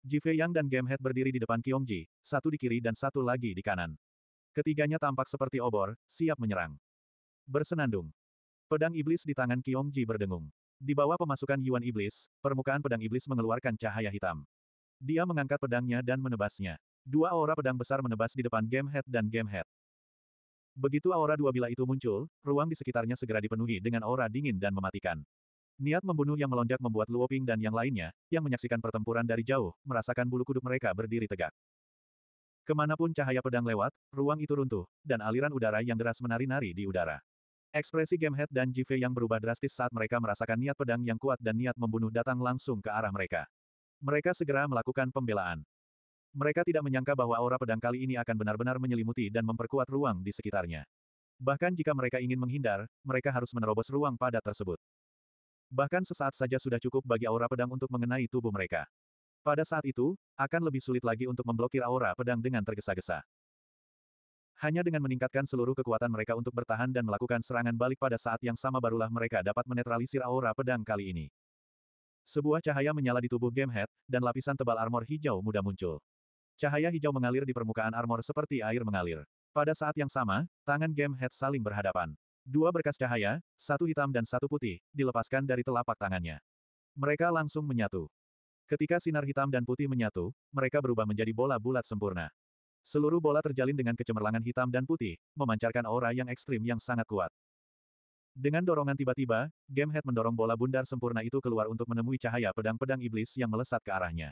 Speaker 1: Fei Yang dan Gemhead berdiri di depan Ji, satu di kiri dan satu lagi di kanan. Ketiganya tampak seperti obor, siap menyerang. Bersenandung. Pedang iblis di tangan Ji berdengung. Di bawah pemasukan Yuan Iblis, permukaan pedang iblis mengeluarkan cahaya hitam. Dia mengangkat pedangnya dan menebasnya. Dua aura pedang besar menebas di depan Gemhead dan Gemhead. Begitu aura dua bila itu muncul, ruang di sekitarnya segera dipenuhi dengan aura dingin dan mematikan. Niat membunuh yang melonjak membuat Luoping dan yang lainnya, yang menyaksikan pertempuran dari jauh, merasakan bulu kuduk mereka berdiri tegak. Kemanapun cahaya pedang lewat, ruang itu runtuh, dan aliran udara yang deras menari-nari di udara. Ekspresi Head dan Jive yang berubah drastis saat mereka merasakan niat pedang yang kuat dan niat membunuh datang langsung ke arah mereka. Mereka segera melakukan pembelaan. Mereka tidak menyangka bahwa aura pedang kali ini akan benar-benar menyelimuti dan memperkuat ruang di sekitarnya. Bahkan jika mereka ingin menghindar, mereka harus menerobos ruang padat tersebut. Bahkan sesaat saja sudah cukup bagi aura pedang untuk mengenai tubuh mereka. Pada saat itu, akan lebih sulit lagi untuk memblokir aura pedang dengan tergesa-gesa. Hanya dengan meningkatkan seluruh kekuatan mereka untuk bertahan dan melakukan serangan balik pada saat yang sama barulah mereka dapat menetralisir aura pedang kali ini. Sebuah cahaya menyala di tubuh Gamehead, dan lapisan tebal armor hijau mudah muncul. Cahaya hijau mengalir di permukaan armor seperti air mengalir. Pada saat yang sama, tangan Game Head saling berhadapan. Dua berkas cahaya, satu hitam dan satu putih, dilepaskan dari telapak tangannya. Mereka langsung menyatu. Ketika sinar hitam dan putih menyatu, mereka berubah menjadi bola bulat sempurna. Seluruh bola terjalin dengan kecemerlangan hitam dan putih, memancarkan aura yang ekstrim yang sangat kuat. Dengan dorongan tiba-tiba, Gamehead mendorong bola bundar sempurna itu keluar untuk menemui cahaya pedang-pedang iblis yang melesat ke arahnya.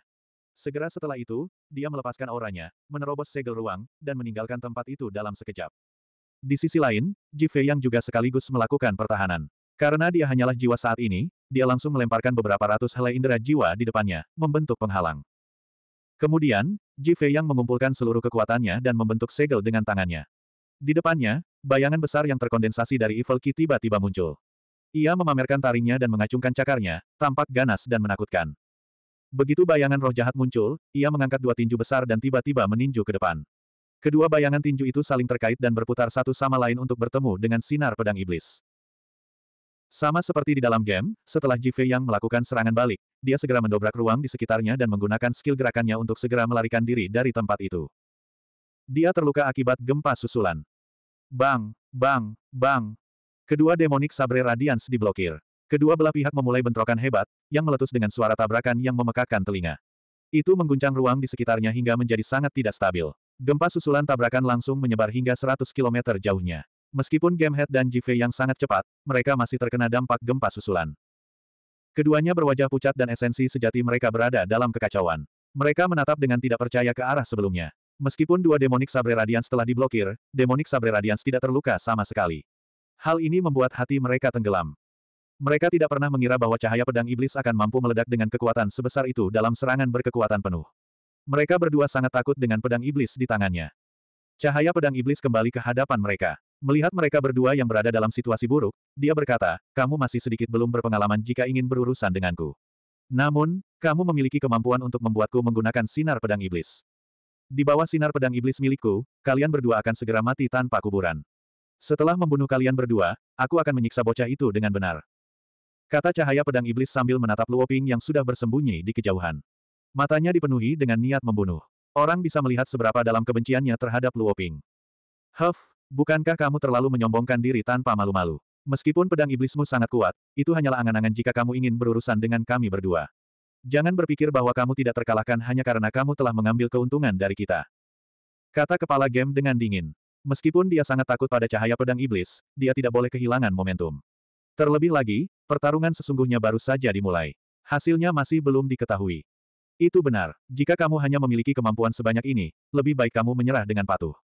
Speaker 1: Segera setelah itu, dia melepaskan auranya, menerobos segel ruang, dan meninggalkan tempat itu dalam sekejap. Di sisi lain, Ji Fei yang juga sekaligus melakukan pertahanan. Karena dia hanyalah jiwa saat ini, dia langsung melemparkan beberapa ratus helai indera jiwa di depannya, membentuk penghalang. Kemudian, Ji Fei yang mengumpulkan seluruh kekuatannya dan membentuk segel dengan tangannya. Di depannya, bayangan besar yang terkondensasi dari Evil Ki tiba-tiba muncul. Ia memamerkan taringnya dan mengacungkan cakarnya, tampak ganas dan menakutkan. Begitu bayangan roh jahat muncul, ia mengangkat dua tinju besar dan tiba-tiba meninju ke depan. Kedua bayangan tinju itu saling terkait dan berputar satu sama lain untuk bertemu dengan sinar pedang iblis. Sama seperti di dalam game, setelah Jive yang melakukan serangan balik, dia segera mendobrak ruang di sekitarnya dan menggunakan skill gerakannya untuk segera melarikan diri dari tempat itu. Dia terluka akibat gempa susulan. Bang, bang, bang. Kedua demonik sabre radians diblokir. Kedua belah pihak memulai bentrokan hebat, yang meletus dengan suara tabrakan yang memekakan telinga. Itu mengguncang ruang di sekitarnya hingga menjadi sangat tidak stabil. Gempa susulan tabrakan langsung menyebar hingga 100 km jauhnya. Meskipun Head dan Jive yang sangat cepat, mereka masih terkena dampak gempa susulan. Keduanya berwajah pucat dan esensi sejati mereka berada dalam kekacauan. Mereka menatap dengan tidak percaya ke arah sebelumnya. Meskipun dua demonik sabre radians telah diblokir, demonik sabre radians tidak terluka sama sekali. Hal ini membuat hati mereka tenggelam. Mereka tidak pernah mengira bahwa cahaya pedang iblis akan mampu meledak dengan kekuatan sebesar itu dalam serangan berkekuatan penuh. Mereka berdua sangat takut dengan pedang iblis di tangannya. Cahaya pedang iblis kembali ke hadapan mereka. Melihat mereka berdua yang berada dalam situasi buruk, dia berkata, kamu masih sedikit belum berpengalaman jika ingin berurusan denganku. Namun, kamu memiliki kemampuan untuk membuatku menggunakan sinar pedang iblis. Di bawah sinar pedang iblis milikku, kalian berdua akan segera mati tanpa kuburan. Setelah membunuh kalian berdua, aku akan menyiksa bocah itu dengan benar. Kata cahaya pedang iblis sambil menatap Luoping yang sudah bersembunyi di kejauhan. Matanya dipenuhi dengan niat membunuh. Orang bisa melihat seberapa dalam kebenciannya terhadap Luoping. Huff, bukankah kamu terlalu menyombongkan diri tanpa malu-malu? Meskipun pedang iblismu sangat kuat, itu hanyalah angan-angan jika kamu ingin berurusan dengan kami berdua. Jangan berpikir bahwa kamu tidak terkalahkan hanya karena kamu telah mengambil keuntungan dari kita. Kata kepala game dengan dingin. Meskipun dia sangat takut pada cahaya pedang iblis, dia tidak boleh kehilangan momentum. Terlebih lagi, Pertarungan sesungguhnya baru saja dimulai. Hasilnya masih belum diketahui. Itu benar, jika kamu hanya memiliki kemampuan sebanyak ini, lebih baik kamu menyerah dengan patuh.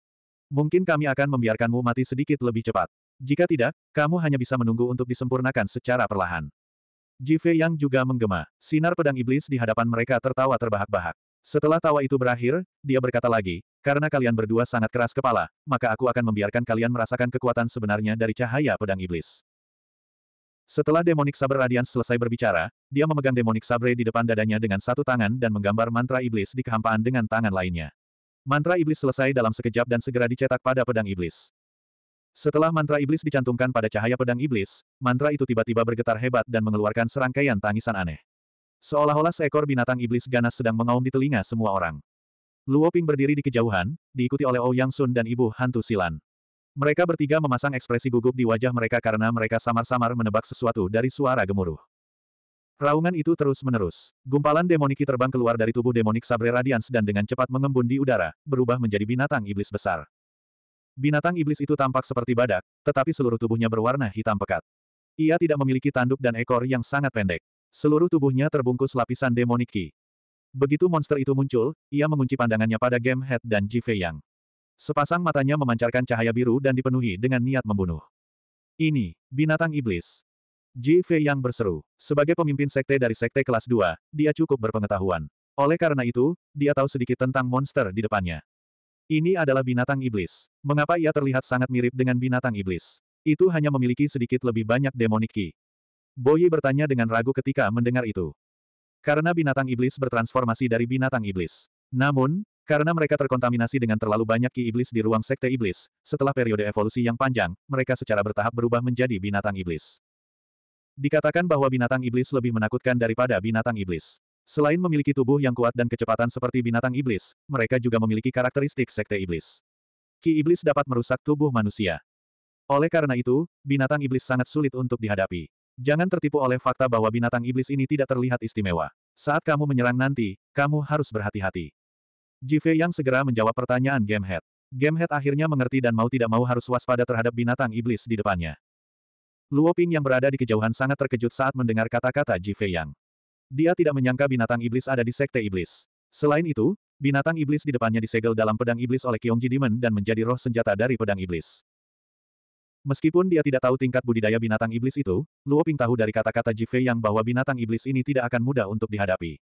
Speaker 1: Mungkin kami akan membiarkanmu mati sedikit lebih cepat. Jika tidak, kamu hanya bisa menunggu untuk disempurnakan secara perlahan. Jive yang juga menggema, sinar pedang iblis di hadapan mereka tertawa terbahak-bahak. Setelah tawa itu berakhir, dia berkata lagi, karena kalian berdua sangat keras kepala, maka aku akan membiarkan kalian merasakan kekuatan sebenarnya dari cahaya pedang iblis. Setelah Demonik Saber Radiance selesai berbicara, dia memegang Demonik Sabre di depan dadanya dengan satu tangan dan menggambar mantra iblis di kehampaan dengan tangan lainnya. Mantra iblis selesai dalam sekejap dan segera dicetak pada pedang iblis. Setelah mantra iblis dicantumkan pada cahaya pedang iblis, mantra itu tiba-tiba bergetar hebat dan mengeluarkan serangkaian tangisan aneh. Seolah-olah seekor binatang iblis ganas sedang mengaum di telinga semua orang. Luoping berdiri di kejauhan, diikuti oleh Ouyang oh Sun dan ibu hantu Silan. Mereka bertiga memasang ekspresi gugup di wajah mereka karena mereka samar-samar menebak sesuatu dari suara gemuruh. Raungan itu terus-menerus. Gumpalan demoniki terbang keluar dari tubuh demonik Sabre Radiance dan dengan cepat mengembun di udara, berubah menjadi binatang iblis besar. Binatang iblis itu tampak seperti badak, tetapi seluruh tubuhnya berwarna hitam pekat. Ia tidak memiliki tanduk dan ekor yang sangat pendek. Seluruh tubuhnya terbungkus lapisan demoniki. Begitu monster itu muncul, ia mengunci pandangannya pada Game Head dan Ji Fei Yang. Sepasang matanya memancarkan cahaya biru dan dipenuhi dengan niat membunuh. Ini, binatang iblis. Ji Fei yang berseru. Sebagai pemimpin sekte dari sekte kelas 2, dia cukup berpengetahuan. Oleh karena itu, dia tahu sedikit tentang monster di depannya. Ini adalah binatang iblis. Mengapa ia terlihat sangat mirip dengan binatang iblis? Itu hanya memiliki sedikit lebih banyak demonik ki. Boyi bertanya dengan ragu ketika mendengar itu. Karena binatang iblis bertransformasi dari binatang iblis. Namun, karena mereka terkontaminasi dengan terlalu banyak ki iblis di ruang sekte iblis, setelah periode evolusi yang panjang, mereka secara bertahap berubah menjadi binatang iblis. Dikatakan bahwa binatang iblis lebih menakutkan daripada binatang iblis. Selain memiliki tubuh yang kuat dan kecepatan seperti binatang iblis, mereka juga memiliki karakteristik sekte iblis. Ki iblis dapat merusak tubuh manusia. Oleh karena itu, binatang iblis sangat sulit untuk dihadapi. Jangan tertipu oleh fakta bahwa binatang iblis ini tidak terlihat istimewa. Saat kamu menyerang nanti, kamu harus berhati-hati. Jive yang segera menjawab pertanyaan Game Head. Game Head akhirnya mengerti dan mau tidak mau harus waspada terhadap binatang iblis di depannya. Luo Ping yang berada di kejauhan sangat terkejut saat mendengar kata-kata Jive Yang. Dia tidak menyangka binatang iblis ada di sekte iblis. Selain itu, binatang iblis di depannya disegel dalam pedang iblis oleh Kyong Ji Demon dan menjadi roh senjata dari pedang iblis. Meskipun dia tidak tahu tingkat budidaya binatang iblis itu, Luo Ping tahu dari kata-kata Jive Yang bahwa binatang iblis ini tidak akan mudah untuk dihadapi.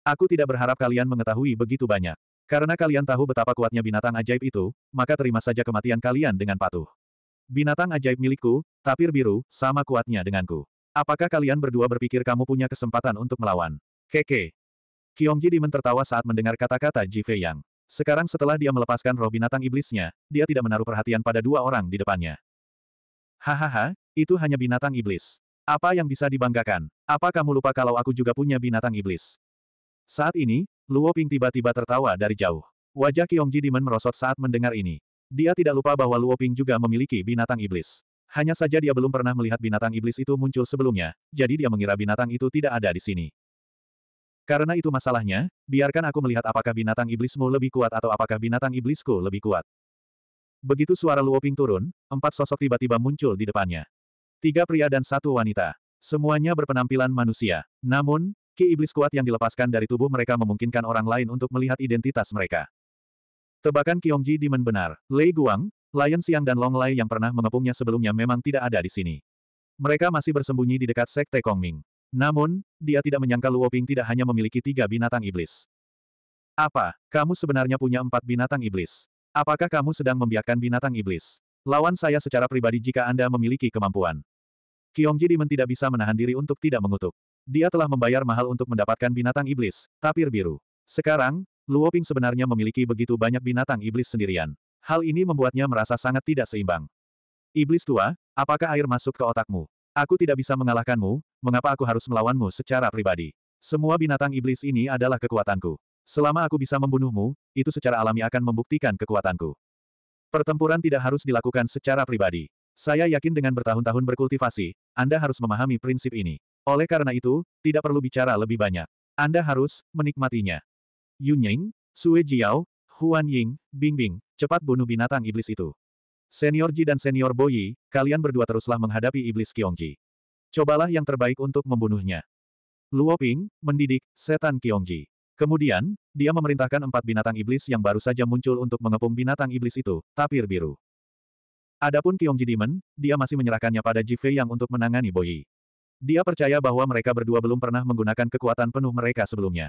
Speaker 1: Aku tidak berharap kalian mengetahui begitu banyak. Karena kalian tahu betapa kuatnya binatang ajaib itu, maka terima saja kematian kalian dengan patuh. Binatang ajaib milikku, tapir biru, sama kuatnya denganku. Apakah kalian berdua berpikir kamu punya kesempatan untuk melawan? Keke. Kiongji Dimen tertawa saat mendengar kata-kata Ji Fei Yang. Sekarang setelah dia melepaskan roh binatang iblisnya, dia tidak menaruh perhatian pada dua orang di depannya. Hahaha, itu hanya binatang iblis. Apa yang bisa dibanggakan? Apa kamu lupa kalau aku juga punya binatang iblis? Saat ini, Luo Ping tiba-tiba tertawa dari jauh. Wajah Qiong Ji Dimen merosot saat mendengar ini. Dia tidak lupa bahwa Luo Ping juga memiliki binatang iblis. Hanya saja dia belum pernah melihat binatang iblis itu muncul sebelumnya, jadi dia mengira binatang itu tidak ada di sini. Karena itu masalahnya, biarkan aku melihat apakah binatang iblismu lebih kuat atau apakah binatang iblisku lebih kuat. Begitu suara Luo Ping turun, empat sosok tiba-tiba muncul di depannya. Tiga pria dan satu wanita. Semuanya berpenampilan manusia. Namun, Ki iblis kuat yang dilepaskan dari tubuh mereka memungkinkan orang lain untuk melihat identitas mereka. Tebakan Kiongji Demon benar, Lei Guang, Lion Siang dan Long Lai yang pernah mengepungnya sebelumnya memang tidak ada di sini. Mereka masih bersembunyi di dekat Sekte Kongming. Namun, dia tidak menyangka Luo Ping tidak hanya memiliki tiga binatang iblis. Apa, kamu sebenarnya punya empat binatang iblis? Apakah kamu sedang membiarkan binatang iblis? Lawan saya secara pribadi jika Anda memiliki kemampuan. Kiongji Demon tidak bisa menahan diri untuk tidak mengutuk. Dia telah membayar mahal untuk mendapatkan binatang iblis, tapir biru. Sekarang, Luo Ping sebenarnya memiliki begitu banyak binatang iblis sendirian. Hal ini membuatnya merasa sangat tidak seimbang. Iblis tua, apakah air masuk ke otakmu? Aku tidak bisa mengalahkanmu, mengapa aku harus melawanmu secara pribadi? Semua binatang iblis ini adalah kekuatanku. Selama aku bisa membunuhmu, itu secara alami akan membuktikan kekuatanku. Pertempuran tidak harus dilakukan secara pribadi. Saya yakin dengan bertahun-tahun berkultivasi, Anda harus memahami prinsip ini. Oleh karena itu, tidak perlu bicara lebih banyak. Anda harus menikmatinya. Yun Ying, Sui Jiao, Huan Ying, Bing Bing, cepat bunuh binatang iblis itu. Senior Ji dan Senior Boyi, kalian berdua teruslah menghadapi iblis Ji. Cobalah yang terbaik untuk membunuhnya. Luo Ping, mendidik, setan Ji. Kemudian, dia memerintahkan empat binatang iblis yang baru saja muncul untuk mengepung binatang iblis itu, tapir biru. Adapun Ji Demon, dia masih menyerahkannya pada Ji Fei yang untuk menangani Boyi. Dia percaya bahwa mereka berdua belum pernah menggunakan kekuatan penuh mereka sebelumnya.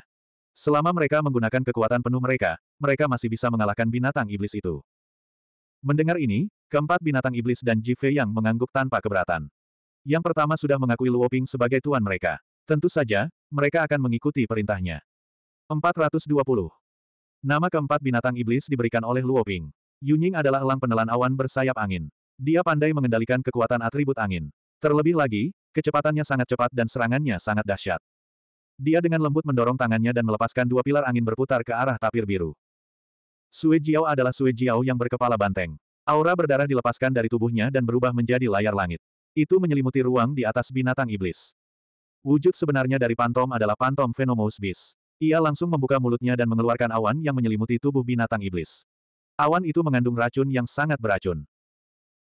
Speaker 1: Selama mereka menggunakan kekuatan penuh mereka, mereka masih bisa mengalahkan binatang iblis itu. Mendengar ini, keempat binatang iblis dan Jive yang mengangguk tanpa keberatan. Yang pertama sudah mengakui Luoping sebagai tuan mereka. Tentu saja, mereka akan mengikuti perintahnya. 420. Nama keempat binatang iblis diberikan oleh Luoping. Yunying adalah elang penelan awan bersayap angin. Dia pandai mengendalikan kekuatan atribut angin. Terlebih lagi, kecepatannya sangat cepat dan serangannya sangat dahsyat. Dia dengan lembut mendorong tangannya dan melepaskan dua pilar angin berputar ke arah tapir biru. Sui Jiao adalah Sui Jiao yang berkepala banteng. Aura berdarah dilepaskan dari tubuhnya dan berubah menjadi layar langit. Itu menyelimuti ruang di atas binatang iblis. Wujud sebenarnya dari Pantom adalah Pantom Venomous Beast. Ia langsung membuka mulutnya dan mengeluarkan awan yang menyelimuti tubuh binatang iblis. Awan itu mengandung racun yang sangat beracun.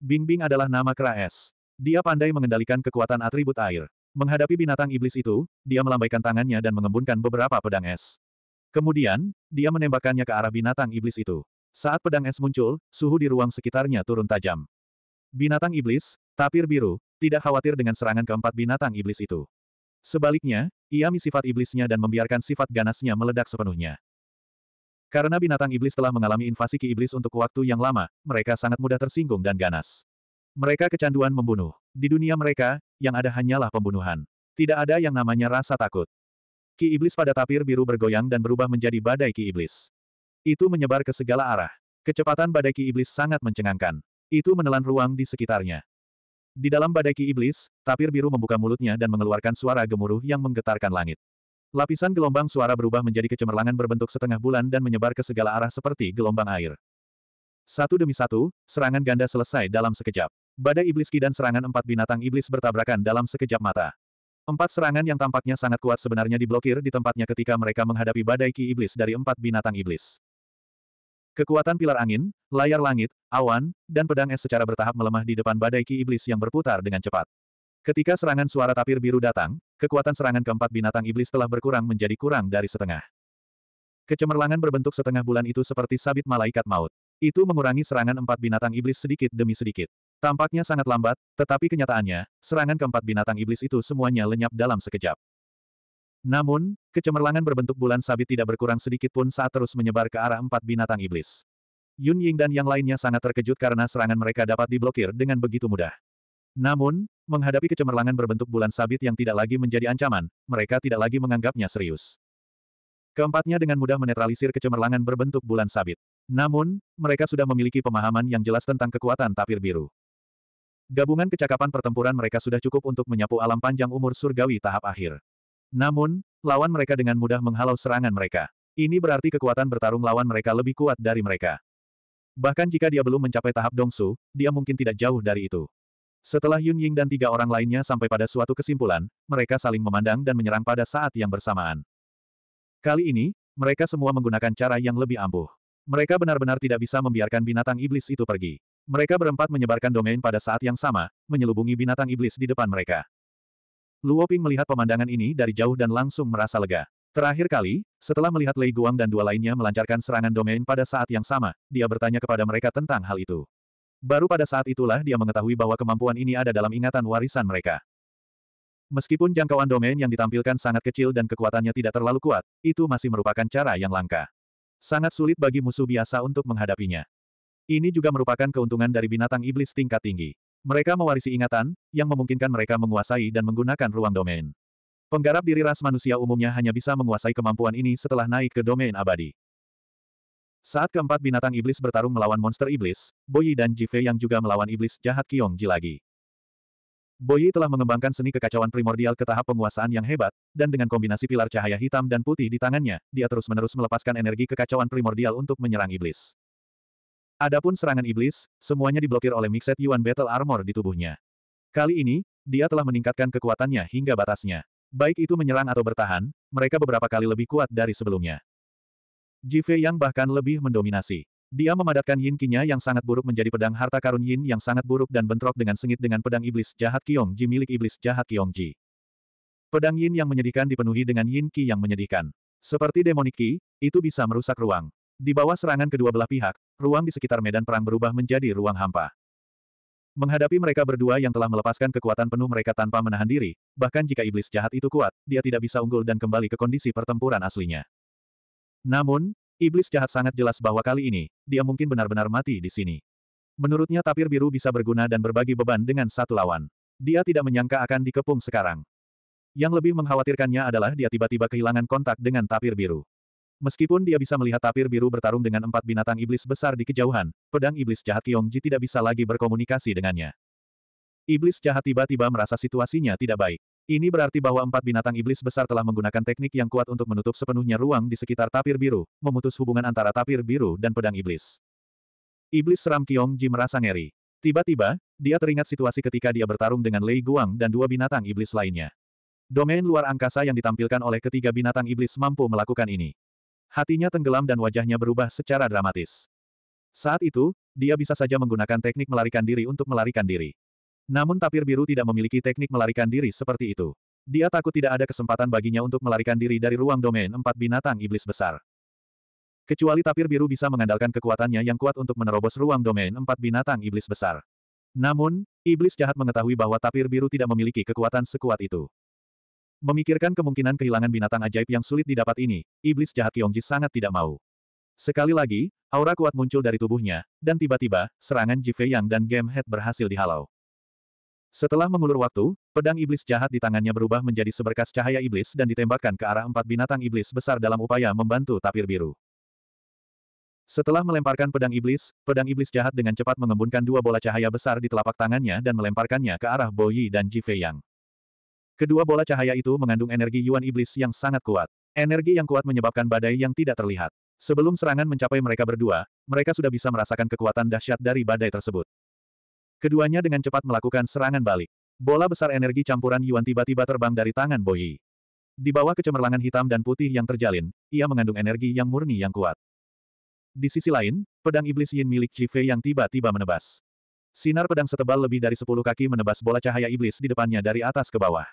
Speaker 1: Bing Bing adalah nama kera es. Dia pandai mengendalikan kekuatan atribut air. Menghadapi binatang iblis itu, dia melambaikan tangannya dan mengembunkan beberapa pedang es. Kemudian, dia menembakkannya ke arah binatang iblis itu. Saat pedang es muncul, suhu di ruang sekitarnya turun tajam. Binatang iblis, tapir biru, tidak khawatir dengan serangan keempat binatang iblis itu. Sebaliknya, ia misifat iblisnya dan membiarkan sifat ganasnya meledak sepenuhnya. Karena binatang iblis telah mengalami invasi ki iblis untuk waktu yang lama, mereka sangat mudah tersinggung dan ganas. Mereka kecanduan membunuh. Di dunia mereka, yang ada hanyalah pembunuhan. Tidak ada yang namanya rasa takut. Ki iblis pada tapir biru bergoyang dan berubah menjadi badai ki iblis. Itu menyebar ke segala arah. Kecepatan badai ki iblis sangat mencengangkan. Itu menelan ruang di sekitarnya. Di dalam badai ki iblis, tapir biru membuka mulutnya dan mengeluarkan suara gemuruh yang menggetarkan langit. Lapisan gelombang suara berubah menjadi kecemerlangan berbentuk setengah bulan dan menyebar ke segala arah seperti gelombang air. Satu demi satu, serangan ganda selesai dalam sekejap. Badai iblis Ki dan serangan empat binatang iblis bertabrakan dalam sekejap mata. Empat serangan yang tampaknya sangat kuat sebenarnya diblokir di tempatnya ketika mereka menghadapi badai Ki iblis dari empat binatang iblis. Kekuatan pilar angin, layar langit, awan, dan pedang es secara bertahap melemah di depan badai Ki iblis yang berputar dengan cepat. Ketika serangan suara tapir biru datang, kekuatan serangan keempat binatang iblis telah berkurang menjadi kurang dari setengah. Kecemerlangan berbentuk setengah bulan itu seperti sabit malaikat maut. Itu mengurangi serangan empat binatang iblis sedikit demi sedikit. Tampaknya sangat lambat, tetapi kenyataannya, serangan keempat binatang iblis itu semuanya lenyap dalam sekejap. Namun, kecemerlangan berbentuk bulan sabit tidak berkurang sedikit pun saat terus menyebar ke arah empat binatang iblis. Yun Ying dan yang lainnya sangat terkejut karena serangan mereka dapat diblokir dengan begitu mudah. Namun, menghadapi kecemerlangan berbentuk bulan sabit yang tidak lagi menjadi ancaman, mereka tidak lagi menganggapnya serius. Keempatnya dengan mudah menetralisir kecemerlangan berbentuk bulan sabit. Namun, mereka sudah memiliki pemahaman yang jelas tentang kekuatan tapir biru. Gabungan kecakapan pertempuran mereka sudah cukup untuk menyapu alam panjang umur surgawi tahap akhir. Namun, lawan mereka dengan mudah menghalau serangan mereka. Ini berarti kekuatan bertarung lawan mereka lebih kuat dari mereka. Bahkan jika dia belum mencapai tahap dongsu, dia mungkin tidak jauh dari itu. Setelah Yun Ying dan tiga orang lainnya sampai pada suatu kesimpulan, mereka saling memandang dan menyerang pada saat yang bersamaan. Kali ini, mereka semua menggunakan cara yang lebih ampuh. Mereka benar-benar tidak bisa membiarkan binatang iblis itu pergi. Mereka berempat menyebarkan domain pada saat yang sama, menyelubungi binatang iblis di depan mereka. Luo Ping melihat pemandangan ini dari jauh dan langsung merasa lega. Terakhir kali, setelah melihat Lei Guang dan dua lainnya melancarkan serangan domain pada saat yang sama, dia bertanya kepada mereka tentang hal itu. Baru pada saat itulah dia mengetahui bahwa kemampuan ini ada dalam ingatan warisan mereka. Meskipun jangkauan domain yang ditampilkan sangat kecil dan kekuatannya tidak terlalu kuat, itu masih merupakan cara yang langka. Sangat sulit bagi musuh biasa untuk menghadapinya. Ini juga merupakan keuntungan dari binatang iblis tingkat tinggi. Mereka mewarisi ingatan, yang memungkinkan mereka menguasai dan menggunakan ruang domain. Penggarap diri ras manusia umumnya hanya bisa menguasai kemampuan ini setelah naik ke domain abadi. Saat keempat binatang iblis bertarung melawan monster iblis, Boyi dan Jive yang juga melawan iblis jahat Kiong Ji lagi. Boyi telah mengembangkan seni kekacauan primordial ke tahap penguasaan yang hebat, dan dengan kombinasi pilar cahaya hitam dan putih di tangannya, dia terus-menerus melepaskan energi kekacauan primordial untuk menyerang iblis. Adapun serangan iblis, semuanya diblokir oleh Mixed Yuan Battle Armor di tubuhnya. Kali ini, dia telah meningkatkan kekuatannya hingga batasnya. Baik itu menyerang atau bertahan, mereka beberapa kali lebih kuat dari sebelumnya. Jive yang bahkan lebih mendominasi. Dia memadatkan yin kinya yang sangat buruk menjadi pedang harta karun yin yang sangat buruk dan bentrok dengan sengit dengan pedang iblis jahat Kiong Ji milik iblis jahat Kiong Ji. Pedang yin yang menyedihkan dipenuhi dengan yin ki yang menyedihkan. Seperti demonik ki, itu bisa merusak ruang. Di bawah serangan kedua belah pihak, ruang di sekitar medan perang berubah menjadi ruang hampa. Menghadapi mereka berdua yang telah melepaskan kekuatan penuh mereka tanpa menahan diri, bahkan jika iblis jahat itu kuat, dia tidak bisa unggul dan kembali ke kondisi pertempuran aslinya. Namun, iblis jahat sangat jelas bahwa kali ini, dia mungkin benar-benar mati di sini. Menurutnya tapir biru bisa berguna dan berbagi beban dengan satu lawan. Dia tidak menyangka akan dikepung sekarang. Yang lebih mengkhawatirkannya adalah dia tiba-tiba kehilangan kontak dengan tapir biru. Meskipun dia bisa melihat tapir biru bertarung dengan empat binatang iblis besar di kejauhan, pedang iblis jahat Ji tidak bisa lagi berkomunikasi dengannya. Iblis jahat tiba-tiba merasa situasinya tidak baik. Ini berarti bahwa empat binatang iblis besar telah menggunakan teknik yang kuat untuk menutup sepenuhnya ruang di sekitar tapir biru, memutus hubungan antara tapir biru dan pedang iblis. Iblis seram Ji merasa ngeri. Tiba-tiba, dia teringat situasi ketika dia bertarung dengan Lei Guang dan dua binatang iblis lainnya. Domain luar angkasa yang ditampilkan oleh ketiga binatang iblis mampu melakukan ini. Hatinya tenggelam dan wajahnya berubah secara dramatis. Saat itu, dia bisa saja menggunakan teknik melarikan diri untuk melarikan diri. Namun tapir biru tidak memiliki teknik melarikan diri seperti itu. Dia takut tidak ada kesempatan baginya untuk melarikan diri dari ruang domain empat binatang iblis besar. Kecuali tapir biru bisa mengandalkan kekuatannya yang kuat untuk menerobos ruang domain empat binatang iblis besar. Namun, iblis jahat mengetahui bahwa tapir biru tidak memiliki kekuatan sekuat itu. Memikirkan kemungkinan kehilangan binatang ajaib yang sulit didapat ini, iblis jahat Kyongji sangat tidak mau. Sekali lagi, aura kuat muncul dari tubuhnya, dan tiba-tiba, serangan Ji Yang dan Game Head berhasil dihalau. Setelah mengulur waktu, pedang iblis jahat di tangannya berubah menjadi seberkas cahaya iblis dan ditembakkan ke arah empat binatang iblis besar dalam upaya membantu tapir biru. Setelah melemparkan pedang iblis, pedang iblis jahat dengan cepat mengembunkan dua bola cahaya besar di telapak tangannya dan melemparkannya ke arah Boyi dan Ji Yang. Kedua bola cahaya itu mengandung energi Yuan Iblis yang sangat kuat. Energi yang kuat menyebabkan badai yang tidak terlihat. Sebelum serangan mencapai mereka berdua, mereka sudah bisa merasakan kekuatan dahsyat dari badai tersebut. Keduanya dengan cepat melakukan serangan balik. Bola besar energi campuran Yuan tiba-tiba terbang dari tangan Boyi. Di bawah kecemerlangan hitam dan putih yang terjalin, ia mengandung energi yang murni yang kuat. Di sisi lain, pedang iblis Yin milik Jive yang tiba-tiba menebas. Sinar pedang setebal lebih dari sepuluh kaki menebas bola cahaya iblis di depannya dari atas ke bawah.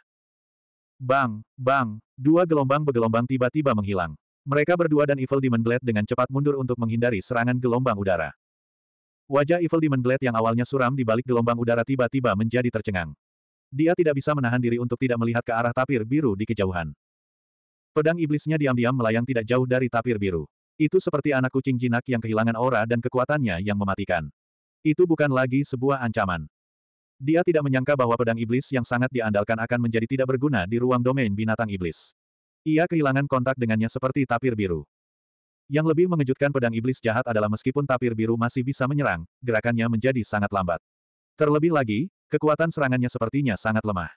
Speaker 1: Bang, bang, dua gelombang bergelombang tiba-tiba menghilang. Mereka berdua dan Evil Demon Blade dengan cepat mundur untuk menghindari serangan gelombang udara. Wajah Evil Demon Blade yang awalnya suram di balik gelombang udara tiba-tiba menjadi tercengang. Dia tidak bisa menahan diri untuk tidak melihat ke arah tapir biru di kejauhan. Pedang iblisnya diam-diam melayang tidak jauh dari tapir biru. Itu seperti anak kucing jinak yang kehilangan aura dan kekuatannya yang mematikan. Itu bukan lagi sebuah ancaman. Dia tidak menyangka bahwa pedang iblis yang sangat diandalkan akan menjadi tidak berguna di ruang domain binatang iblis. Ia kehilangan kontak dengannya seperti tapir biru. Yang lebih mengejutkan pedang iblis jahat adalah meskipun tapir biru masih bisa menyerang, gerakannya menjadi sangat lambat. Terlebih lagi, kekuatan serangannya sepertinya sangat lemah.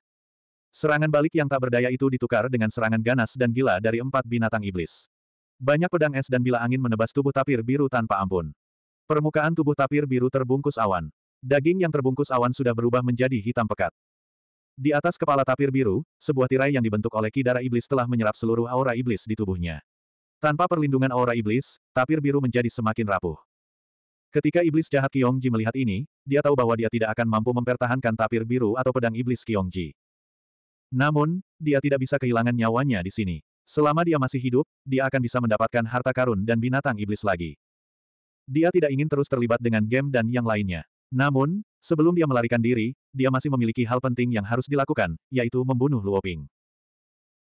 Speaker 1: Serangan balik yang tak berdaya itu ditukar dengan serangan ganas dan gila dari empat binatang iblis. Banyak pedang es dan bila angin menebas tubuh tapir biru tanpa ampun. Permukaan tubuh tapir biru terbungkus awan. Daging yang terbungkus awan sudah berubah menjadi hitam pekat. Di atas kepala tapir biru, sebuah tirai yang dibentuk oleh kidara iblis telah menyerap seluruh aura iblis di tubuhnya. Tanpa perlindungan aura iblis, tapir biru menjadi semakin rapuh. Ketika iblis jahat Kyongji melihat ini, dia tahu bahwa dia tidak akan mampu mempertahankan tapir biru atau pedang iblis Kyongji. Namun, dia tidak bisa kehilangan nyawanya di sini. Selama dia masih hidup, dia akan bisa mendapatkan harta karun dan binatang iblis lagi. Dia tidak ingin terus terlibat dengan game dan yang lainnya. Namun, sebelum dia melarikan diri, dia masih memiliki hal penting yang harus dilakukan, yaitu membunuh Luoping.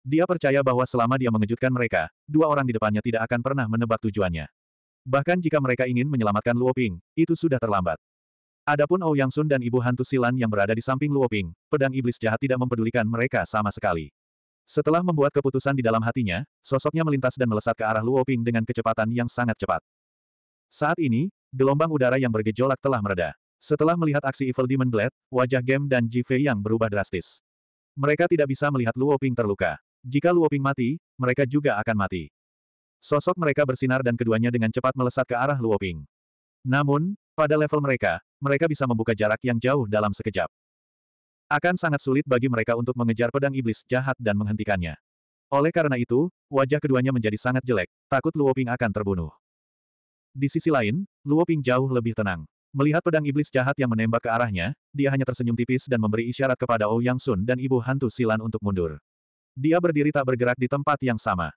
Speaker 1: Dia percaya bahwa selama dia mengejutkan mereka, dua orang di depannya tidak akan pernah menebak tujuannya. Bahkan jika mereka ingin menyelamatkan Luoping, itu sudah terlambat. Adapun Ouyang oh Yang Sun dan ibu hantu Silan yang berada di samping Luoping, pedang iblis jahat tidak mempedulikan mereka sama sekali. Setelah membuat keputusan di dalam hatinya, sosoknya melintas dan melesat ke arah Luoping dengan kecepatan yang sangat cepat. Saat ini, gelombang udara yang bergejolak telah mereda. Setelah melihat aksi Evil Demon Blade, wajah Gem dan Ji Fei yang berubah drastis. Mereka tidak bisa melihat Luo Ping terluka. Jika Luo Ping mati, mereka juga akan mati. Sosok mereka bersinar dan keduanya dengan cepat melesat ke arah Luo Ping. Namun, pada level mereka, mereka bisa membuka jarak yang jauh dalam sekejap. Akan sangat sulit bagi mereka untuk mengejar pedang iblis jahat dan menghentikannya. Oleh karena itu, wajah keduanya menjadi sangat jelek, takut Luo Ping akan terbunuh. Di sisi lain, Luo Ping jauh lebih tenang. Melihat pedang iblis jahat yang menembak ke arahnya, dia hanya tersenyum tipis dan memberi isyarat kepada Ouyang oh Sun dan ibu hantu Silan untuk mundur. Dia berdiri tak bergerak di tempat yang sama.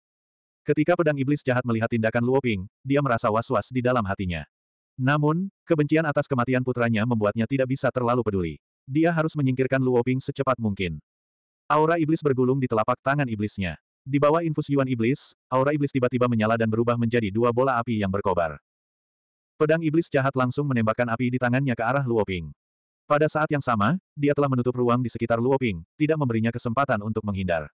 Speaker 1: Ketika pedang iblis jahat melihat tindakan Luo Ping, dia merasa was-was di dalam hatinya. Namun, kebencian atas kematian putranya membuatnya tidak bisa terlalu peduli. Dia harus menyingkirkan Luo Ping secepat mungkin. Aura iblis bergulung di telapak tangan iblisnya. Di bawah infus Yuan Iblis, aura iblis tiba-tiba menyala dan berubah menjadi dua bola api yang berkobar. Pedang iblis jahat langsung menembakkan api di tangannya ke arah Luoping. Pada saat yang sama, dia telah menutup ruang di sekitar Luoping, tidak memberinya kesempatan untuk menghindar.